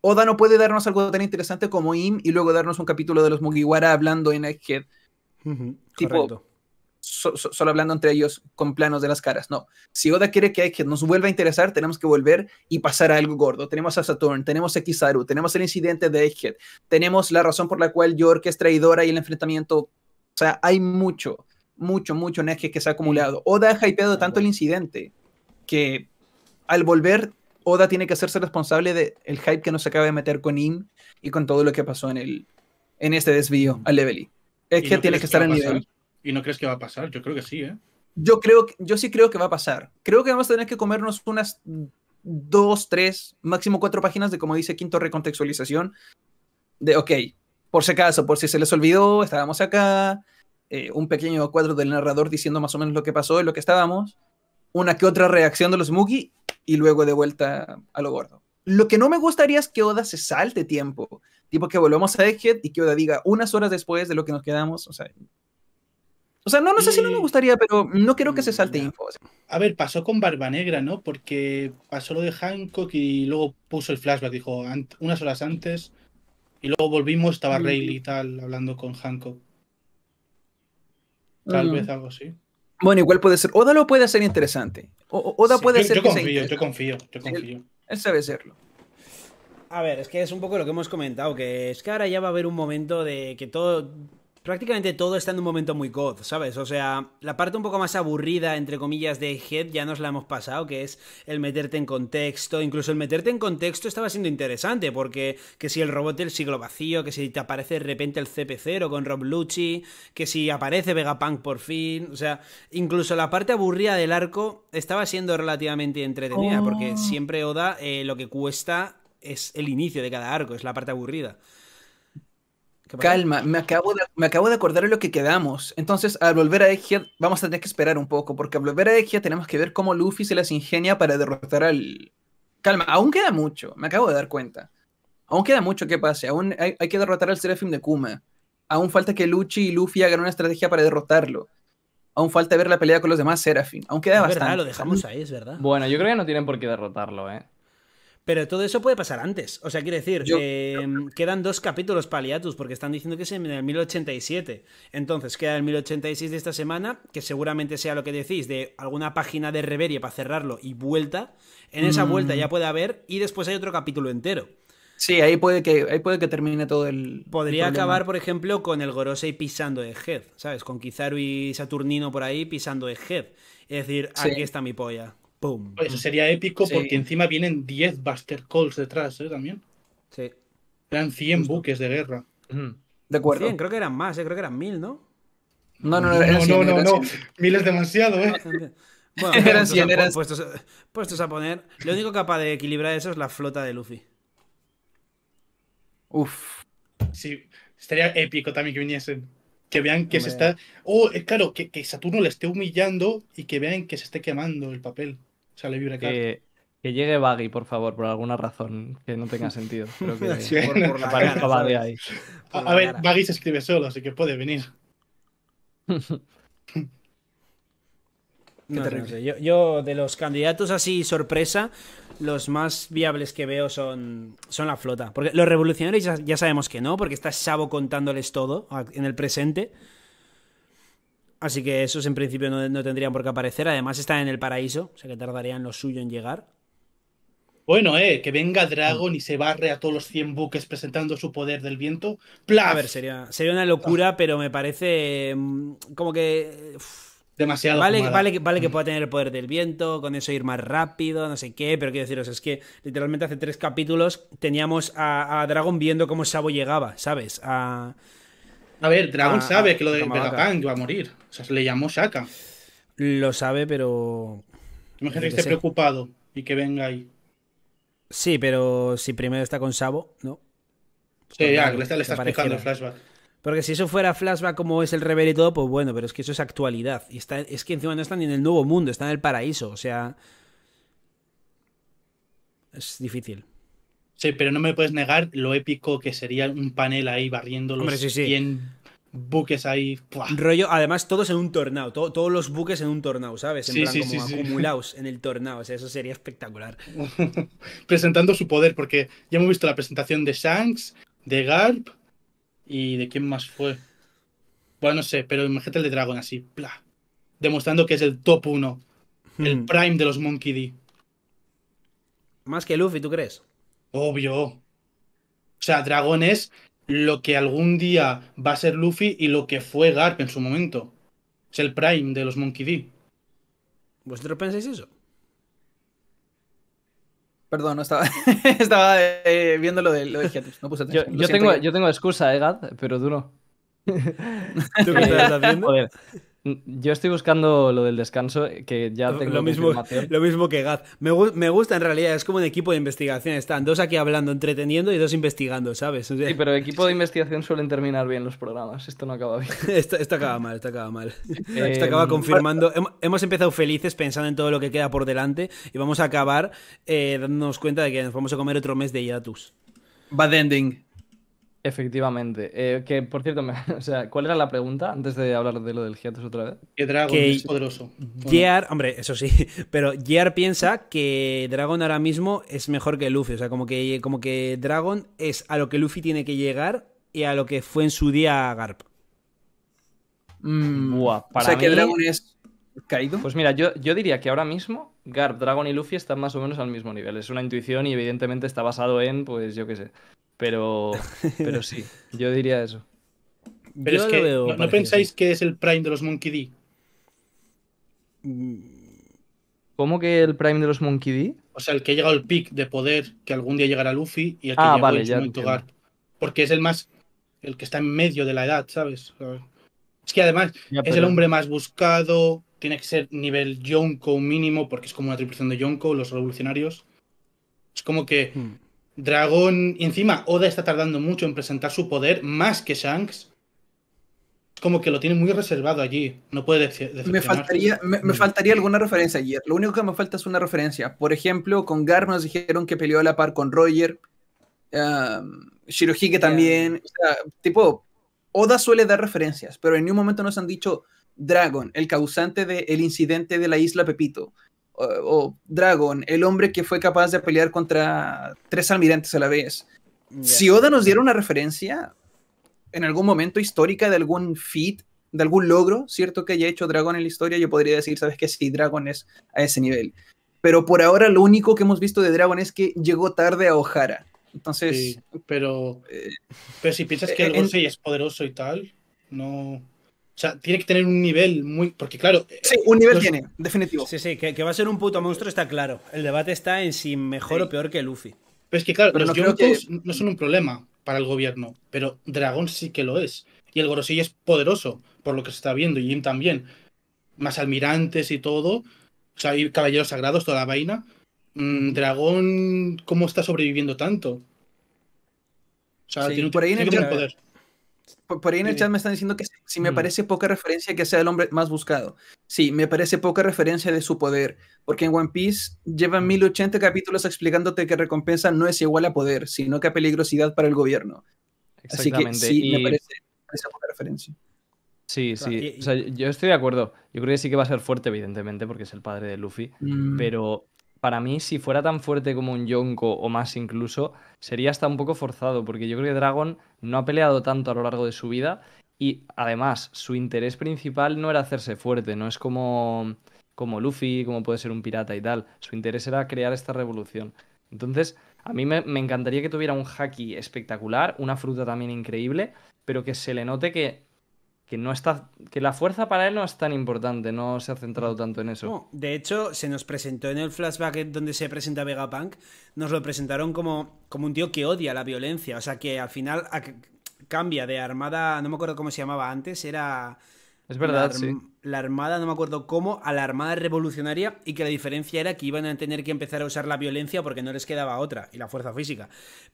Oda no puede darnos algo tan interesante como Im y luego darnos un capítulo de los Mugiwara hablando en Egghead. tipo, solo hablando entre ellos con planos de las caras. No. Si Oda quiere que Egghead nos vuelva a interesar, tenemos que volver y pasar a algo gordo. Tenemos a Saturn, tenemos a Kizaru, tenemos el incidente de Egghead, tenemos la razón por la cual York es traidora y el enfrentamiento. O sea, hay mucho, mucho, mucho en Egghead que se ha acumulado. Oda ha hypeado tanto el incidente que al volver, Oda tiene que hacerse responsable del hype que nos acaba de meter con In y con todo lo que pasó en, el, en este desvío al level. Es que tiene que estar en nivel. ¿Y no crees que va a pasar? Yo creo que sí, ¿eh? Yo, creo, yo sí creo que va a pasar. Creo que vamos a tener que comernos unas dos, tres, máximo cuatro páginas de, como dice Quinto, recontextualización. De, ok, por si acaso, por si se les olvidó, estábamos acá. Eh, un pequeño cuadro del narrador diciendo más o menos lo que pasó y lo que estábamos. Una que otra reacción de los Mugi y luego de vuelta a lo gordo. Lo que no me gustaría es que Oda se salte tiempo, tipo que volvamos a Egghead y que Oda diga unas horas después de lo que nos quedamos, o sea... O sea, no, no sé si no me eh, gustaría, pero no quiero que se salte info. A ver, pasó con Barba Negra, ¿no? Porque pasó lo de Hancock y luego puso el flashback, dijo, unas horas antes, y luego volvimos, estaba mm. Rayleigh y tal, hablando con Hancock. Tal mm. vez algo así. Bueno, igual puede ser. Oda lo puede hacer interesante. Oda puede ser yo, que confío, yo confío, yo confío, yo él sabe serlo. A ver, es que es un poco lo que hemos comentado, que es que ahora ya va a haber un momento de que todo, prácticamente todo está en un momento muy god, ¿sabes? O sea, la parte un poco más aburrida, entre comillas, de Head ya nos la hemos pasado, que es el meterte en contexto. Incluso el meterte en contexto estaba siendo interesante, porque que si el robot del siglo vacío, que si te aparece de repente el CP0 con Rob Lucci, que si aparece Vegapunk por fin, o sea, incluso la parte aburrida del arco estaba siendo relativamente entretenida, porque oh. siempre Oda eh, lo que cuesta es el inicio de cada arco, es la parte aburrida. Calma, me acabo, de, me acabo de acordar de lo que quedamos. Entonces, al volver a Egghead, vamos a tener que esperar un poco, porque al volver a Egghead tenemos que ver cómo Luffy se las ingenia para derrotar al... Calma, aún queda mucho, me acabo de dar cuenta. Aún queda mucho que pase, aún hay, que derrotar al Seraphim de Kuma. Aún falta que Luchi y Luffy hagan una estrategia para derrotarlo. Aún falta ver la pelea con los demás Seraphim. Aún queda es bastante. Verdad, lo dejamos ahí, es verdad. Bueno, yo creo que no tienen por qué derrotarlo, ¿eh? Pero todo eso puede pasar antes. O sea, quiere decir, eh, quedan dos capítulos paliatus porque están diciendo que es en el 1087. Entonces queda el 1086 de esta semana, que seguramente sea lo que decís, de alguna página de reverie para cerrarlo y vuelta. En esa vuelta ya mm. puede haber y después hay otro capítulo entero. Sí, ahí puede que, ahí puede que termine todo el. Podría acabar, por ejemplo, con el Gorosei pisando de Head, ¿sabes? Con Kizaru y Saturnino por ahí pisando de Head. Es decir, aquí está mi polla. Pues eso sería épico porque encima vienen 10 Buster Calls detrás, ¿eh? También. Sí. Eran 100 buques de guerra. De acuerdo. creo que eran más, ¿eh? creo que eran 1000, ¿no? No, no, no, no, no, es demasiado, ¿eh? Bueno, eran 100, eran... Puestos, a, puestos a poner. Lo único capaz de equilibrar eso es la flota de Luffy. Uf. Sí, estaría épico también que viniesen. Que vean que se está. Oh, eh, claro, que, que Saturno le esté humillando y que vean que se esté quemando el papel. Que, llegue Baggy, por favor, por alguna razón que no tenga sentido. A, ver, cara. se escribe solo, así que puede venir. yo, de los candidatos así sorpresa, los más viables que veo son, son la flota. Porque los revolucionarios ya, sabemos que no, porque está Sabo contándoles todo en el presente. Así que esos en principio no, tendrían por qué aparecer. Además están en el paraíso, o sea que tardarían lo suyo en llegar. Bueno, eh, que venga Dragon ah. y se barre a todos los 100 buques presentando su poder del viento. A ver, sería, sería una locura, pero me parece mm, como que... Demasiado. Vale, vale, vale, que mm. pueda tener el poder del viento, con eso ir más rápido, no sé qué, pero quiero deciros, es que literalmente hace tres capítulos teníamos a, a Dragon viendo cómo Sabo llegaba, ¿sabes? A a ver, Dragon ah, sabe ah, que lo de Vegapunk va a morir. O sea, le llamó Shaka. Lo sabe, pero. Imagínate que esté preocupado y que venga ahí. Sí, pero si primero está con Sabo, ¿no? Sí, pues ya, le está, explicando el flashback. Porque si eso fuera flashback como es el Rebel y todo, pues bueno, pero es que eso es actualidad. Y está, es que encima no están ni en el nuevo mundo, están en el paraíso. O sea. Es difícil. Sí, pero no me puedes negar lo épico que sería un panel ahí barriendo los 100 buques ahí. Rollo, además todos en un tornado, todos los buques en un tornado, ¿sabes? En sí, plan, como acumulados en el tornado, o sea, eso sería espectacular. Presentando su poder, porque ya hemos visto la presentación de Shanks, de Garp y de quién más fue. Bueno, no sé, pero imagínate el de Dragon así, ¡pla! demostrando que es el top 1, el hmm. prime de los Monkey D. Más que Luffy, ¿tú crees? Obvio. O sea, Dragón es lo que algún día va a ser Luffy y lo que fue Garp en su momento. Es el Prime de los Monkey D. ¿Vosotros pensáis eso? Perdón, estaba, eh, viendo lo de, lo Yo, tengo, excusa, eh, Gad, pero tú no. ¿Tú qué estás eh, haciendo? Mm, yo estoy buscando lo del descanso, eh, que ya tengo lo mismo, lo mismo que Gaz. Me, gusta en realidad, es como un equipo de investigación. Están dos aquí hablando, entreteniendo y dos investigando, ¿sabes? Sí, pero equipo de investigación suelen terminar bien los programas. Esto no acaba bien. esto, acaba mal, esto acaba mal. Esto acaba eh, confirmando. Hemos empezado felices pensando en todo lo que queda por delante y vamos a acabar eh, dándonos cuenta de que nos vamos a comer otro mes de hiatus. Bad ending. Efectivamente. Eh, que, por cierto, sea, ¿cuál era la pregunta antes de hablar de lo del Giatus otra vez? Que Dragon es poderoso. Gear, hombre, eso sí, pero Gear piensa que Dragon ahora mismo es mejor que Luffy. O sea, como que, como que Dragon es a lo que Luffy tiene que llegar y a lo que fue en su día Garp. para mm, o sea, que Dragon es caído. Pues mira, yo, yo diría que ahora mismo Garp, Dragon y Luffy están más o menos al mismo nivel. Es una intuición y evidentemente está basado en, pues yo qué sé pero, pero sí, yo diría eso. Pero es que, ¿no, pensáis que es el Prime de los Monkey D? Mm. ¿Cómo que el Prime de los Monkey D? O sea, el que ha llegado al peak de poder que algún día llegará Luffy y el que ah, vale, Porque es el más. El que está en medio de la edad, ¿sabes? Es que además es el hombre más buscado. Tiene que ser nivel Yonko mínimo, porque es como una tripulación de Yonko, los revolucionarios. Es como que. Hmm. Dragón, encima, Oda está tardando mucho en presentar su poder, más que Shanks. Como que lo tiene muy reservado allí, no puede decir. Me faltaría, me, mm. faltaría alguna referencia ayer. Lo único que me falta es una referencia. Por ejemplo, con Gar nos dijeron que peleó a la par con Roger, Shirohige también. O sea, tipo, Oda suele dar referencias, pero en ningún momento nos han dicho Dragon, el causante del incidente de la isla Pepito, o, Dragon, el hombre que fue capaz de pelear contra tres almirantes a la vez. Si Oda nos diera una referencia en algún momento histórica de algún feat, de algún logro, ¿cierto? Que haya hecho Dragon en la historia, yo podría decir, ¿sabes que Sí, Dragon es a ese nivel. Pero por ahora lo único que hemos visto de Dragon es que llegó tarde a Ojara Entonces. Eh, pero. si piensas que el eh, es poderoso y tal, no. O sea, tiene que tener un nivel muy. Porque, claro. Eh, sí, un nivel tiene, definitivo. Sí, sí, que, va a ser un puto monstruo está claro. El debate está en si mejor o peor que Luffy. Pero es que, claro, los no, no son un problema para el gobierno, pero Dragón sí que lo es. Y el Gorosei es poderoso, por lo que se está viendo, y Jim también. Más almirantes y todo. O sea, hay caballeros sagrados, toda la vaina. Mm, Dragón, ¿cómo está sobreviviendo tanto? O sea, tiene, un poder. por, ahí en el chat me están diciendo que Sí, me parece poca referencia que sea el hombre más buscado. Sí, me parece poca referencia de su poder, porque en One Piece llevan 1080 capítulos explicándote que recompensa no es igual a poder, sino que a peligrosidad para el gobierno. Exactamente. sí, me parece poca referencia. Sí, sí. O sea, yo estoy de acuerdo. Yo creo que sí que va a ser fuerte, evidentemente, porque es el padre de Luffy. Mm. Pero para mí, si fuera tan fuerte como un Yonko o más incluso, sería hasta un poco forzado, porque yo creo que Dragon no ha peleado tanto a lo largo de su vida y además, su interés principal no era hacerse fuerte, no es como, como Luffy, como puede ser un pirata y tal. Su interés era crear esta revolución. Entonces, a mí me, encantaría que tuviera un haki espectacular, una fruta también increíble, pero que se le note que, que no está. que la fuerza para él no es tan importante, no se ha centrado tanto en eso. de hecho, se nos presentó en el flashback donde se presenta Vegapunk, nos lo presentaron como, como un tío que odia la violencia. O sea que al final cambia de armada, no me acuerdo cómo se llamaba antes, era... Es verdad, la, sí. La armada, no me acuerdo cómo, a la armada revolucionaria y que la diferencia era que iban a tener que empezar a usar la violencia porque no les quedaba otra y la fuerza física.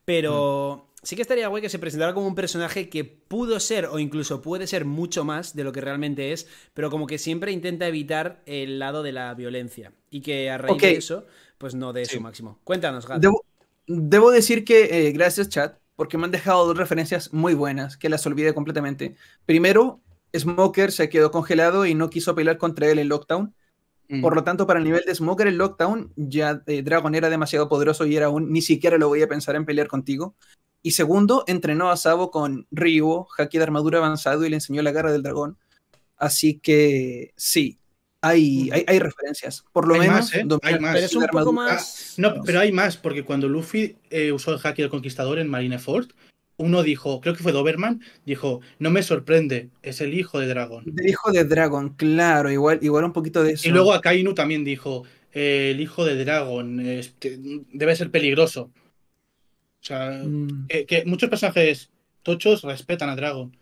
Pero mm. sí que estaría guay que se presentara como un personaje que pudo ser o incluso puede ser mucho más de lo que realmente es, pero como que siempre intenta evitar el lado de la violencia y que a raíz de eso, pues no de su máximo. Cuéntanos, Gato. Debo, decir que, eh, gracias, chat, porque me han dejado dos referencias muy buenas que las olvidé completamente. Primero, Smoker se quedó congelado y no quiso pelear contra él en Lockdown. Mm. Por lo tanto, para el nivel de Smoker en Lockdown, ya eh, Dragon era demasiado poderoso y era un ni siquiera lo voy a pensar en pelear contigo. Y segundo, entrenó a Sabo con Rivo, haki de armadura avanzado y le enseñó la garra del dragón. Así que sí, hay, referencias. Por lo menos, hay más. ¿eh? Pero es un poco más... Ah, no, pero hay más, porque cuando Luffy eh, usó el hacker conquistador en Marineford, uno dijo, creo que fue Doberman, dijo, no me sorprende, es el hijo de Dragon. El hijo de Dragon, claro, igual, igual un poquito de eso. Y luego Akainu también dijo, eh, el hijo de Dragon este, debe ser peligroso. O sea, mm. que, que muchos personajes tochos respetan a Dragon.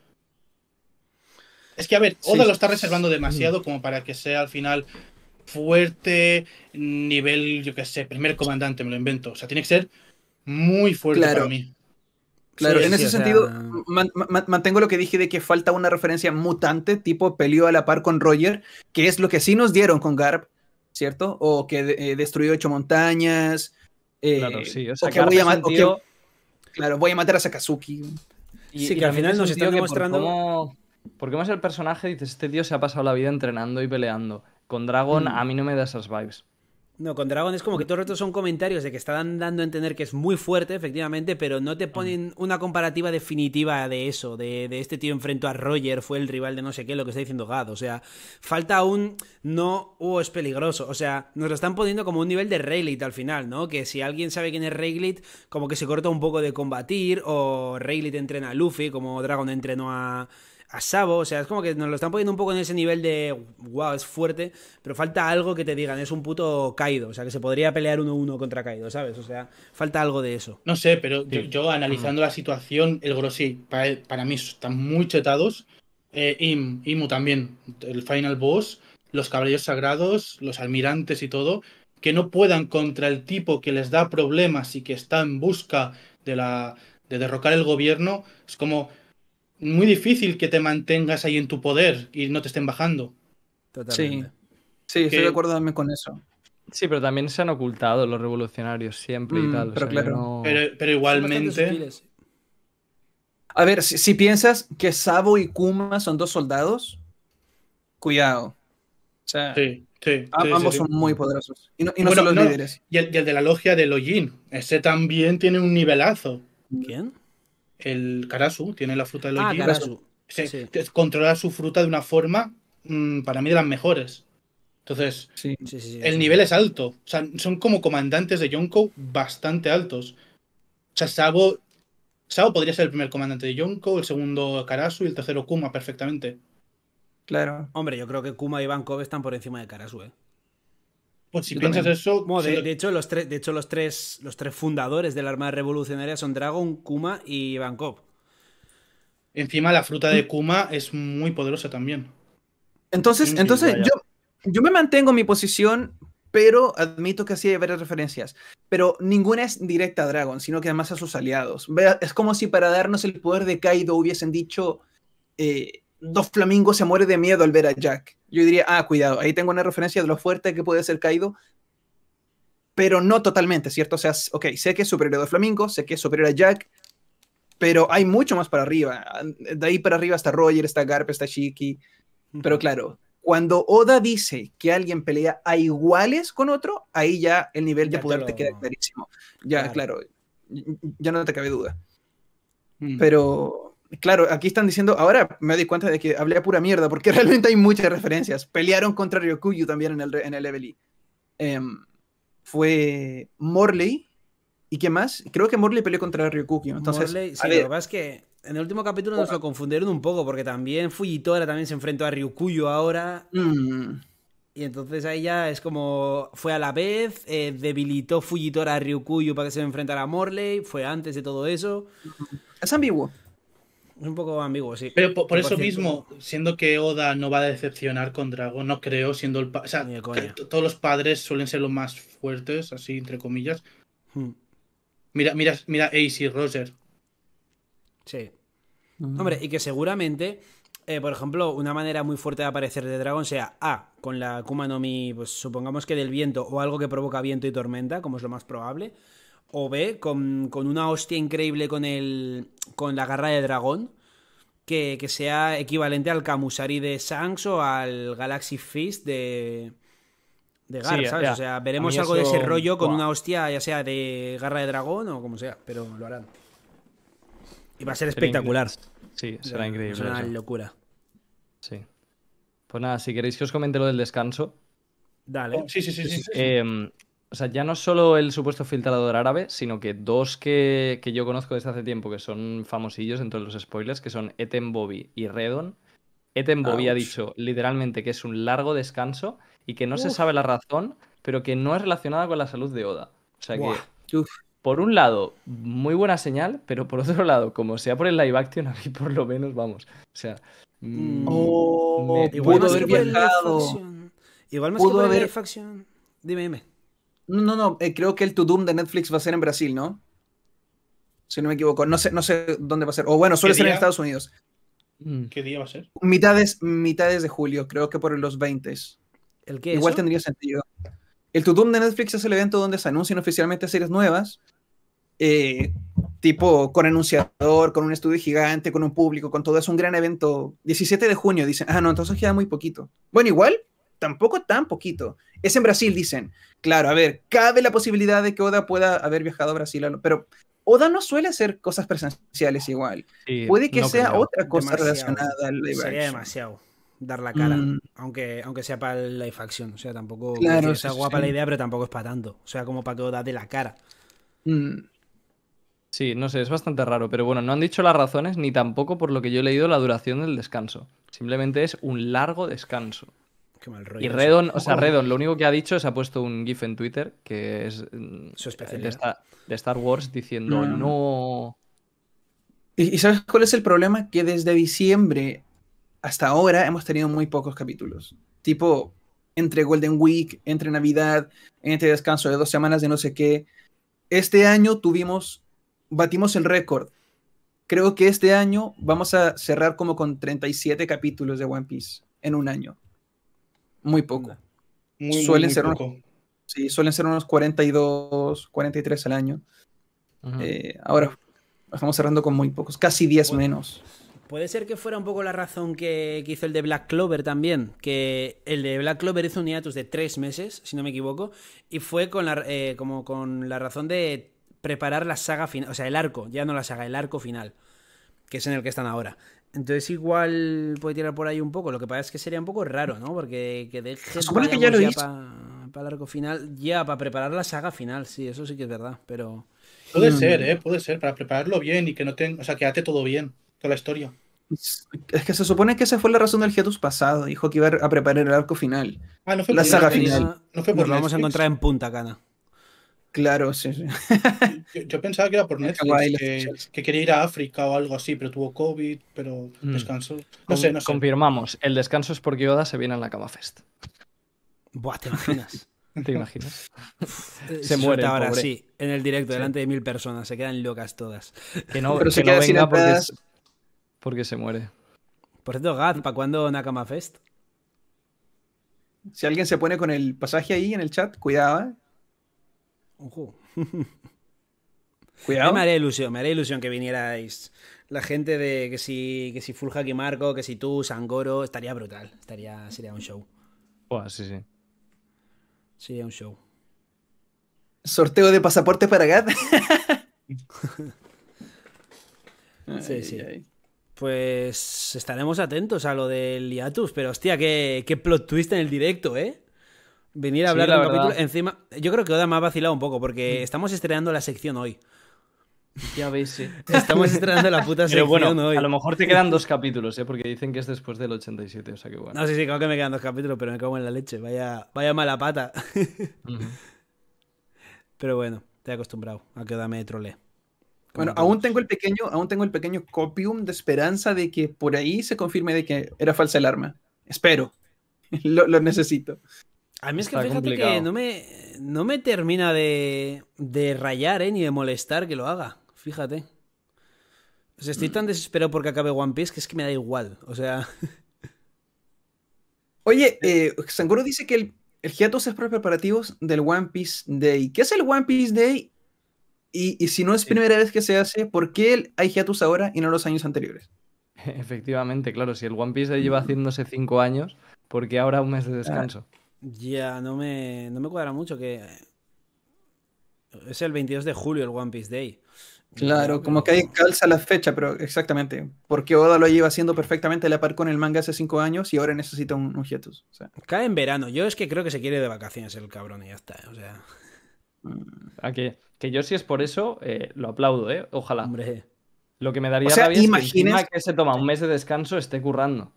Es que, a ver, Oda lo está reservando demasiado como para que sea al final fuerte, nivel, yo qué sé, primer comandante, me lo invento. O sea, tiene que ser muy fuerte para mí. Claro, en ese sentido, mantengo lo que dije de que falta una referencia mutante, tipo peleó a la par con Roger, que es lo que sí nos dieron con Garb, ¿cierto? O que eh, destruyó ocho montañas. Eh, claro, sí, o sea, que voy a matar a Sakazuki. sí, que al final nos están demostrando. Porque más el personaje dices, este tío se ha pasado la vida entrenando y peleando. Con Dragon mm. a mí no me da esas vibes. No, con Dragon es como que todos estos son comentarios de que están dando a entender que es muy fuerte, efectivamente, pero no te ponen mm. una comparativa definitiva de eso, de, este tío enfrento a Roger, fue el rival de no sé qué, lo que está diciendo Gad. O sea, falta un no, o oh, es peligroso. O sea, nos lo están poniendo como un nivel de Rayleigh al final, ¿no? Que si alguien sabe quién es Rayleigh, como que se corta un poco de combatir, o Rayleigh entrena a Luffy, como Dragon entrenó a a Sabo, o sea, es como que nos lo están poniendo un poco en ese nivel de, wow, es fuerte, pero falta algo que te digan, es un puto Kaido, o sea, que se podría pelear uno a uno contra Kaido, ¿sabes? O sea, falta algo de eso. No sé, pero yo, analizando la situación, el Grossi, para, mí están muy chetados, eh, Imu también, el Final Boss, los Caballeros Sagrados, los Almirantes y todo, que no puedan contra el tipo que les da problemas y que está en busca de la de derrocar el gobierno, es como muy difícil que te mantengas ahí en tu poder y no te estén bajando. Totalmente. Sí, estoy de acuerdo con eso. Sí, pero también se han ocultado los revolucionarios siempre y mm, tal. Pero, claro. pero, igualmente. A ver, si, piensas que Sabo y Kuma son dos soldados, cuidado. sí, sí, ambos son muy poderosos. Y no, son los líderes. Y el, de la logia de Lojin. Ese también tiene un nivelazo. ¿Quién? el Karasu, tiene la fruta de los ah, Karasu. su fruta de una forma, mm, para mí, de las mejores. Entonces, el nivel es alto. O sea, son como comandantes de Yonko bastante altos. O sea, Sabo, podría ser el primer comandante de Yonko, el segundo Karasu y el tercero Kuma perfectamente. Claro. Hombre, yo creo que Kuma y Ivankov están por encima de Karasu, ¿eh? Pues de, hecho, los tres, de hecho, los tres, los tres fundadores de la Armada Revolucionaria son Dragon, Kuma y Gogh. Encima, la fruta de mm. Kuma es muy poderosa también. Entonces, entonces yo, yo me mantengo en mi posición, pero admito que sí hay varias referencias. Pero ninguna es directa a Dragon, sino que además a sus aliados. Es como si para darnos el poder de Kaido hubiesen dicho, eh, dos flamingos se muere de miedo al ver a Jack. Yo diría, ah, cuidado, ahí tengo una referencia de lo fuerte que puede ser caído, pero no totalmente, ¿cierto? O sea, ok, sé que es superior a dos flamingos, sé que es superior a Jack, pero hay mucho más para arriba. De ahí para arriba está Roger, está Garp, está Shiki. Pero claro, cuando Oda dice que alguien pelea a iguales con otro, ahí ya el nivel de poder te, queda clarísimo. Ya, claro, ya no te cabe duda. Mm. Pero claro, aquí están diciendo, ahora me doy cuenta de que hablé a pura mierda, porque realmente hay muchas referencias. Pelearon contra Ryokuyu también en el, en em, fue Morley. ¿Y qué más? Creo que Morley peleó contra Ryokuyu. Entonces, lo que es que en el último capítulo nos lo confundieron un poco, porque también Fujitora también se enfrentó a Ryukuyo ahora. Mm. Y entonces ahí ya es como fue a la vez, eh, debilitó Fujitora a Ryukuyo para que se enfrentara a Morley, fue antes de todo eso. Es ambiguo un poco ambiguo, sí. Pero por, eso mismo, siendo que Oda no va a decepcionar con Dragon, no creo, siendo el o sea, todos los padres suelen ser los más fuertes, así entre comillas. Hmm. Mira, mira, mira Ace y Roger. Sí. Hombre, y que seguramente, eh, por ejemplo, una manera muy fuerte de aparecer de Dragon sea A, con la Kuma no Mi, pues supongamos que del viento o algo que provoca viento y tormenta, como es lo más probable. O B, con, una hostia increíble con, el, con la garra de dragón. Que, sea equivalente al Camusari de Shanks o al Galaxy Fist de, de Gar, ¿sabes? O sea, veremos algo de ese rollo con una hostia, ya sea de garra de dragón o como sea, pero lo harán. Y va a ser espectacular. Sí, será increíble. Será una locura. Sí. Pues nada, si queréis que os comente lo del descanso. Dale. Oh, sí, sí, sí. sí, em, o sea, ya no solo el supuesto filtrador árabe, sino que dos que, yo conozco desde hace tiempo, que son famosillos en todos los spoilers, que son Etenbobi Bobby y Redon. Etenbobi Bobby ha dicho literalmente que es un largo descanso y que no se sabe la razón, pero que no es relacionada con la salud de Oda. O sea que, por un lado, muy buena señal, pero por otro lado, como sea por el live action, a por lo menos, vamos. O sea, mm, mm. me oh, pudo haber viajado. Igual me pudo de Dime, dime. No, no, eh, creo que el To de Netflix va a ser en Brasil, ¿no? Si no me equivoco. No sé, no sé dónde va a ser. O bueno, suele ser en Estados Unidos. Mm. ¿Qué día va a ser? Mitades, mitades de julio, creo que por los 20. ¿El qué? Igual tendría sentido. El To de Netflix es el evento donde se anuncian oficialmente series nuevas. Eh, tipo con anunciador, con un estudio gigante, con un público, con todo. Es un gran evento. 17 de junio, dicen. Ah, no, entonces queda muy poquito. Bueno, igual, tampoco tan poquito. Es en Brasil, dicen. Claro, a ver, cabe la posibilidad de que Oda pueda haber viajado a Brasil, pero Oda no suele hacer cosas presenciales igual. Puede que sea otra cosa relacionada al live Sería demasiado dar la cara, mm. aunque, aunque sea para el live action. O sea, tampoco claro, es guapa la idea, pero tampoco es para tanto. O sea, como para que Oda dé la cara. Mm. Sí, no sé, es bastante raro, pero bueno, no han dicho las razones ni tampoco por lo que yo he leído la duración del descanso. Simplemente es un largo descanso. Y Redon, o sea, Redon, lo único que ha dicho es ha puesto un GIF en Twitter que es mm, Su de, Star, de, Star, Wars diciendo no. Mm. no... ¿Y, ¿Y sabes cuál es el problema? Que desde diciembre hasta ahora hemos tenido muy pocos capítulos. Tipo, entre Golden Week, entre Navidad, entre descanso de dos semanas de no sé qué. Este año tuvimos, batimos el récord. Creo que este año vamos a cerrar como con 37 capítulos de One Piece en un año. Muy poco. suelen ser Unos, sí, suelen ser unos 42, 43 al año. Eh, ahora estamos cerrando con muy pocos, casi 10 menos. Puede ser que fuera un poco la razón que, hizo el de Black Clover también, que el de Black Clover hizo un hiatus de tres meses, si no me equivoco, y fue con la, eh, como con la razón de preparar la saga final, o sea, el arco, ya no la saga, el arco final, que es en el que están ahora. Entonces igual puede tirar por ahí un poco. Lo que pasa es que sería un poco raro, ¿no? Porque que de Supone que ya lo para el arco final, ya para preparar la saga final, sí, eso sí que es verdad, pero... Puede ser, ¿eh? Puede ser, para prepararlo bien y que no tenga, o sea, que ate todo bien, toda la historia. Es que se supone que esa fue la razón del hiatus pasado, dijo que iba a preparar el arco final. Ah, no fue la saga final. No fue Nos lo vamos a encontrar en Punta Cana. Claro, sí, sí. Yo, pensaba que era por Netflix, que, quería ir a África o algo así, pero tuvo COVID, pero mm. descansó. No sé, Confirmamos, el descanso es porque Yoda se viene a la cama fest. Buah, ¿te imaginas? ¿Te imaginas? Eh, se, muere. Ahora sí, en el directo, delante de mil personas, se quedan locas todas. Que no, que se no sin porque, porque se muere. Por cierto, Gad, ¿para cuándo Nakama Fest? Si alguien se pone con el pasaje ahí en el chat, cuidado, ¿eh? Ojo. Cuidado. Me haría ilusión, me haré ilusión que vinierais la gente de que si, que si y Marco, que si tú, Sangoro, estaría brutal. Estaría, sería un show. sí, sí. Sería un show. Sorteo de pasaportes para Gad. sí, sí. Pues estaremos atentos a lo del Iatus, pero hostia, qué, qué plot twist en el directo, ¿eh? Venir a hablar de un capítulo. Encima, yo creo que Oda me ha vacilado un poco porque mm. estamos estrenando la sección hoy. Ya veis, sí. Estamos estrenando la puta sección Pero bueno, A lo mejor te quedan dos capítulos, ¿eh? porque dicen que es después del 87, o sea que bueno. No, sí, sí, creo que me quedan dos capítulos, pero me cago en la leche. Vaya, vaya mala pata. Pero bueno, te he acostumbrado a que Oda me trole. Bueno, aún tengo el pequeño, aún tengo el pequeño copium de esperanza de que por ahí se confirme de que era falsa el arma. Espero. lo necesito. A mí es que fíjate que no me, no me termina de, rayar, eh, Ni de molestar que lo haga. Fíjate. estoy tan desesperado porque acabe One Piece que es que me da igual. O sea. Oye, eh, Sanguro dice que el, el es para preparativos del One Piece Day. ¿Qué es el One Piece Day? Y, si no es primera vez que se hace, ¿por qué hay hiatus ahora y no los años anteriores? Efectivamente, claro, si el One Piece Day lleva haciéndose cinco años, ¿por qué ahora un mes de ah. descanso? Ya, no me, cuadra mucho que... Es el 22 de julio el One Piece Day. Claro, como que ahí calza la fecha, pero exactamente. Porque Oda lo lleva haciendo perfectamente la par con el manga hace cinco años y ahora necesita un, objeto Cae en verano. Yo es que creo que se quiere de vacaciones el cabrón y ya está. O sea. Mm. Ah, que, que yo, si es por eso, eh, lo aplaudo, ¿eh? Ojalá. Hombre. Lo que me daría o es que, que se toma un mes de descanso esté currando.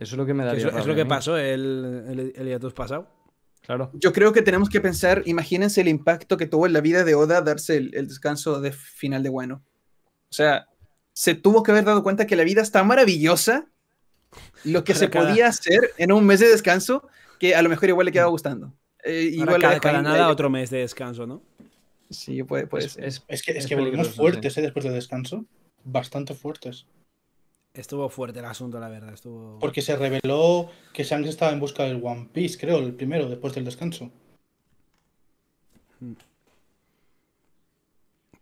Eso es lo que me da. es lo que pasó el, el, el pasado. Claro. Yo creo que tenemos que pensar, imagínense el impacto que tuvo en la vida de Oda darse el, descanso de final de bueno. O sea, se tuvo que haber dado cuenta que la vida está maravillosa, lo que se podía hacer en un mes de descanso, que a lo mejor igual le quedaba gustando. Eh, igual para nada otro mes de descanso, ¿no? Sí, puede, puede es, que, es, que volvimos fuertes ¿eh? después del descanso, bastante fuertes. Estuvo fuerte el asunto, la verdad. Estuvo... Porque se reveló que Shanks estaba en busca del One Piece, creo, el primero, después del descanso. Hmm.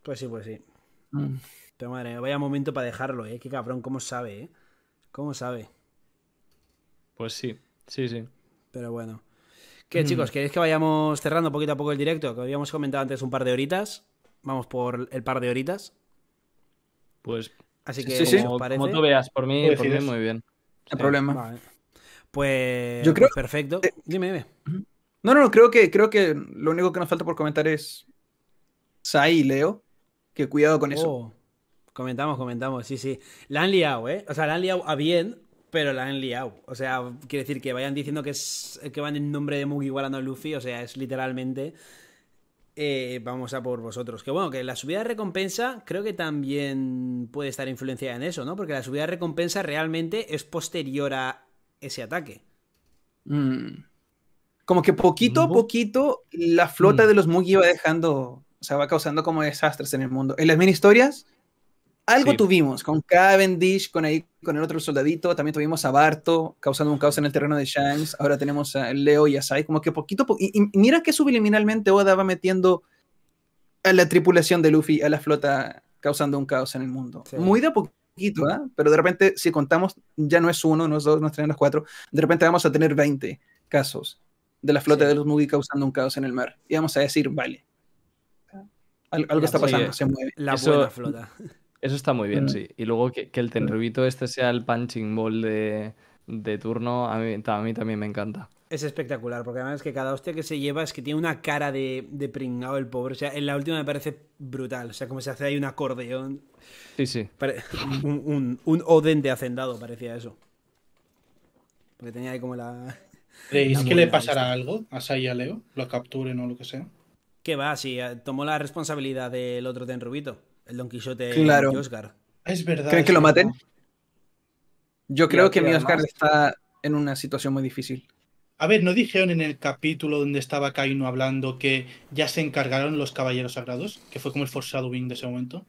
Pues sí, pues sí. Hmm. Pero madre vaya momento para dejarlo, ¿eh? Qué cabrón, cómo sabe, ¿eh? Cómo sabe. Pues sí, sí, sí. Pero bueno. ¿Qué, hmm. chicos? ¿Queréis que vayamos cerrando poquito a poco el directo? Que habíamos comentado antes un par de horitas. Vamos por el par de horitas. Pues Así que, como, parece, tú veas, por mí, por mí muy bien. No problema. Pues, Yo creo, pues perfecto. dime, dime. No, no, creo que, creo que lo único que nos falta por comentar es Sai y Leo. Que cuidado con eso. Oh, comentamos, comentamos, sí, sí. La han liado, ¿eh? O sea, la han liado a bien, pero la han liado. O sea, quiere decir que vayan diciendo que, que van en nombre de Mugi igualando a Luffy. O sea, es literalmente eh, vamos a por vosotros. Que bueno, que la subida de recompensa creo que también puede estar influenciada en eso, ¿no? Porque la subida de recompensa realmente es posterior a ese ataque. Mm. Como que poquito a poquito la flota mm. de los Mugi va dejando, o sea, va causando como desastres en el mundo. En las mini historias algo tuvimos con Cavendish, con ahí, con el otro soldadito, también tuvimos a Barto causando un caos en el terreno de Shanks, ahora tenemos a Leo y a Sai, como que poquito y, mira que subliminalmente Oda va metiendo a la tripulación de Luffy, a la flota, causando un caos en el mundo. Muy de poquito, ¿ah? pero de repente si contamos, ya no es uno, no es dos, no es tres, no es cuatro, de repente vamos a tener 20 casos de la flota de los Mugi causando un caos en el mar. Y vamos a decir, vale, ah. algo, está pasando, eh, se mueve. La buena flota. Eso está muy bien, mm. sí. Y luego que, el mm. tenrubito este sea el punching ball de, turno, a mí, también me encanta. Es espectacular, porque además que cada hostia que se lleva es que tiene una cara de, de pringado el pobre. O sea, en la última me parece brutal. O sea, como se hace ahí un acordeón. Sí, sí. Un, un, Oden de hacendado parecía eso. Porque tenía ahí como la. ¿Creéis que le pasará algo a Saya Leo? ¿Lo capturen o lo que sea? Que va, sí, eh, tomó la responsabilidad del otro Tenrubito. El Don Quijote Oscar. Es verdad. ¿Creen que lo maten? Yo creo, que, mi Oscar está en una situación muy difícil. A ver, ¿no dijeron en el capítulo donde estaba Kaino hablando que ya se encargaron los caballeros sagrados? Que fue como el foreshadowing de ese momento.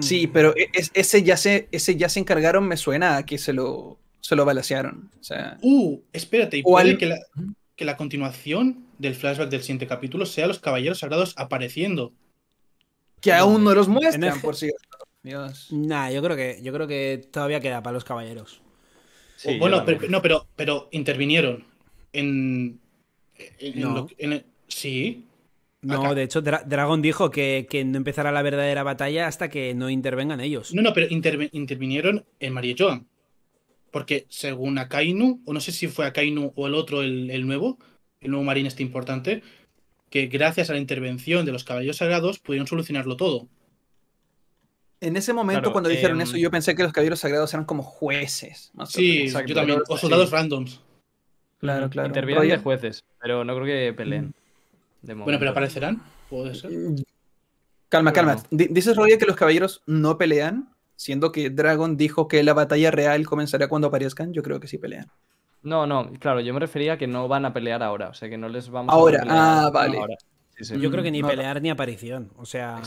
Sí, mm. pero e-, ese, ya se, ese ya se encargaron, me suena a que se lo, se lo balasearon. O sea, uh, espérate, ¿y puede que, la, que la continuación del flashback del siguiente capítulo sea los caballeros sagrados apareciendo que aún no los muestran, por si. Dios. yo creo que yo creo que todavía queda para los caballeros. bueno, pero, no, pero, pero intervinieron en, sí. No, de hecho, dragón Dragon dijo que, no empezará la verdadera batalla hasta que no intervengan ellos. No, no, pero intervinieron en María Joan. Porque según Akainu, o no sé si fue Akainu o el otro, el, el nuevo, el nuevo marín este importante, que gracias a la intervención de los caballeros sagrados pudieron solucionarlo todo. En ese momento, cuando dijeron em, eso, yo pensé que los caballeros sagrados eran como jueces. sí, yo también. O soldados randoms. Claro, mm, claro. Intervienen de jueces, pero no creo que peleen. Mm. bueno, pero aparecerán. Puede ser. Mm, calma, calma. Dices, Roger, que los caballeros no pelean, siendo que Dragon dijo que la batalla real comenzará cuando aparezcan. Yo creo que sí pelean. No, no, claro, yo me refería a que no van a pelear ahora, o sea que no les vamos a pelear. Ah, vale. Yo creo que ni pelear ni aparición, o sea...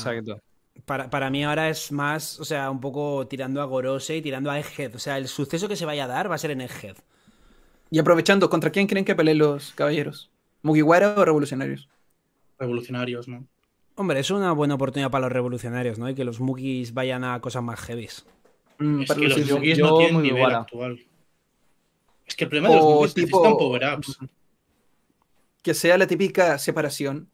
Para, mí ahora es más, o sea, un poco tirando a Gorose y tirando a Egghead. O sea, el suceso que se vaya a dar va a ser en Egghead. Y aprovechando, ¿contra quién creen que peleen los caballeros? ¿Mugiwara o revolucionarios? Revolucionarios, ¿no? Hombre, es una buena oportunidad para los revolucionarios, ¿no? Y que los Mugis vayan a cosas más heavies. Mm, que los Mugis no tienen nivel es que el problema de los tipo, power-ups. Que sea la típica separación.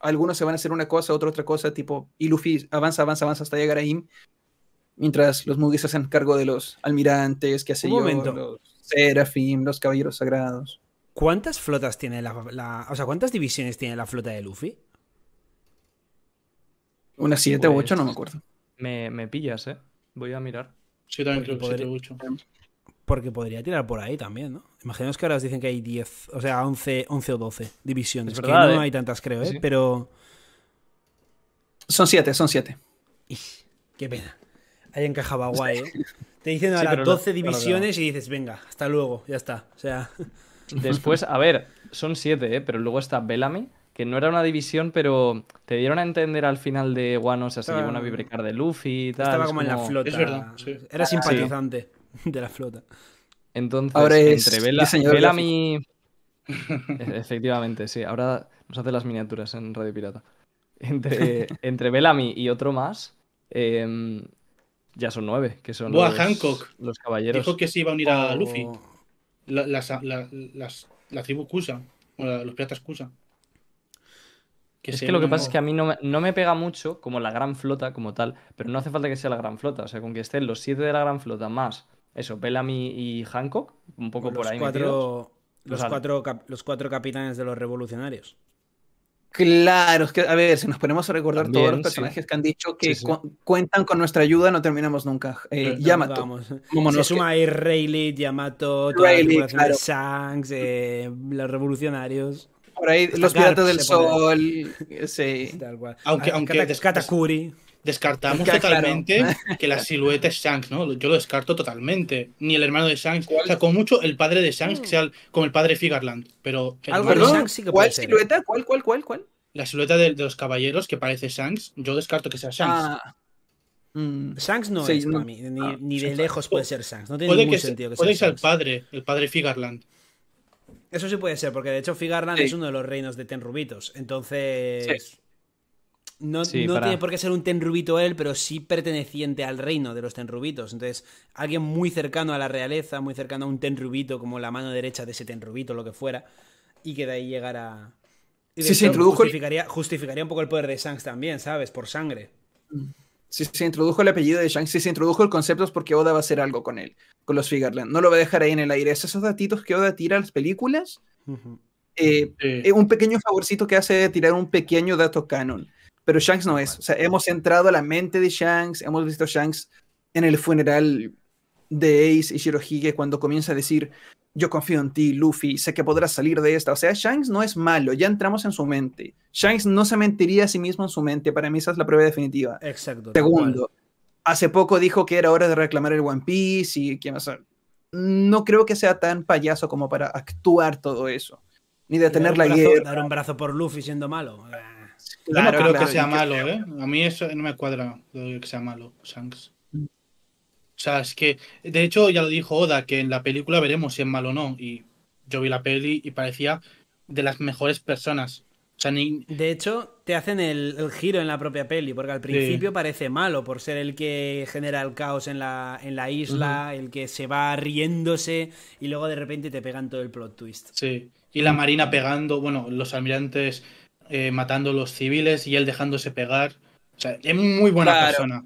Algunos se van a hacer una cosa, otra otra cosa, tipo, y Luffy avanza, avanza, avanza hasta llegar a him Mientras los Mugis se hacen cargo de los almirantes, que hace yo, los Serafim, los caballeros sagrados. ¿Cuántas flotas tiene la, O sea, ¿cuántas divisiones tiene la flota de Luffy? Unas 7 u 8, no me pues, acuerdo. Me, me, pillas, ¿eh? Voy a mirar. Sí, también pues creo que 7 porque podría tirar por ahí también, ¿no? Imaginaos que ahora os dicen que hay 10, o sea, 11, 11 o 12 divisiones. que no ¿eh? hay tantas, creo, ¿eh? Pero. Son 7, son 7. Qué pena. Ahí encajaba guay, ¿eh? Te dicen ahora 12 divisiones y dices, venga, hasta luego, ya está. O sea. Después, a ver, son 7, ¿eh? Pero luego está Bellamy, que no era una división, pero te dieron a entender al final de Wano, o sea, se llevó una vibrecar de Luffy y tal. Estaba como, en la flota. Es verdad. Era simpatizante. de la flota. Entonces, ahora entre Bellamy... E-, efectivamente, sí. Ahora nos hace las miniaturas en Radio Pirata. Entre, entre Bellamy y otro más, em, ya son nueve, que son los, Hancock los caballeros. Dijo que se iba a unir a oh. Luffy. La, las, tribu Kusa, o los piratas Kusa. es que lo que pasa es que a mí no no me, pega mucho como la gran flota como tal, pero no hace falta que sea la gran flota, o sea, con que estén los siete de la gran flota más eso, Bellamy y Hancock, un poco por ahí. Cuatro, los, cuatro, los cuatro capitanes de los revolucionarios. Claro, es que, a ver, si nos ponemos a recordar todos los personajes que han dicho que cuentan con nuestra ayuda, no terminamos nunca. Eh, Yamato. como Se suma ahí Rayleigh, Yamato, toda eh, los revolucionarios. Por ahí, los piratas del sol. Sí. Aunque, ah, aunque, aunque Katakuri. Descartamos totalmente que la silueta es Shanks, ¿no? Yo lo descarto totalmente. Ni el hermano de Shanks. O sea, con mucho el padre de Shanks, mm. que sea como el padre Figarland. Pero ¿Algo Shanks sí que puede ¿Cuál ¿eh? silueta? ¿Cuál, cuál, cuál, cuál? La silueta de, los caballeros que parece Shanks, yo descarto que sea Shanks. Ah, mm, Shanks no es para mí, ni, ah, de lejos puede ser Shanks. No tiene ningún sentido que sea. Puede el padre, el padre Figarland. Eso sí puede ser, porque de hecho Figarland es uno de los reinos de Tenrubitos. Entonces no, tiene por qué ser un tenrubito él, pero sí perteneciente al reino de los tenrubitos. Entonces, alguien muy cercano a la realeza, muy cercano a un tenrubito, como la mano derecha de ese tenrubito, lo que fuera, y que de ahí llegara. a se Justificaría, un poco el poder de Shanks también, ¿sabes? Por sangre. Si se introdujo el apellido de Shanks, si se introdujo el concepto es porque Oda va a hacer algo con él, con los figarland No lo va a dejar ahí en el aire. esos datitos que Oda tira a las películas. Eh, eh, un pequeño favorcito que hace de tirar un pequeño dato canon. Pero Shanks no es. O sea, hemos entrado a la mente de Shanks, hemos visto a Shanks en el funeral de Ace y Shirohige cuando comienza a decir, yo confío en ti, Luffy, sé que podrás salir de esta. O sea, Shanks no es malo, ya entramos en su mente. Shanks no se mentiría a sí mismo en su mente, para mí esa es la prueba definitiva. Exacto. Segundo, hace poco dijo que era hora de reclamar el One Piece y que más. No creo que sea tan payaso como para actuar todo eso, ni de tener la guerra. Dar un brazo por Luffy siendo malo. Claro, no creo que sea malo, ¿eh? A mí eso no me cuadra que sea malo, Shanks. O sea, es que, de hecho, ya lo dijo Oda, que en la película veremos si es malo o no. Y yo vi la peli y parecía de las mejores personas. O sea, ni... De hecho, te hacen el, giro en la propia peli, porque al principio parece malo por ser el que genera el caos en la, en la isla, el que se va riéndose y luego de repente te pegan todo el plot twist. Sí, y la marina pegando, bueno, los almirantes eh, matando a los civiles y él dejándose pegar. O sea, es muy buena persona.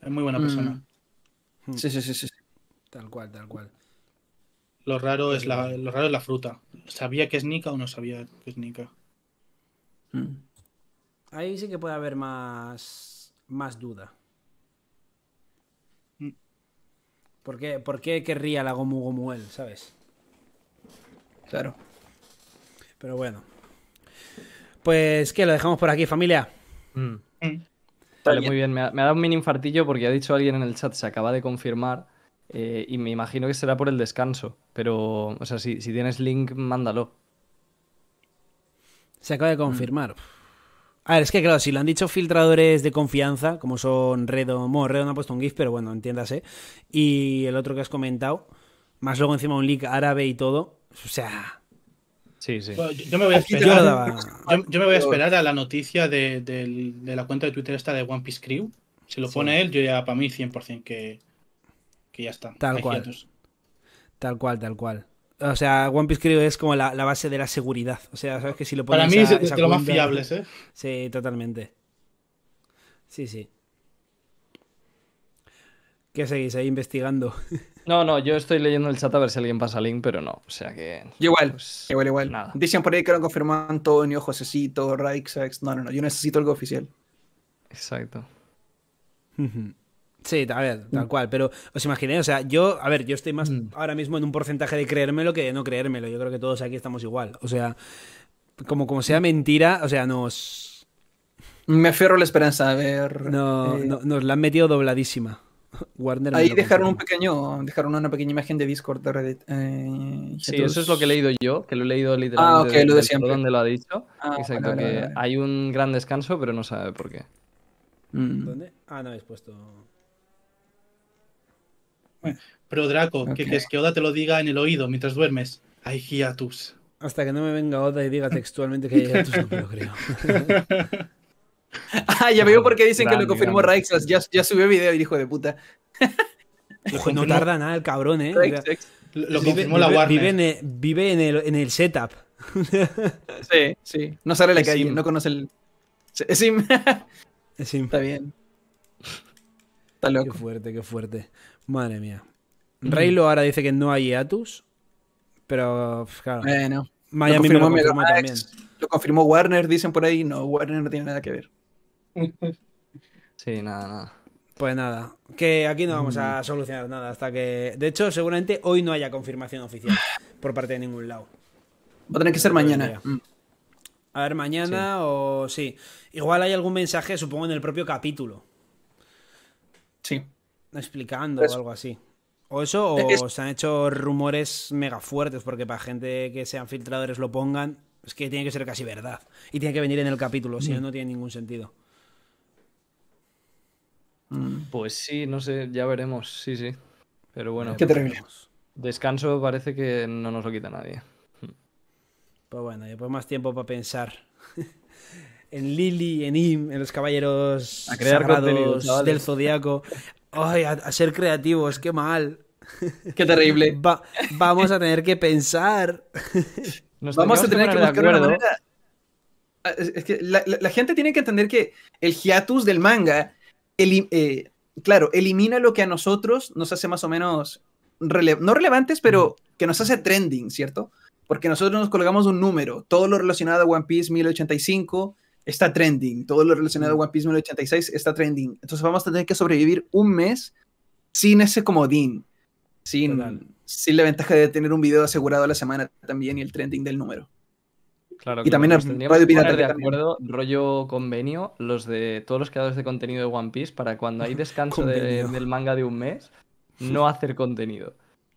Es muy buena mm. persona. Mm. Sí, sí, sí, sí. Tal cual, tal cual. Lo raro, es la, lo raro la fruta. ¿Sabía que es Nika o no sabía que es Nika? Mm. Ahí sí que puede haber más, más duda. ¿Por, qué, ¿Por qué, querría la Gomu Gomuel, sabes? Claro. Pero bueno. Pues que lo dejamos por aquí, familia. Mm. Vale, muy bien. Me ha, dado un mini infartillo porque ha dicho alguien en el chat, se acaba de confirmar. Eh, y me imagino que será por el descanso. Pero, o sea, si, si tienes link, mándalo. Se acaba de mm. confirmar. A ver, es que claro, si lo han dicho filtradores de confianza, como son Redo, bueno, no ha puesto un GIF, pero bueno, entiéndase, y el otro que has comentado, más luego encima un link árabe y todo, o sea, yo, me voy a esperar, a la noticia de, la cuenta de Twitter esta de One Piece Crew. Si lo pone él, yo ya para mí 100% que, que ya está. Tal cual. Tal cual, tal cual. O sea, One Piece Crew es como la, base de la seguridad. O sea, sabes que si lo pones Para mí es de, lo más fiables, ¿eh? Sí, totalmente. Sí, sí. ¿Qué seguís ahí investigando? No, no, yo estoy leyendo el chat a ver si alguien pasa link, pero no. O sea que. Pues, igual, igual, igual. Dicen por ahí que lo confirmó Antonio, Josecito, Raixax. No, no, no. Yo necesito algo oficial. Exacto. Sí, a ver, tal mm. cual, pero os imagináis, o sea, yo, a ver, yo estoy más mm. ahora mismo en un porcentaje de creérmelo que de no creérmelo, yo creo que todos aquí estamos igual, o sea, como, como sea mm. mentira, o sea, nos... Me aferro la esperanza, a ver... Eh. no, nos la han metido dobladísima. Ahí dejaron un pequeño, dejaron una pequeña imagen de Discord Reddit. Eh, sí, eso es lo que he leído yo, que lo he leído literalmente. Ah, lo lo ha dicho. Ah, Exacto, hay un gran descanso, pero no sabe por qué. Mm. ¿Dónde? Ah, no habéis puesto. Pero Draco, que, que, que Oda te lo diga en el oído mientras duermes. Hay hiatus. Hasta que no me venga Oda y diga textualmente que hay hiatus, no me lo creo. ah, ya veo por qué dicen que lo confirmó Raixas. Ya, subió video y hijo de puta. no, tarda nada el cabrón, ¿eh? Lo, confirmó la Warner. Vive, en el, en, el, setup. sí, sí. No sale la calle, no conoce el. Es sim. Está bien. Está loco. Qué fuerte, qué fuerte. Madre mía. Mm. Reylo ahora dice que no hay hiatus. Pero, claro. Bueno. Miami confirmó, también. Lo confirmó Warner, dicen por ahí. No, Warner no tiene nada que ver. Sí, nada, nada. Pues nada, que aquí no vamos a mm. solucionar nada hasta que. De hecho, seguramente hoy no haya confirmación oficial por parte de ningún lado. Va a tener que ser mañana. Mm. A ver, mañana o sí. Igual hay algún mensaje, supongo, en el propio capítulo. Sí. Explicando o algo así. O eso, o se han hecho rumores mega fuertes, porque para gente que sean filtradores lo pongan, es que tiene que ser casi verdad. Y tiene que venir en el capítulo, si no, no tiene ningún sentido. Mm. Pues sí, no sé, ya veremos, sí, sí. Pero bueno. Descanso parece que no nos lo quita nadie. Hmm. Pues bueno, después pues más tiempo para pensar en Lily, en Im, en los caballeros a crear del zodiaco. Ay, a, ser creativos, qué mal. Qué terrible. vamos a tener que pensar. vamos a tener que, ah, Es que la, la gente tiene que entender que el hiatus del manga eh, claro, elimina lo que a nosotros nos hace más o menos, no relevantes, pero que nos hace trending, ¿cierto? Porque nosotros nos colgamos un número, todo lo relacionado a One Piece 1085 está trending, todo lo relacionado a One Piece 1086 está trending. Entonces vamos a tener que sobrevivir un mes sin ese comodín, sin, sin la ventaja de tener un video asegurado a la semana también y el trending del número y también que de acuerdo, rollo convenio, los de todos los creadores de contenido de One Piece para cuando hay descanso del manga de un mes, no hacer contenido.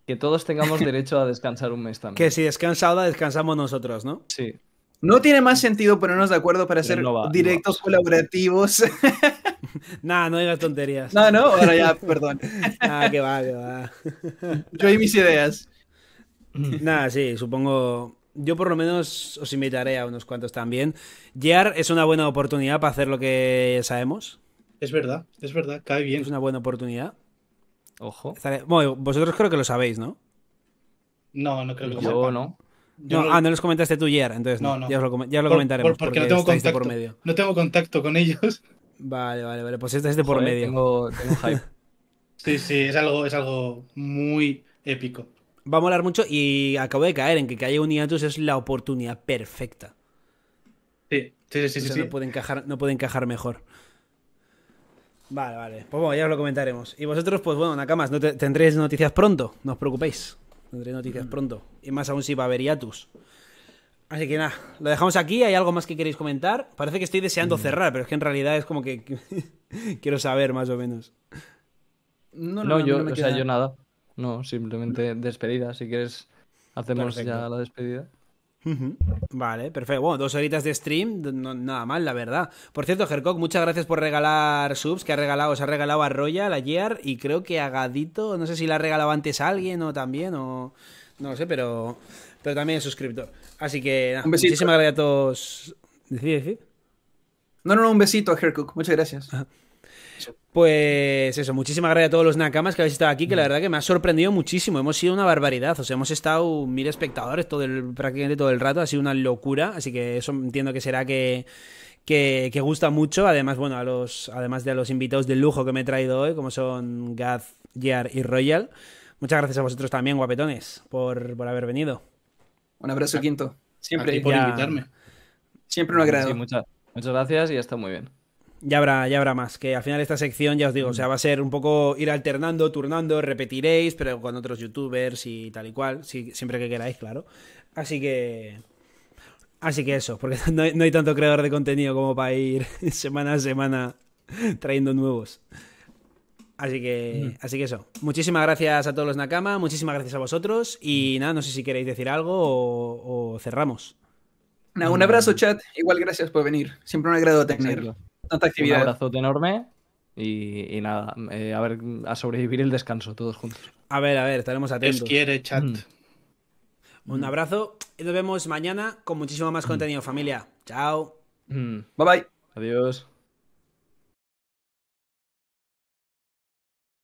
Que todos tengamos derecho a descansar un mes también. Que si descansa descansamos nosotros, ¿no? Sí. No tiene más sentido ponernos de acuerdo para hacer directos colaborativos. nada no digas tonterías. No, no, ahora ya, perdón. ah, que va, que va. Yo y mis ideas. Nada, sí, supongo yo por lo menos os invitaré a unos cuantos también. Gear es una buena oportunidad para hacer lo que sabemos. Es verdad, es verdad, cae bien. Es una buena oportunidad. Ojo. vosotros creo que lo sabéis, ¿no? No, no creo que lo Yo no. Ah, no les comentaste tú Gear entonces ya os lo, comentaremos. porque, no tengo contacto. Por medio. No tengo contacto con ellos. Vale, vale, vale. Pues este es de por medio. Tengo, hype. sí, sí, es algo, es algo muy épico va a molar mucho y acabo de caer en que un Uniatus es la oportunidad perfecta. Sí, sí, sí, sí, No, puede encajar, no puede encajar mejor. Vale, vale. Pues bueno, ya os lo comentaremos. Y vosotros, pues bueno, Nakamas, no tendréis noticias pronto, no os preocupéis. Tendréis noticias mm. pronto. Y más aún si va a haber Iatus Así que nada, lo dejamos aquí. ¿Hay algo más que queréis comentar? Parece que estoy deseando mm. cerrar, pero es que en realidad es como que quiero saber más o menos. No, no, yo, no o yo nada. No, simplemente despedida. Si quieres, hacemos ya la despedida. Vale, perfecto. Bueno, dos horitas de stream, nada mal, la verdad. Por cierto, hercock muchas gracias por regalar subs, que ha regalado, se ha regalado a Royal, a Gear, y creo que a Gadito, no sé si la ha regalado antes a alguien o también, o no lo sé, pero, pero también es suscriptor. Así que, nada, muchísimas gracias a todos. No, no, no, un besito a Hercock, muchas gracias. Pues eso, muchísimas gracias a todos los nakamas que habéis estado aquí, que la verdad que me ha sorprendido muchísimo. Hemos sido una barbaridad, o sea, hemos estado mil espectadores todo el, prácticamente todo el rato, ha sido una locura, así que eso entiendo que será que, que, gusta mucho. Además, bueno, a los, además de a los invitados de lujo que me he traído hoy, como son Gaz, Gear y Royal. Muchas gracias a vosotros también, guapetones, por, por haber venido. Un abrazo, Quinto. Siempre. por invitarme. Siempre un agrado. muchas, muchas gracias y está muy bien ya habrá, ya habrá más. Que al final esta sección, ya os digo, o sea, va a ser un poco ir alternando, turnando, repetiréis, pero con otros youtubers y tal y cual, siempre que queráis, claro. Así que. Así que eso, porque no hay, tanto creador de contenido como para ir semana a semana trayendo nuevos. Así que, mm. así que eso. Muchísimas gracias a todos los Nakama, muchísimas gracias a vosotros y nada, no sé si queréis decir algo o, cerramos. un abrazo, chat. Igual gracias por venir. Siempre me agrado tenerlo. Un abrazo enorme. Y, nada, eh, a ver, a sobrevivir el descanso todos juntos. A ver, a ver, estaremos atentos. quiere, chat. Mm. Un mm. abrazo y nos vemos mañana con muchísimo más mm. contenido, familia. Chao. Bye bye. Adiós.